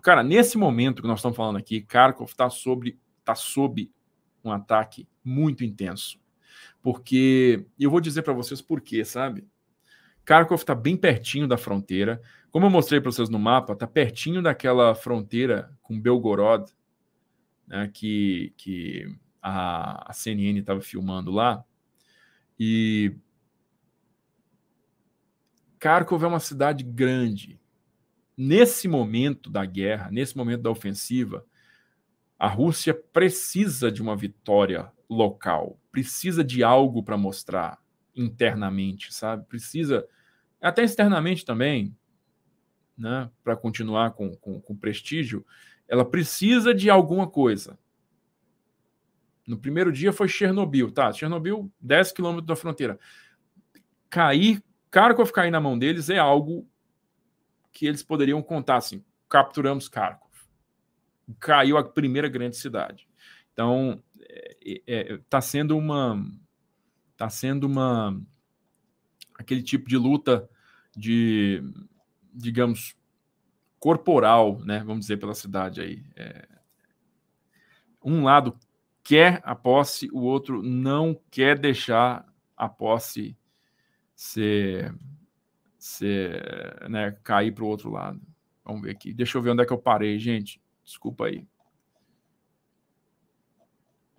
Cara, nesse momento que nós estamos falando aqui, Kharkov está sobre, tá sob um ataque muito intenso. Porque. E eu vou dizer para vocês por quê, sabe? Kharkov está bem pertinho da fronteira. Como eu mostrei para vocês no mapa, está pertinho daquela fronteira com Belgorod, né, que, que a, a CNN estava filmando lá. E Kharkov é uma cidade grande. Nesse momento da guerra, nesse momento da ofensiva, a Rússia precisa de uma vitória local, precisa de algo para mostrar internamente, sabe? Precisa até externamente também, né, para continuar com, com, com prestígio, ela precisa de alguma coisa. No primeiro dia foi Chernobyl, tá? Chernobyl, 10 quilômetros da fronteira. Cair, Kharkov cair na mão deles é algo que eles poderiam contar assim: capturamos Kharkov. Caiu a primeira grande cidade. Então, está é, é, é tá sendo uma. Está sendo uma aquele tipo de luta de, digamos, corporal, né? Vamos dizer pela cidade aí. É... Um lado quer a posse, o outro não quer deixar a posse ser, ser né, cair para o outro lado. Vamos ver aqui. Deixa eu ver onde é que eu parei, gente. Desculpa aí.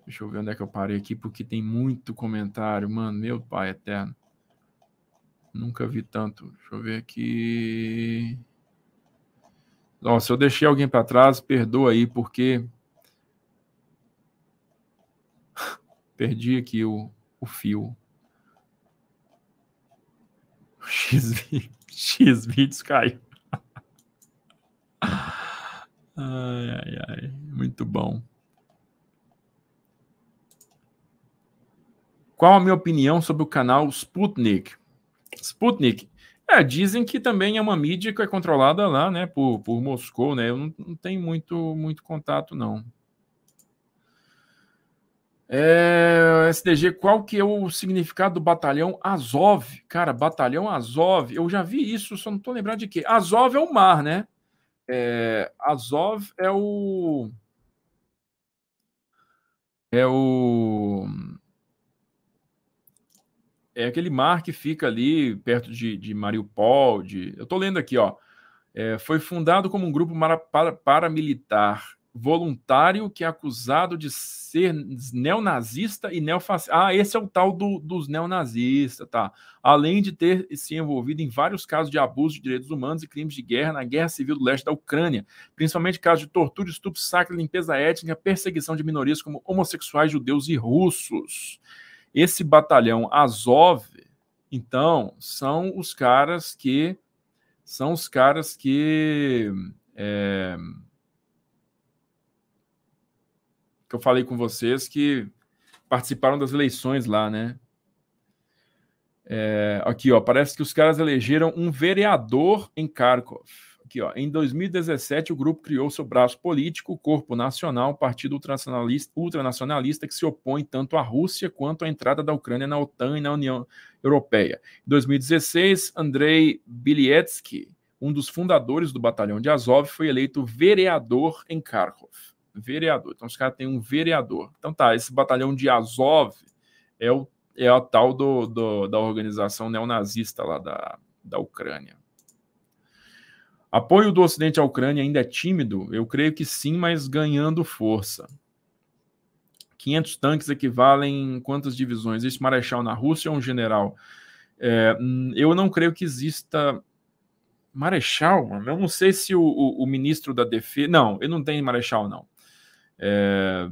Deixa eu ver onde é que eu parei aqui, porque tem muito comentário, mano. Meu pai eterno. Nunca vi tanto. Deixa eu ver aqui. Bom, se eu deixei alguém para trás, perdoa aí, porque perdi aqui o, o fio. O X, X caiu. Ai, ai, ai, muito bom. Qual a minha opinião sobre o canal Sputnik? Sputnik. É, dizem que também é uma mídia que é controlada lá, né, por, por Moscou, né? Eu não, não tenho muito, muito contato, não. É, SDG, qual que é o significado do batalhão Azov? Cara, batalhão Azov, eu já vi isso, só não tô lembrando de quê. Azov é o mar, né? É, Azov é o... É o é aquele mar que fica ali perto de, de Mariupol. De... Eu estou lendo aqui, ó. É, foi fundado como um grupo paramilitar voluntário que é acusado de ser neonazista e neofascista. Ah, esse é o tal do, dos neonazistas, tá? Além de ter se envolvido em vários casos de abuso de direitos humanos e crimes de guerra na Guerra Civil do Leste da Ucrânia, principalmente casos de tortura, estupro, sacro, limpeza étnica, perseguição de minorias como homossexuais, judeus e russos. Esse batalhão Azov, então, são os caras que são os caras que é, que eu falei com vocês que participaram das eleições lá, né? É, aqui, ó, parece que os caras elegeram um vereador em Kharkov. Aqui, ó. Em 2017, o grupo criou seu braço político, o Corpo Nacional, partido ultranacionalista, ultranacionalista que se opõe tanto à Rússia quanto à entrada da Ucrânia na OTAN e na União Europeia. Em 2016, Andrei Bilietsky, um dos fundadores do Batalhão de Azov, foi eleito vereador em Kharkov. Vereador. Então, os caras têm um vereador. Então, tá. Esse Batalhão de Azov é o é a tal do, do, da organização neonazista lá da, da Ucrânia. Apoio do Ocidente à Ucrânia ainda é tímido? Eu creio que sim, mas ganhando força. 500 tanques equivalem quantas divisões? Existe marechal na Rússia ou um general? É, hum, eu não creio que exista marechal. Eu não sei se o, o, o ministro da Defesa. Não, ele não tem marechal, não. É,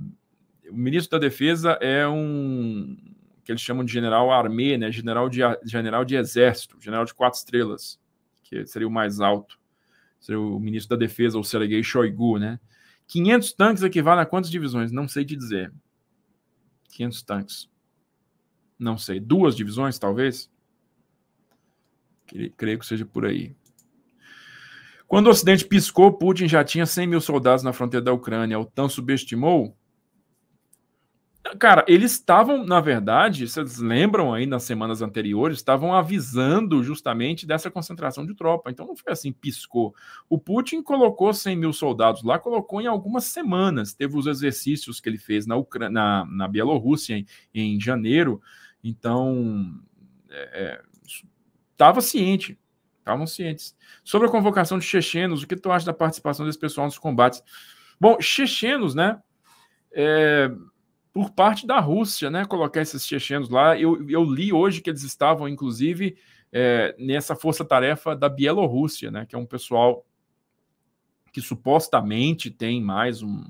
o ministro da Defesa é um que eles chamam de general armê, né? General de, general de exército, general de quatro estrelas, que seria o mais alto o ministro da Defesa, o Sergei Shoigu, né? 500 tanques equivalem a quantas divisões? Não sei te dizer. 500 tanques. Não sei. Duas divisões, talvez? Creio que seja por aí. Quando o Ocidente piscou, Putin já tinha 100 mil soldados na fronteira da Ucrânia. O OTAN subestimou? Cara, eles estavam, na verdade, vocês lembram aí nas semanas anteriores, estavam avisando justamente dessa concentração de tropa. Então não foi assim, piscou. O Putin colocou 100 mil soldados lá, colocou em algumas semanas. Teve os exercícios que ele fez na, Ucrânia, na, na Bielorrússia em, em janeiro. Então, estava é, é ciente, estavam cientes. Sobre a convocação de chechenos, o que tu acha da participação desse pessoal nos combates? Bom, chechenos, né? É, por parte da Rússia, né? Colocar esses chechenos lá. Eu, eu li hoje que eles estavam, inclusive, é, nessa força-tarefa da Bielorrússia, né? Que é um pessoal que supostamente tem mais um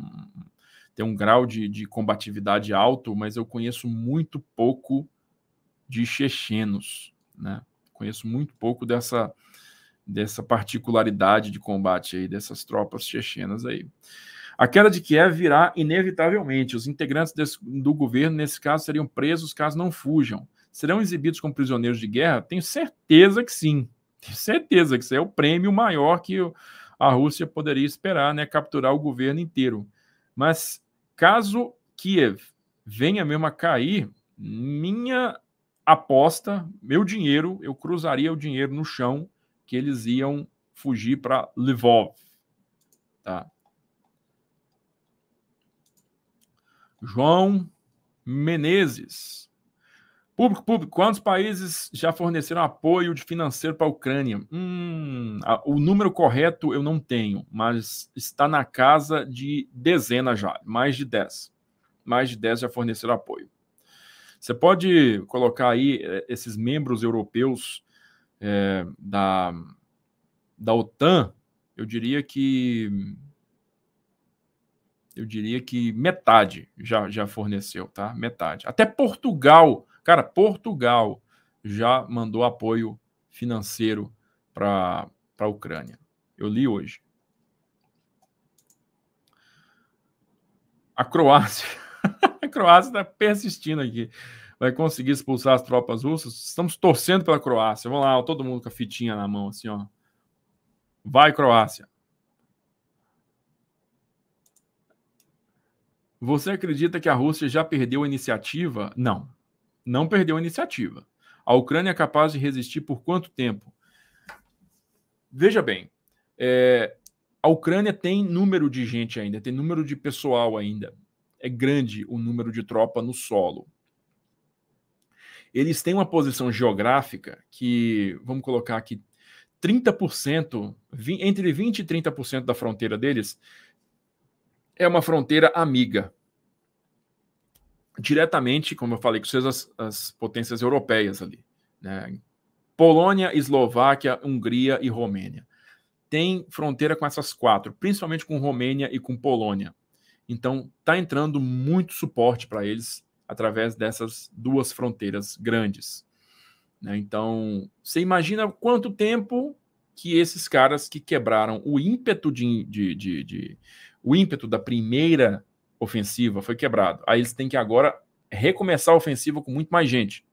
tem um grau de, de combatividade alto, mas eu conheço muito pouco de chechenos, né? Conheço muito pouco dessa dessa particularidade de combate aí dessas tropas chechenas aí. A queda de Kiev virá inevitavelmente. Os integrantes desse, do governo, nesse caso, seriam presos caso não fujam. Serão exibidos como prisioneiros de guerra? Tenho certeza que sim. Tenho certeza que isso é o prêmio maior que a Rússia poderia esperar, né? Capturar o governo inteiro. Mas caso Kiev venha mesmo a cair, minha aposta, meu dinheiro, eu cruzaria o dinheiro no chão que eles iam fugir para Lvov. Tá? João Menezes. Público, público, quantos países já forneceram apoio de financeiro para a Ucrânia? Hum, a, o número correto eu não tenho, mas está na casa de dezenas já, mais de dez, Mais de dez já forneceram apoio. Você pode colocar aí é, esses membros europeus é, da, da OTAN, eu diria que eu diria que metade já, já forneceu, tá? Metade. Até Portugal, cara, Portugal já mandou apoio financeiro para a Ucrânia. Eu li hoje. A Croácia. a Croácia está persistindo aqui. Vai conseguir expulsar as tropas russas? Estamos torcendo pela Croácia. Vamos lá, todo mundo com a fitinha na mão, assim, ó. Vai, Croácia. Você acredita que a Rússia já perdeu a iniciativa? Não, não perdeu a iniciativa. A Ucrânia é capaz de resistir por quanto tempo? Veja bem, é, a Ucrânia tem número de gente ainda, tem número de pessoal ainda. É grande o número de tropa no solo. Eles têm uma posição geográfica que, vamos colocar aqui, 30%, entre 20% e 30% da fronteira deles é uma fronteira amiga. Diretamente, como eu falei com vocês, as, as potências europeias ali. Né? Polônia, Eslováquia, Hungria e Romênia. Tem fronteira com essas quatro, principalmente com Romênia e com Polônia. Então, está entrando muito suporte para eles através dessas duas fronteiras grandes. Né? Então, você imagina quanto tempo que esses caras que quebraram o ímpeto de, de, de, de o ímpeto da primeira ofensiva foi quebrado. Aí eles têm que agora recomeçar a ofensiva com muito mais gente,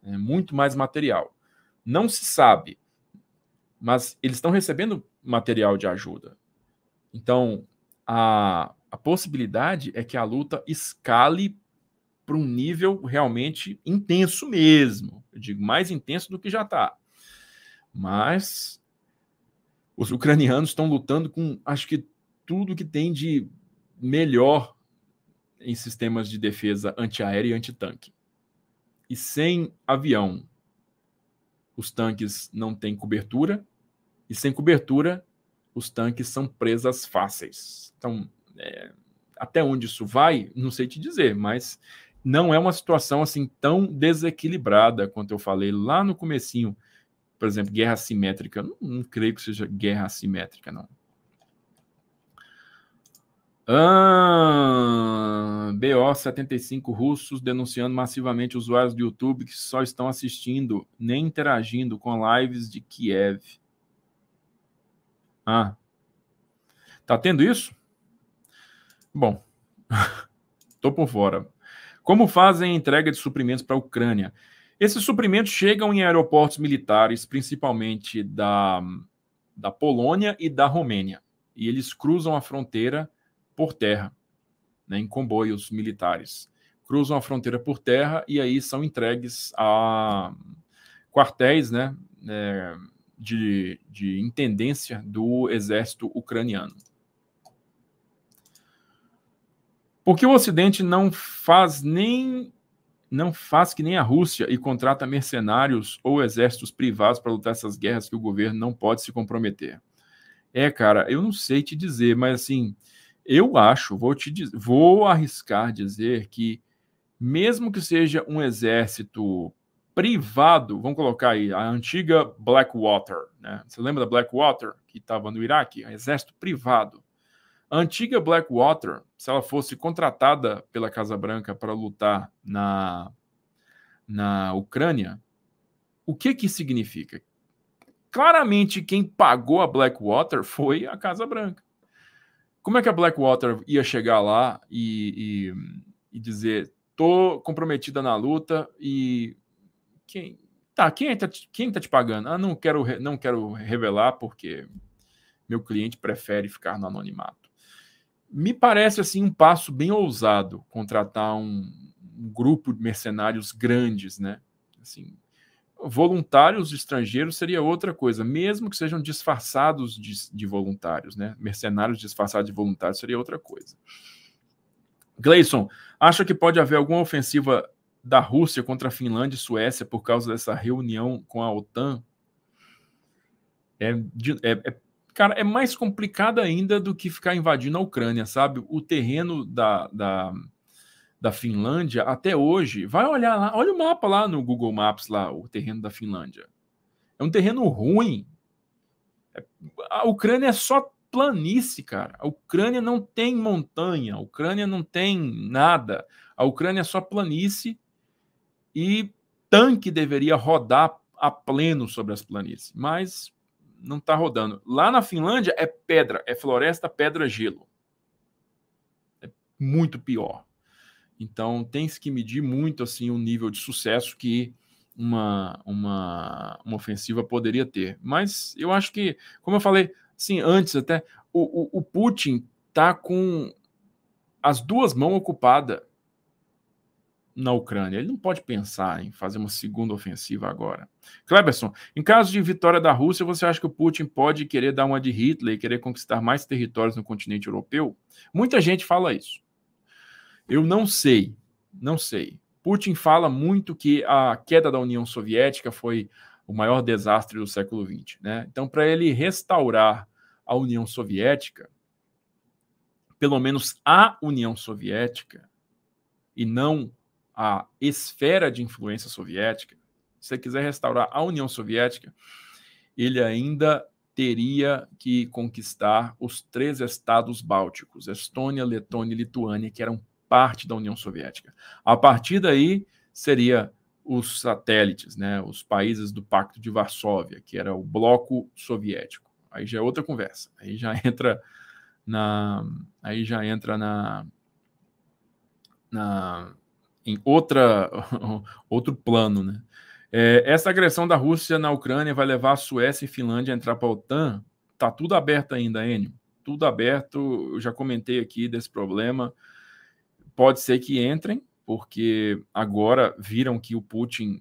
né? muito mais material. Não se sabe, mas eles estão recebendo material de ajuda. Então, a, a possibilidade é que a luta escale para um nível realmente intenso mesmo. Eu digo, mais intenso do que já está. Mas os ucranianos estão lutando com, acho que, tudo que tem de melhor em sistemas de defesa antiaérea e antitanque. E sem avião, os tanques não têm cobertura, e sem cobertura, os tanques são presas fáceis. Então, é, até onde isso vai, não sei te dizer, mas não é uma situação assim tão desequilibrada quanto eu falei lá no comecinho. Por exemplo, guerra assimétrica. Não, não creio que seja guerra assimétrica, não. Ah, BO75 russos denunciando massivamente usuários do YouTube que só estão assistindo nem interagindo com lives de Kiev. Ah, tá tendo isso? Bom, tô por fora. Como fazem a entrega de suprimentos para a Ucrânia? Esses suprimentos chegam em aeroportos militares, principalmente da, da Polônia e da Romênia. E eles cruzam a fronteira por terra, né, em comboios militares. Cruzam a fronteira por terra e aí são entregues a quartéis né, é, de, de intendência do exército ucraniano. Porque o Ocidente não faz nem não faz que nem a Rússia e contrata mercenários ou exércitos privados para lutar essas guerras que o governo não pode se comprometer. É, cara, eu não sei te dizer, mas assim, eu acho, vou te dizer, vou arriscar dizer que mesmo que seja um exército privado, vamos colocar aí a antiga Blackwater, né? Você lembra da Blackwater que estava no Iraque, um exército privado? A antiga Blackwater, se ela fosse contratada pela Casa Branca para lutar na na Ucrânia, o que que significa? Claramente quem pagou a Blackwater foi a Casa Branca. Como é que a Blackwater ia chegar lá e, e, e dizer tô comprometida na luta e quem tá quem é tá quem tá te pagando? Ah, não quero não quero revelar porque meu cliente prefere ficar no anonimato. Me parece assim um passo bem ousado contratar um, um grupo de mercenários grandes, né? Assim, voluntários estrangeiros seria outra coisa, mesmo que sejam disfarçados de, de, voluntários, né? Mercenários disfarçados de voluntários seria outra coisa. Gleison, acha que pode haver alguma ofensiva da Rússia contra a Finlândia e Suécia por causa dessa reunião com a OTAN? É, é, é cara, é mais complicado ainda do que ficar invadindo a Ucrânia, sabe? O terreno da, da da Finlândia até hoje, vai olhar lá, olha o mapa lá no Google Maps lá, o terreno da Finlândia. É um terreno ruim. É, a Ucrânia é só planície, cara. A Ucrânia não tem montanha, a Ucrânia não tem nada. A Ucrânia é só planície e tanque deveria rodar a pleno sobre as planícies, mas não está rodando. Lá na Finlândia é pedra, é floresta, pedra, gelo. É muito pior. Então, tem-se que medir muito assim o nível de sucesso que uma, uma, uma ofensiva poderia ter. Mas eu acho que, como eu falei assim, antes até, o, o, o Putin está com as duas mãos ocupadas na Ucrânia. Ele não pode pensar em fazer uma segunda ofensiva agora. Kleberson, em caso de vitória da Rússia, você acha que o Putin pode querer dar uma de Hitler e querer conquistar mais territórios no continente europeu? Muita gente fala isso. Eu não sei, não sei. Putin fala muito que a queda da União Soviética foi o maior desastre do século XX. Né? Então, para ele restaurar a União Soviética, pelo menos a União Soviética, e não a esfera de influência soviética, se ele quiser restaurar a União Soviética, ele ainda teria que conquistar os três estados bálticos, Estônia, Letônia e Lituânia, que eram parte da União Soviética. A partir daí seria os satélites, né, os países do Pacto de Varsóvia, que era o bloco soviético. Aí já é outra conversa. Aí já entra na aí já entra na na em outra outro plano, né? É, essa agressão da Rússia na Ucrânia vai levar a Suécia e Finlândia a entrar para a OTAN? Tá tudo aberto ainda, Enio. Tudo aberto. Eu já comentei aqui desse problema pode ser que entrem, porque agora viram que o Putin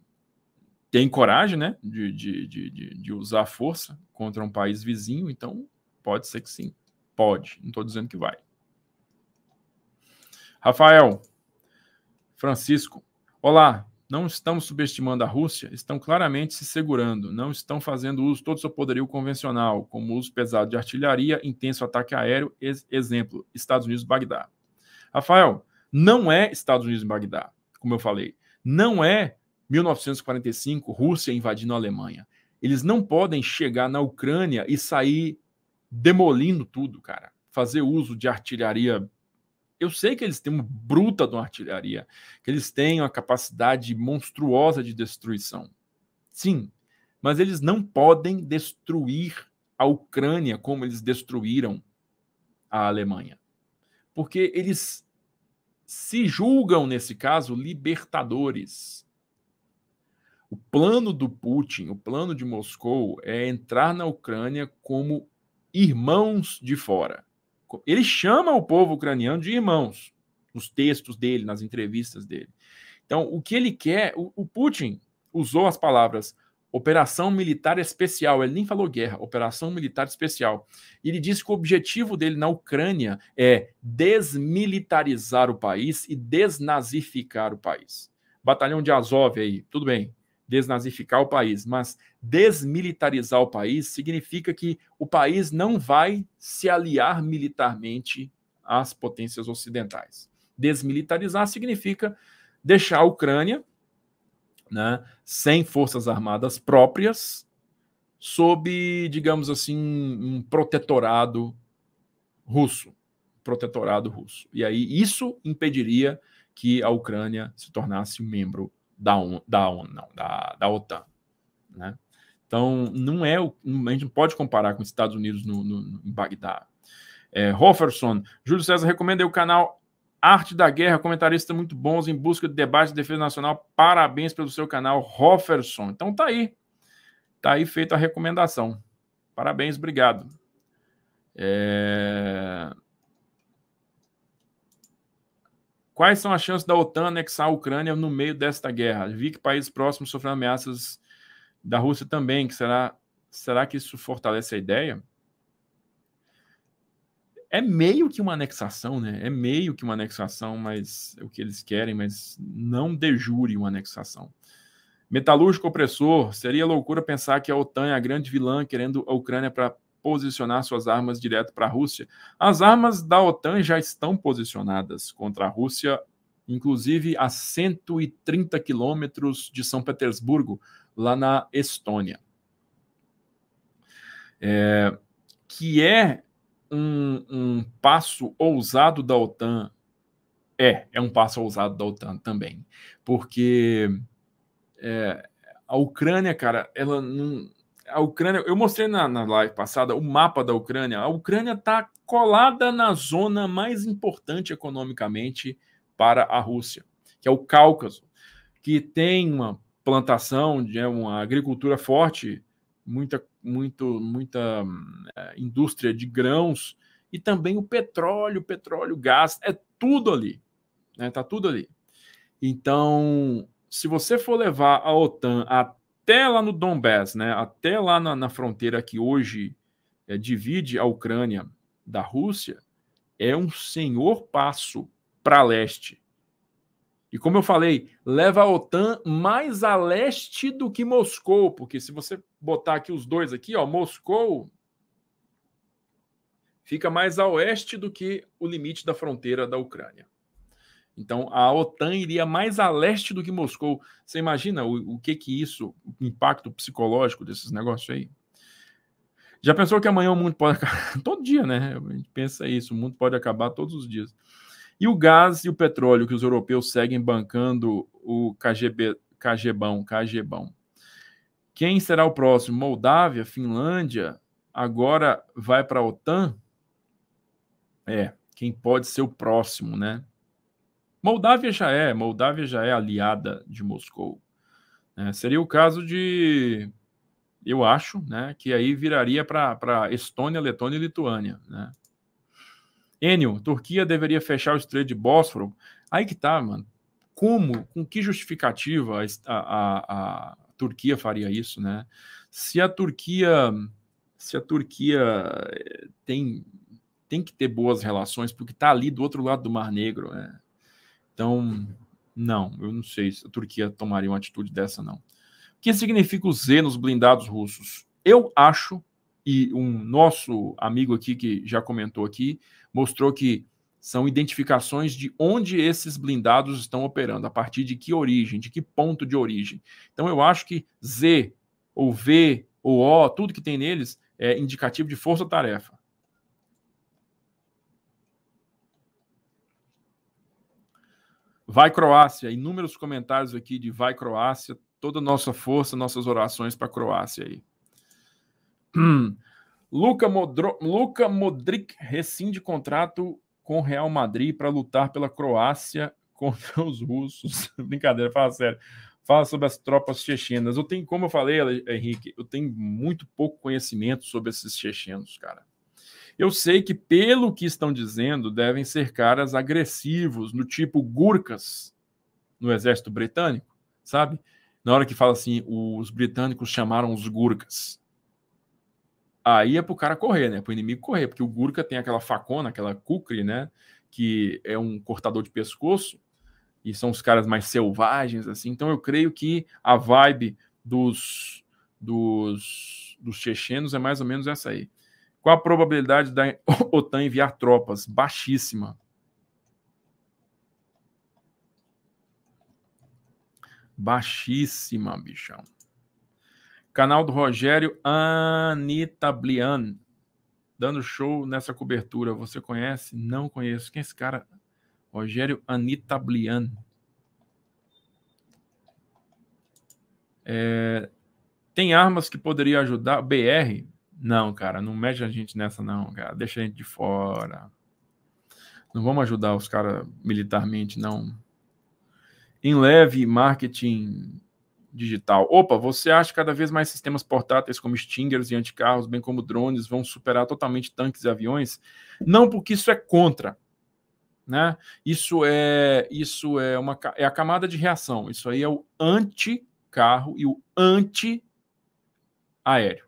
tem coragem né, de, de, de, de usar força contra um país vizinho, então pode ser que sim. Pode, não estou dizendo que vai. Rafael, Francisco, olá. Não estamos subestimando a Rússia, estão claramente se segurando, não estão fazendo uso todo seu poderio convencional, como uso pesado de artilharia, intenso ataque aéreo, ex exemplo, Estados Unidos, Bagdá. Rafael, não é Estados Unidos em Bagdá, como eu falei. Não é 1945, Rússia invadindo a Alemanha. Eles não podem chegar na Ucrânia e sair demolindo tudo, cara. Fazer uso de artilharia. Eu sei que eles têm uma bruta de uma artilharia, que eles têm uma capacidade monstruosa de destruição. Sim, mas eles não podem destruir a Ucrânia como eles destruíram a Alemanha. Porque eles se julgam, nesse caso, libertadores. O plano do Putin, o plano de Moscou, é entrar na Ucrânia como irmãos de fora. Ele chama o povo ucraniano de irmãos, nos textos dele, nas entrevistas dele. Então, o que ele quer, o, o Putin usou as palavras Operação Militar Especial. Ele nem falou guerra, Operação Militar Especial. ele disse que o objetivo dele na Ucrânia é desmilitarizar o país e desnazificar o país. Batalhão de Azov aí, tudo bem, desnazificar o país, mas desmilitarizar o país significa que o país não vai se aliar militarmente às potências ocidentais. Desmilitarizar significa deixar a Ucrânia né, sem forças armadas próprias, sob, digamos assim, um protetorado russo. Protetorado russo. E aí isso impediria que a Ucrânia se tornasse membro da, ONU, da, não, da, da OTAN. Né? Então, não é, a gente não pode comparar com os Estados Unidos no, no, em Bagdá. É, Júlio César recomenda o canal Arte da Guerra, comentarista muito bons em busca de debate de defesa nacional. Parabéns pelo seu canal, Rofferson. Então tá aí. Tá aí feita a recomendação. Parabéns, obrigado. É... Quais são as chances da OTAN anexar a Ucrânia no meio desta guerra? Vi que países próximos sofrem ameaças da Rússia também, que será, será que isso fortalece a ideia? é meio que uma anexação, né? É meio que uma anexação, mas é o que eles querem, mas não de jure uma anexação. Metalúrgico opressor, seria loucura pensar que a OTAN é a grande vilã querendo a Ucrânia para posicionar suas armas direto para a Rússia. As armas da OTAN já estão posicionadas contra a Rússia, inclusive a 130 quilômetros de São Petersburgo, lá na Estônia. É, que é um, um passo ousado da OTAN. É, é um passo ousado da OTAN também, porque é, a Ucrânia, cara, ela não. A Ucrânia, eu mostrei na, na live passada o mapa da Ucrânia. A Ucrânia está colada na zona mais importante economicamente para a Rússia, que é o Cáucaso, que tem uma plantação, de é, uma agricultura forte, muita muito, muita eh, indústria de grãos e também o petróleo, petróleo, gás, é tudo ali, né? Tá tudo ali. Então, se você for levar a OTAN até lá no Donbass, né? Até lá na, na fronteira que hoje é, divide a Ucrânia da Rússia, é um senhor passo para leste. E como eu falei, leva a OTAN mais a leste do que Moscou, porque se você botar aqui os dois aqui, ó, Moscou fica mais a oeste do que o limite da fronteira da Ucrânia. Então a OTAN iria mais a leste do que Moscou. Você imagina o, o que que isso, o impacto psicológico desses negócios aí? Já pensou que amanhã o mundo pode acabar? Todo dia, né? A gente pensa isso, o mundo pode acabar todos os dias. E o gás e o petróleo que os europeus seguem bancando o KGB, KGBão, KGBão. Quem será o próximo? Moldávia, Finlândia, agora vai para a OTAN? É, quem pode ser o próximo, né? Moldávia já é, Moldávia já é aliada de Moscou. É, seria o caso de, eu acho, né, que aí viraria para Estônia, Letônia e Lituânia, né? Enio, Turquia deveria fechar o Estreito de Bósforo. Aí que tá, mano. Como, com que justificativa a, a, a Turquia faria isso, né? Se a Turquia, se a Turquia eh, tem, tem que ter boas relações, porque tá ali do outro lado do Mar Negro, né? Então, não, eu não sei se a Turquia tomaria uma atitude dessa, não. O que significa o Z nos blindados russos? Eu acho e um nosso amigo aqui que já comentou aqui mostrou que são identificações de onde esses blindados estão operando, a partir de que origem, de que ponto de origem. Então eu acho que Z ou V ou O, tudo que tem neles é indicativo de força-tarefa. Vai Croácia, inúmeros comentários aqui de Vai Croácia, toda a nossa força, nossas orações para a Croácia aí. Luca, Modro... Luca Modric rescinde contrato com Real Madrid para lutar pela Croácia contra os russos. Brincadeira, fala sério. Fala sobre as tropas chechenas. Eu tenho, como eu falei, Henrique, eu tenho muito pouco conhecimento sobre esses chechenos, cara. Eu sei que, pelo que estão dizendo, devem ser caras agressivos, no tipo Gurkhas, no exército britânico, sabe? Na hora que fala assim, os britânicos chamaram os Gurkhas. Aí é pro cara correr, né? Pro inimigo correr, porque o Gurka tem aquela facona, aquela kukri, né? Que é um cortador de pescoço, e são os caras mais selvagens, assim. Então eu creio que a vibe dos, dos, dos chechenos é mais ou menos essa aí. Qual a probabilidade da OTAN enviar tropas? Baixíssima. Baixíssima, bichão. Canal do Rogério Anitablian, dando show nessa cobertura. Você conhece? Não conheço. Quem é esse cara? Rogério Anitablian. É... Tem armas que poderia ajudar? BR? Não, cara, não mexe a gente nessa, não, cara. Deixa a gente de fora. Não vamos ajudar os caras militarmente, não. Em leve marketing digital. Opa, você acha que cada vez mais sistemas portáteis como Stingers e anticarros, bem como drones, vão superar totalmente tanques e aviões? Não, porque isso é contra. Né? Isso é isso é uma é a camada de reação. Isso aí é o anti-carro e o anti-aéreo.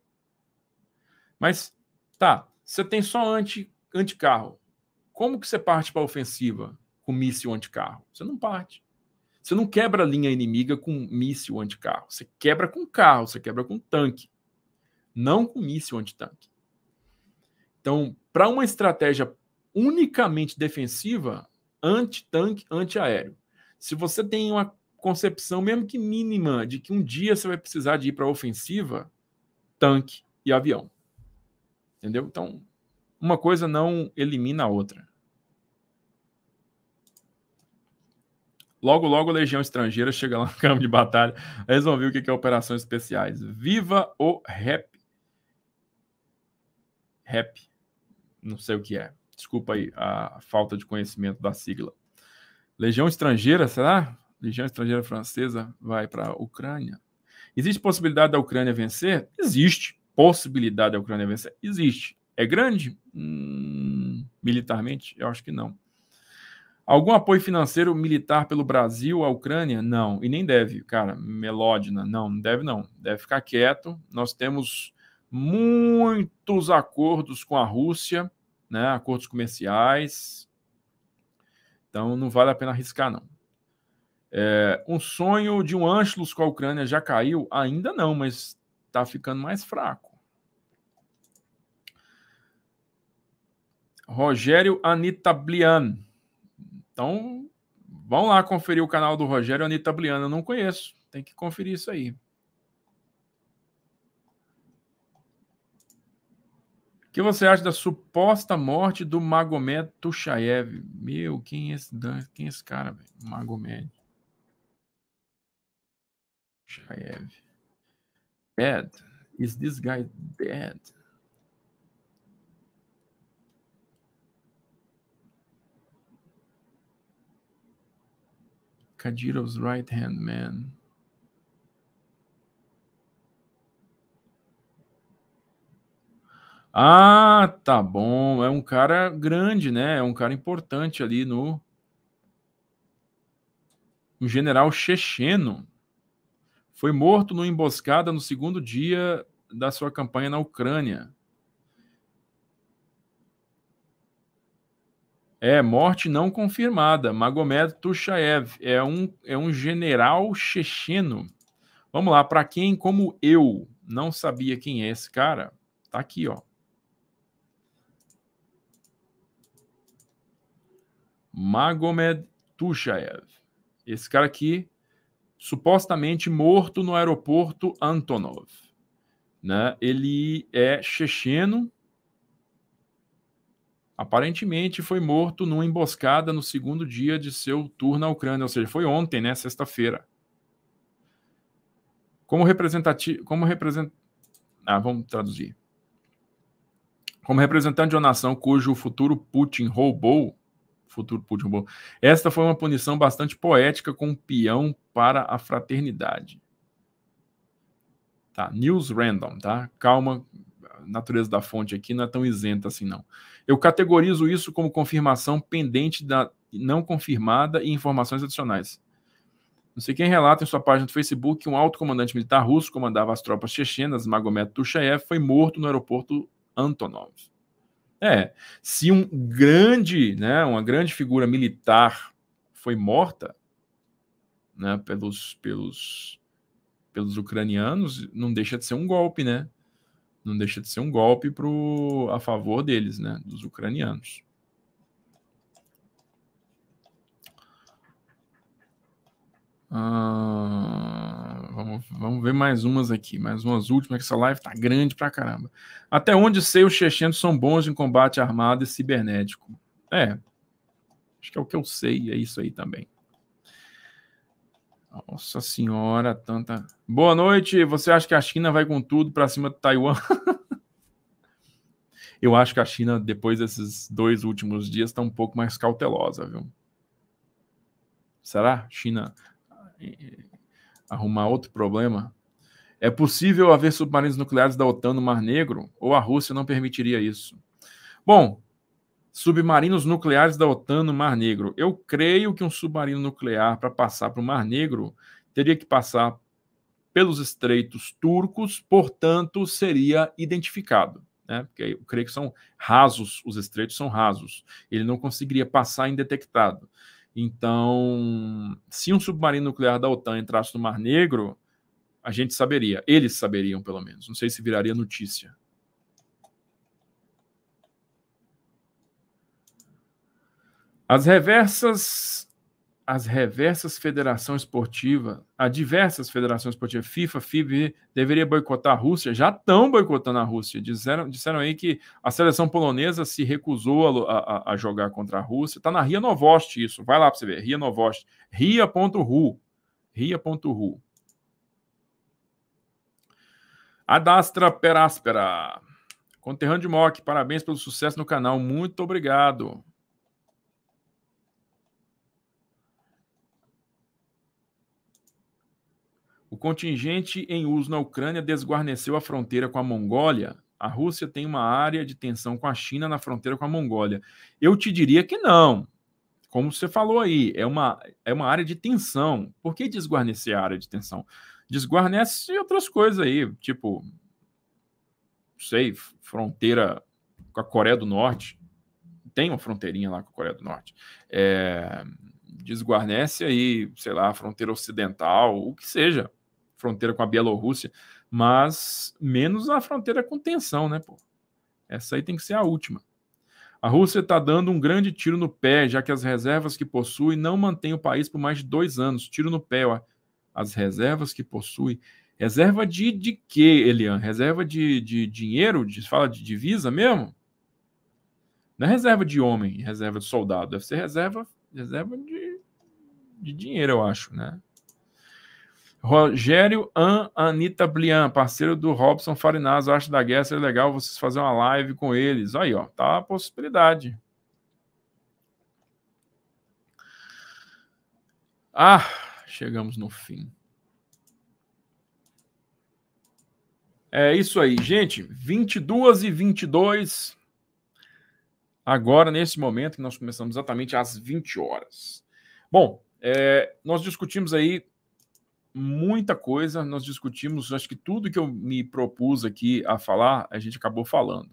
Mas tá, você tem só anti anticarro. Como que você parte para a ofensiva com míssil anticarro? Você não parte. Você não quebra a linha inimiga com míssil anticarro. Você quebra com carro, você quebra com tanque. Não com míssil antitanque. Então, para uma estratégia unicamente defensiva, anti-tanque, anti-aéreo, se você tem uma concepção, mesmo que mínima, de que um dia você vai precisar de ir para a ofensiva, tanque e avião. Entendeu? Então, uma coisa não elimina a outra. Logo, logo, Legião Estrangeira chega lá no campo de batalha. Resolvi o que é operações especiais. Viva o rap. Rap. Não sei o que é. Desculpa aí a falta de conhecimento da sigla. Legião Estrangeira, será? Legião Estrangeira Francesa vai para a Ucrânia. Existe possibilidade da Ucrânia vencer? Existe. Possibilidade da Ucrânia vencer? Existe. É grande? Hum, militarmente? Eu acho que não. Algum apoio financeiro militar pelo Brasil à Ucrânia? Não, e nem deve, cara. Melódina, não, não deve não. Deve ficar quieto. Nós temos muitos acordos com a Rússia, né? Acordos comerciais. Então não vale a pena arriscar não. É, um sonho de um Anschluss com a Ucrânia já caiu? Ainda não, mas está ficando mais fraco. Rogério Anitablian. Então, vão lá conferir o canal do Rogério Anitta Bliana. Eu não conheço. Tem que conferir isso aí. O que você acha da suposta morte do Magomed Tushayev? Meu, quem é esse, quem é esse cara, velho? Magomed. Tushayev? Dead. Is this guy dead? Kajiro's right hand man. Ah, tá bom. É um cara grande, né? É um cara importante ali no. Um general checheno. Foi morto numa emboscada no segundo dia da sua campanha na Ucrânia. É, morte não confirmada. Magomed Tushaev é um, é um general checheno. Vamos lá, para quem, como eu, não sabia quem é esse cara, tá aqui, ó. Magomed Tushaev. Esse cara aqui, supostamente morto no aeroporto Antonov. Né? Ele é checheno, aparentemente foi morto numa emboscada no segundo dia de seu tour na Ucrânia, ou seja, foi ontem, né, sexta-feira. Como representativo, como represent... ah, vamos traduzir. Como representante de uma nação cujo futuro Putin roubou, futuro Putin roubou. Esta foi uma punição bastante poética com um peão para a fraternidade. Tá, News Random, tá? Calma, natureza da fonte aqui não é tão isenta assim, não. Eu categorizo isso como confirmação pendente da não confirmada e informações adicionais. Não sei quem relata em sua página do Facebook que um alto comandante militar russo comandava as tropas chechenas, Magomet Tushayev foi morto no aeroporto Antonov. É, se um grande, né, uma grande figura militar foi morta né, pelos, pelos, pelos ucranianos, não deixa de ser um golpe, né? não deixa de ser um golpe pro, a favor deles, né? Dos ucranianos. Ah, vamos, vamos ver mais umas aqui, mais umas últimas, que essa live tá grande pra caramba. Até onde sei, os chechenos são bons em combate armado e cibernético. É, acho que é o que eu sei, é isso aí também. Nossa senhora, tanta. Boa noite. Você acha que a China vai com tudo para cima do Taiwan? Eu acho que a China, depois desses dois últimos dias, está um pouco mais cautelosa, viu? Será? China eh, eh, arrumar outro problema? É possível haver submarinos nucleares da OTAN no Mar Negro? Ou a Rússia não permitiria isso? Bom, Submarinos nucleares da OTAN no Mar Negro. Eu creio que um submarino nuclear para passar para o Mar Negro teria que passar pelos estreitos turcos, portanto, seria identificado. Né? Porque eu creio que são rasos, os estreitos são rasos. Ele não conseguiria passar indetectado. Então, se um submarino nuclear da OTAN entrasse no Mar Negro, a gente saberia, eles saberiam pelo menos. Não sei se viraria notícia. As reversas, as reversas federação esportiva, a diversas federações esportivas, FIFA, FIB, deveria boicotar a Rússia, já estão boicotando a Rússia. Disseram, disseram aí que a seleção polonesa se recusou a, a, a jogar contra a Rússia. Está na Ria Novost isso, vai lá para você ver, Ria Novost, ria.ru, ria.ru. Adastra Peráspera. Conterrâneo de Mock, parabéns pelo sucesso no canal. Muito obrigado. O contingente em uso na Ucrânia desguarneceu a fronteira com a Mongólia. A Rússia tem uma área de tensão com a China na fronteira com a Mongólia. Eu te diria que não. Como você falou aí, é uma, é uma área de tensão. Por que desguarnecer a área de tensão? Desguarnece outras coisas aí, tipo, sei, fronteira com a Coreia do Norte. Tem uma fronteirinha lá com a Coreia do Norte. É, desguarnece aí, sei lá, a fronteira ocidental, o que seja fronteira com a Bielorrússia, mas menos a fronteira com tensão, né, pô? Essa aí tem que ser a última. A Rússia está dando um grande tiro no pé, já que as reservas que possui não mantêm o país por mais de dois anos. Tiro no pé, ó. As reservas que possui. Reserva de, de quê, Elian? Reserva de, de dinheiro? De, fala de divisa mesmo? Não é reserva de homem, reserva de soldado. Deve ser reserva, reserva de, de dinheiro, eu acho, né? Rogério An Anita Blian, parceiro do Robson Farinaz acho da guerra, seria legal vocês fazer uma live com eles. Aí, ó, tá a possibilidade. Ah, chegamos no fim. É isso aí, gente. 22 e 22. Agora, nesse momento, que nós começamos exatamente às 20 horas. Bom, é, nós discutimos aí muita coisa, nós discutimos, acho que tudo que eu me propus aqui a falar, a gente acabou falando.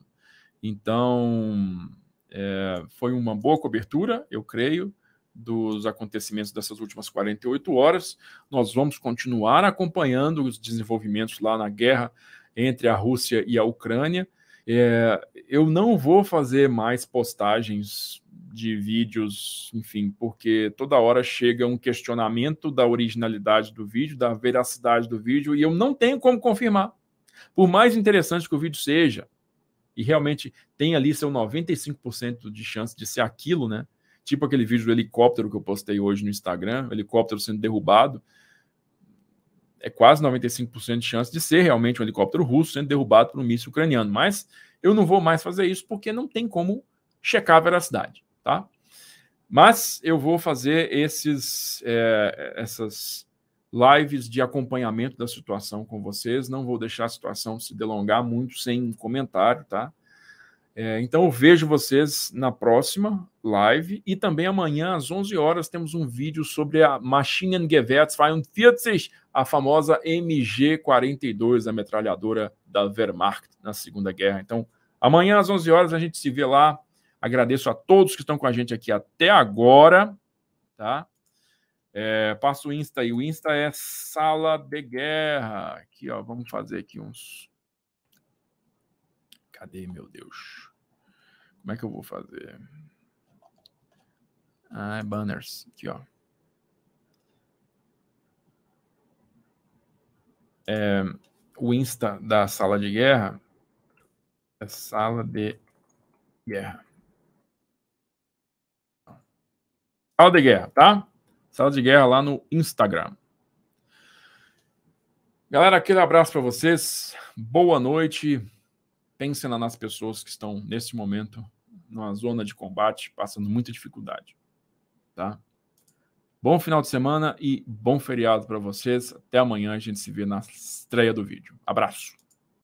Então, é, foi uma boa cobertura, eu creio, dos acontecimentos dessas últimas 48 horas. Nós vamos continuar acompanhando os desenvolvimentos lá na guerra entre a Rússia e a Ucrânia. É, eu não vou fazer mais postagens de vídeos, enfim, porque toda hora chega um questionamento da originalidade do vídeo, da veracidade do vídeo, e eu não tenho como confirmar. Por mais interessante que o vídeo seja, e realmente tem ali seu 95% de chance de ser aquilo, né? Tipo aquele vídeo do helicóptero que eu postei hoje no Instagram, helicóptero sendo derrubado. É quase 95% de chance de ser realmente um helicóptero russo sendo derrubado por um míssil ucraniano. Mas eu não vou mais fazer isso porque não tem como checar a veracidade tá? Mas eu vou fazer esses, é, essas lives de acompanhamento da situação com vocês. Não vou deixar a situação se delongar muito sem comentário, tá? É, então eu vejo vocês na próxima live e também amanhã às 11 horas temos um vídeo sobre a Maschinengewehrfeiundvierzig, a famosa MG42, a metralhadora da Wehrmacht na Segunda Guerra. Então amanhã às 11 horas a gente se vê lá. Agradeço a todos que estão com a gente aqui até agora, tá? É, passa o Insta e o Insta é Sala de Guerra. Aqui, ó, vamos fazer aqui uns. Cadê, meu Deus? Como é que eu vou fazer? Ah, é banners. Aqui, ó. É, o Insta da Sala de Guerra é Sala de Guerra. Sala de guerra, tá? Sala de guerra lá no Instagram. Galera, aquele abraço para vocês. Boa noite. Pensem nas pessoas que estão nesse momento numa zona de combate, passando muita dificuldade, tá? Bom final de semana e bom feriado para vocês. Até amanhã, a gente se vê na estreia do vídeo. Abraço.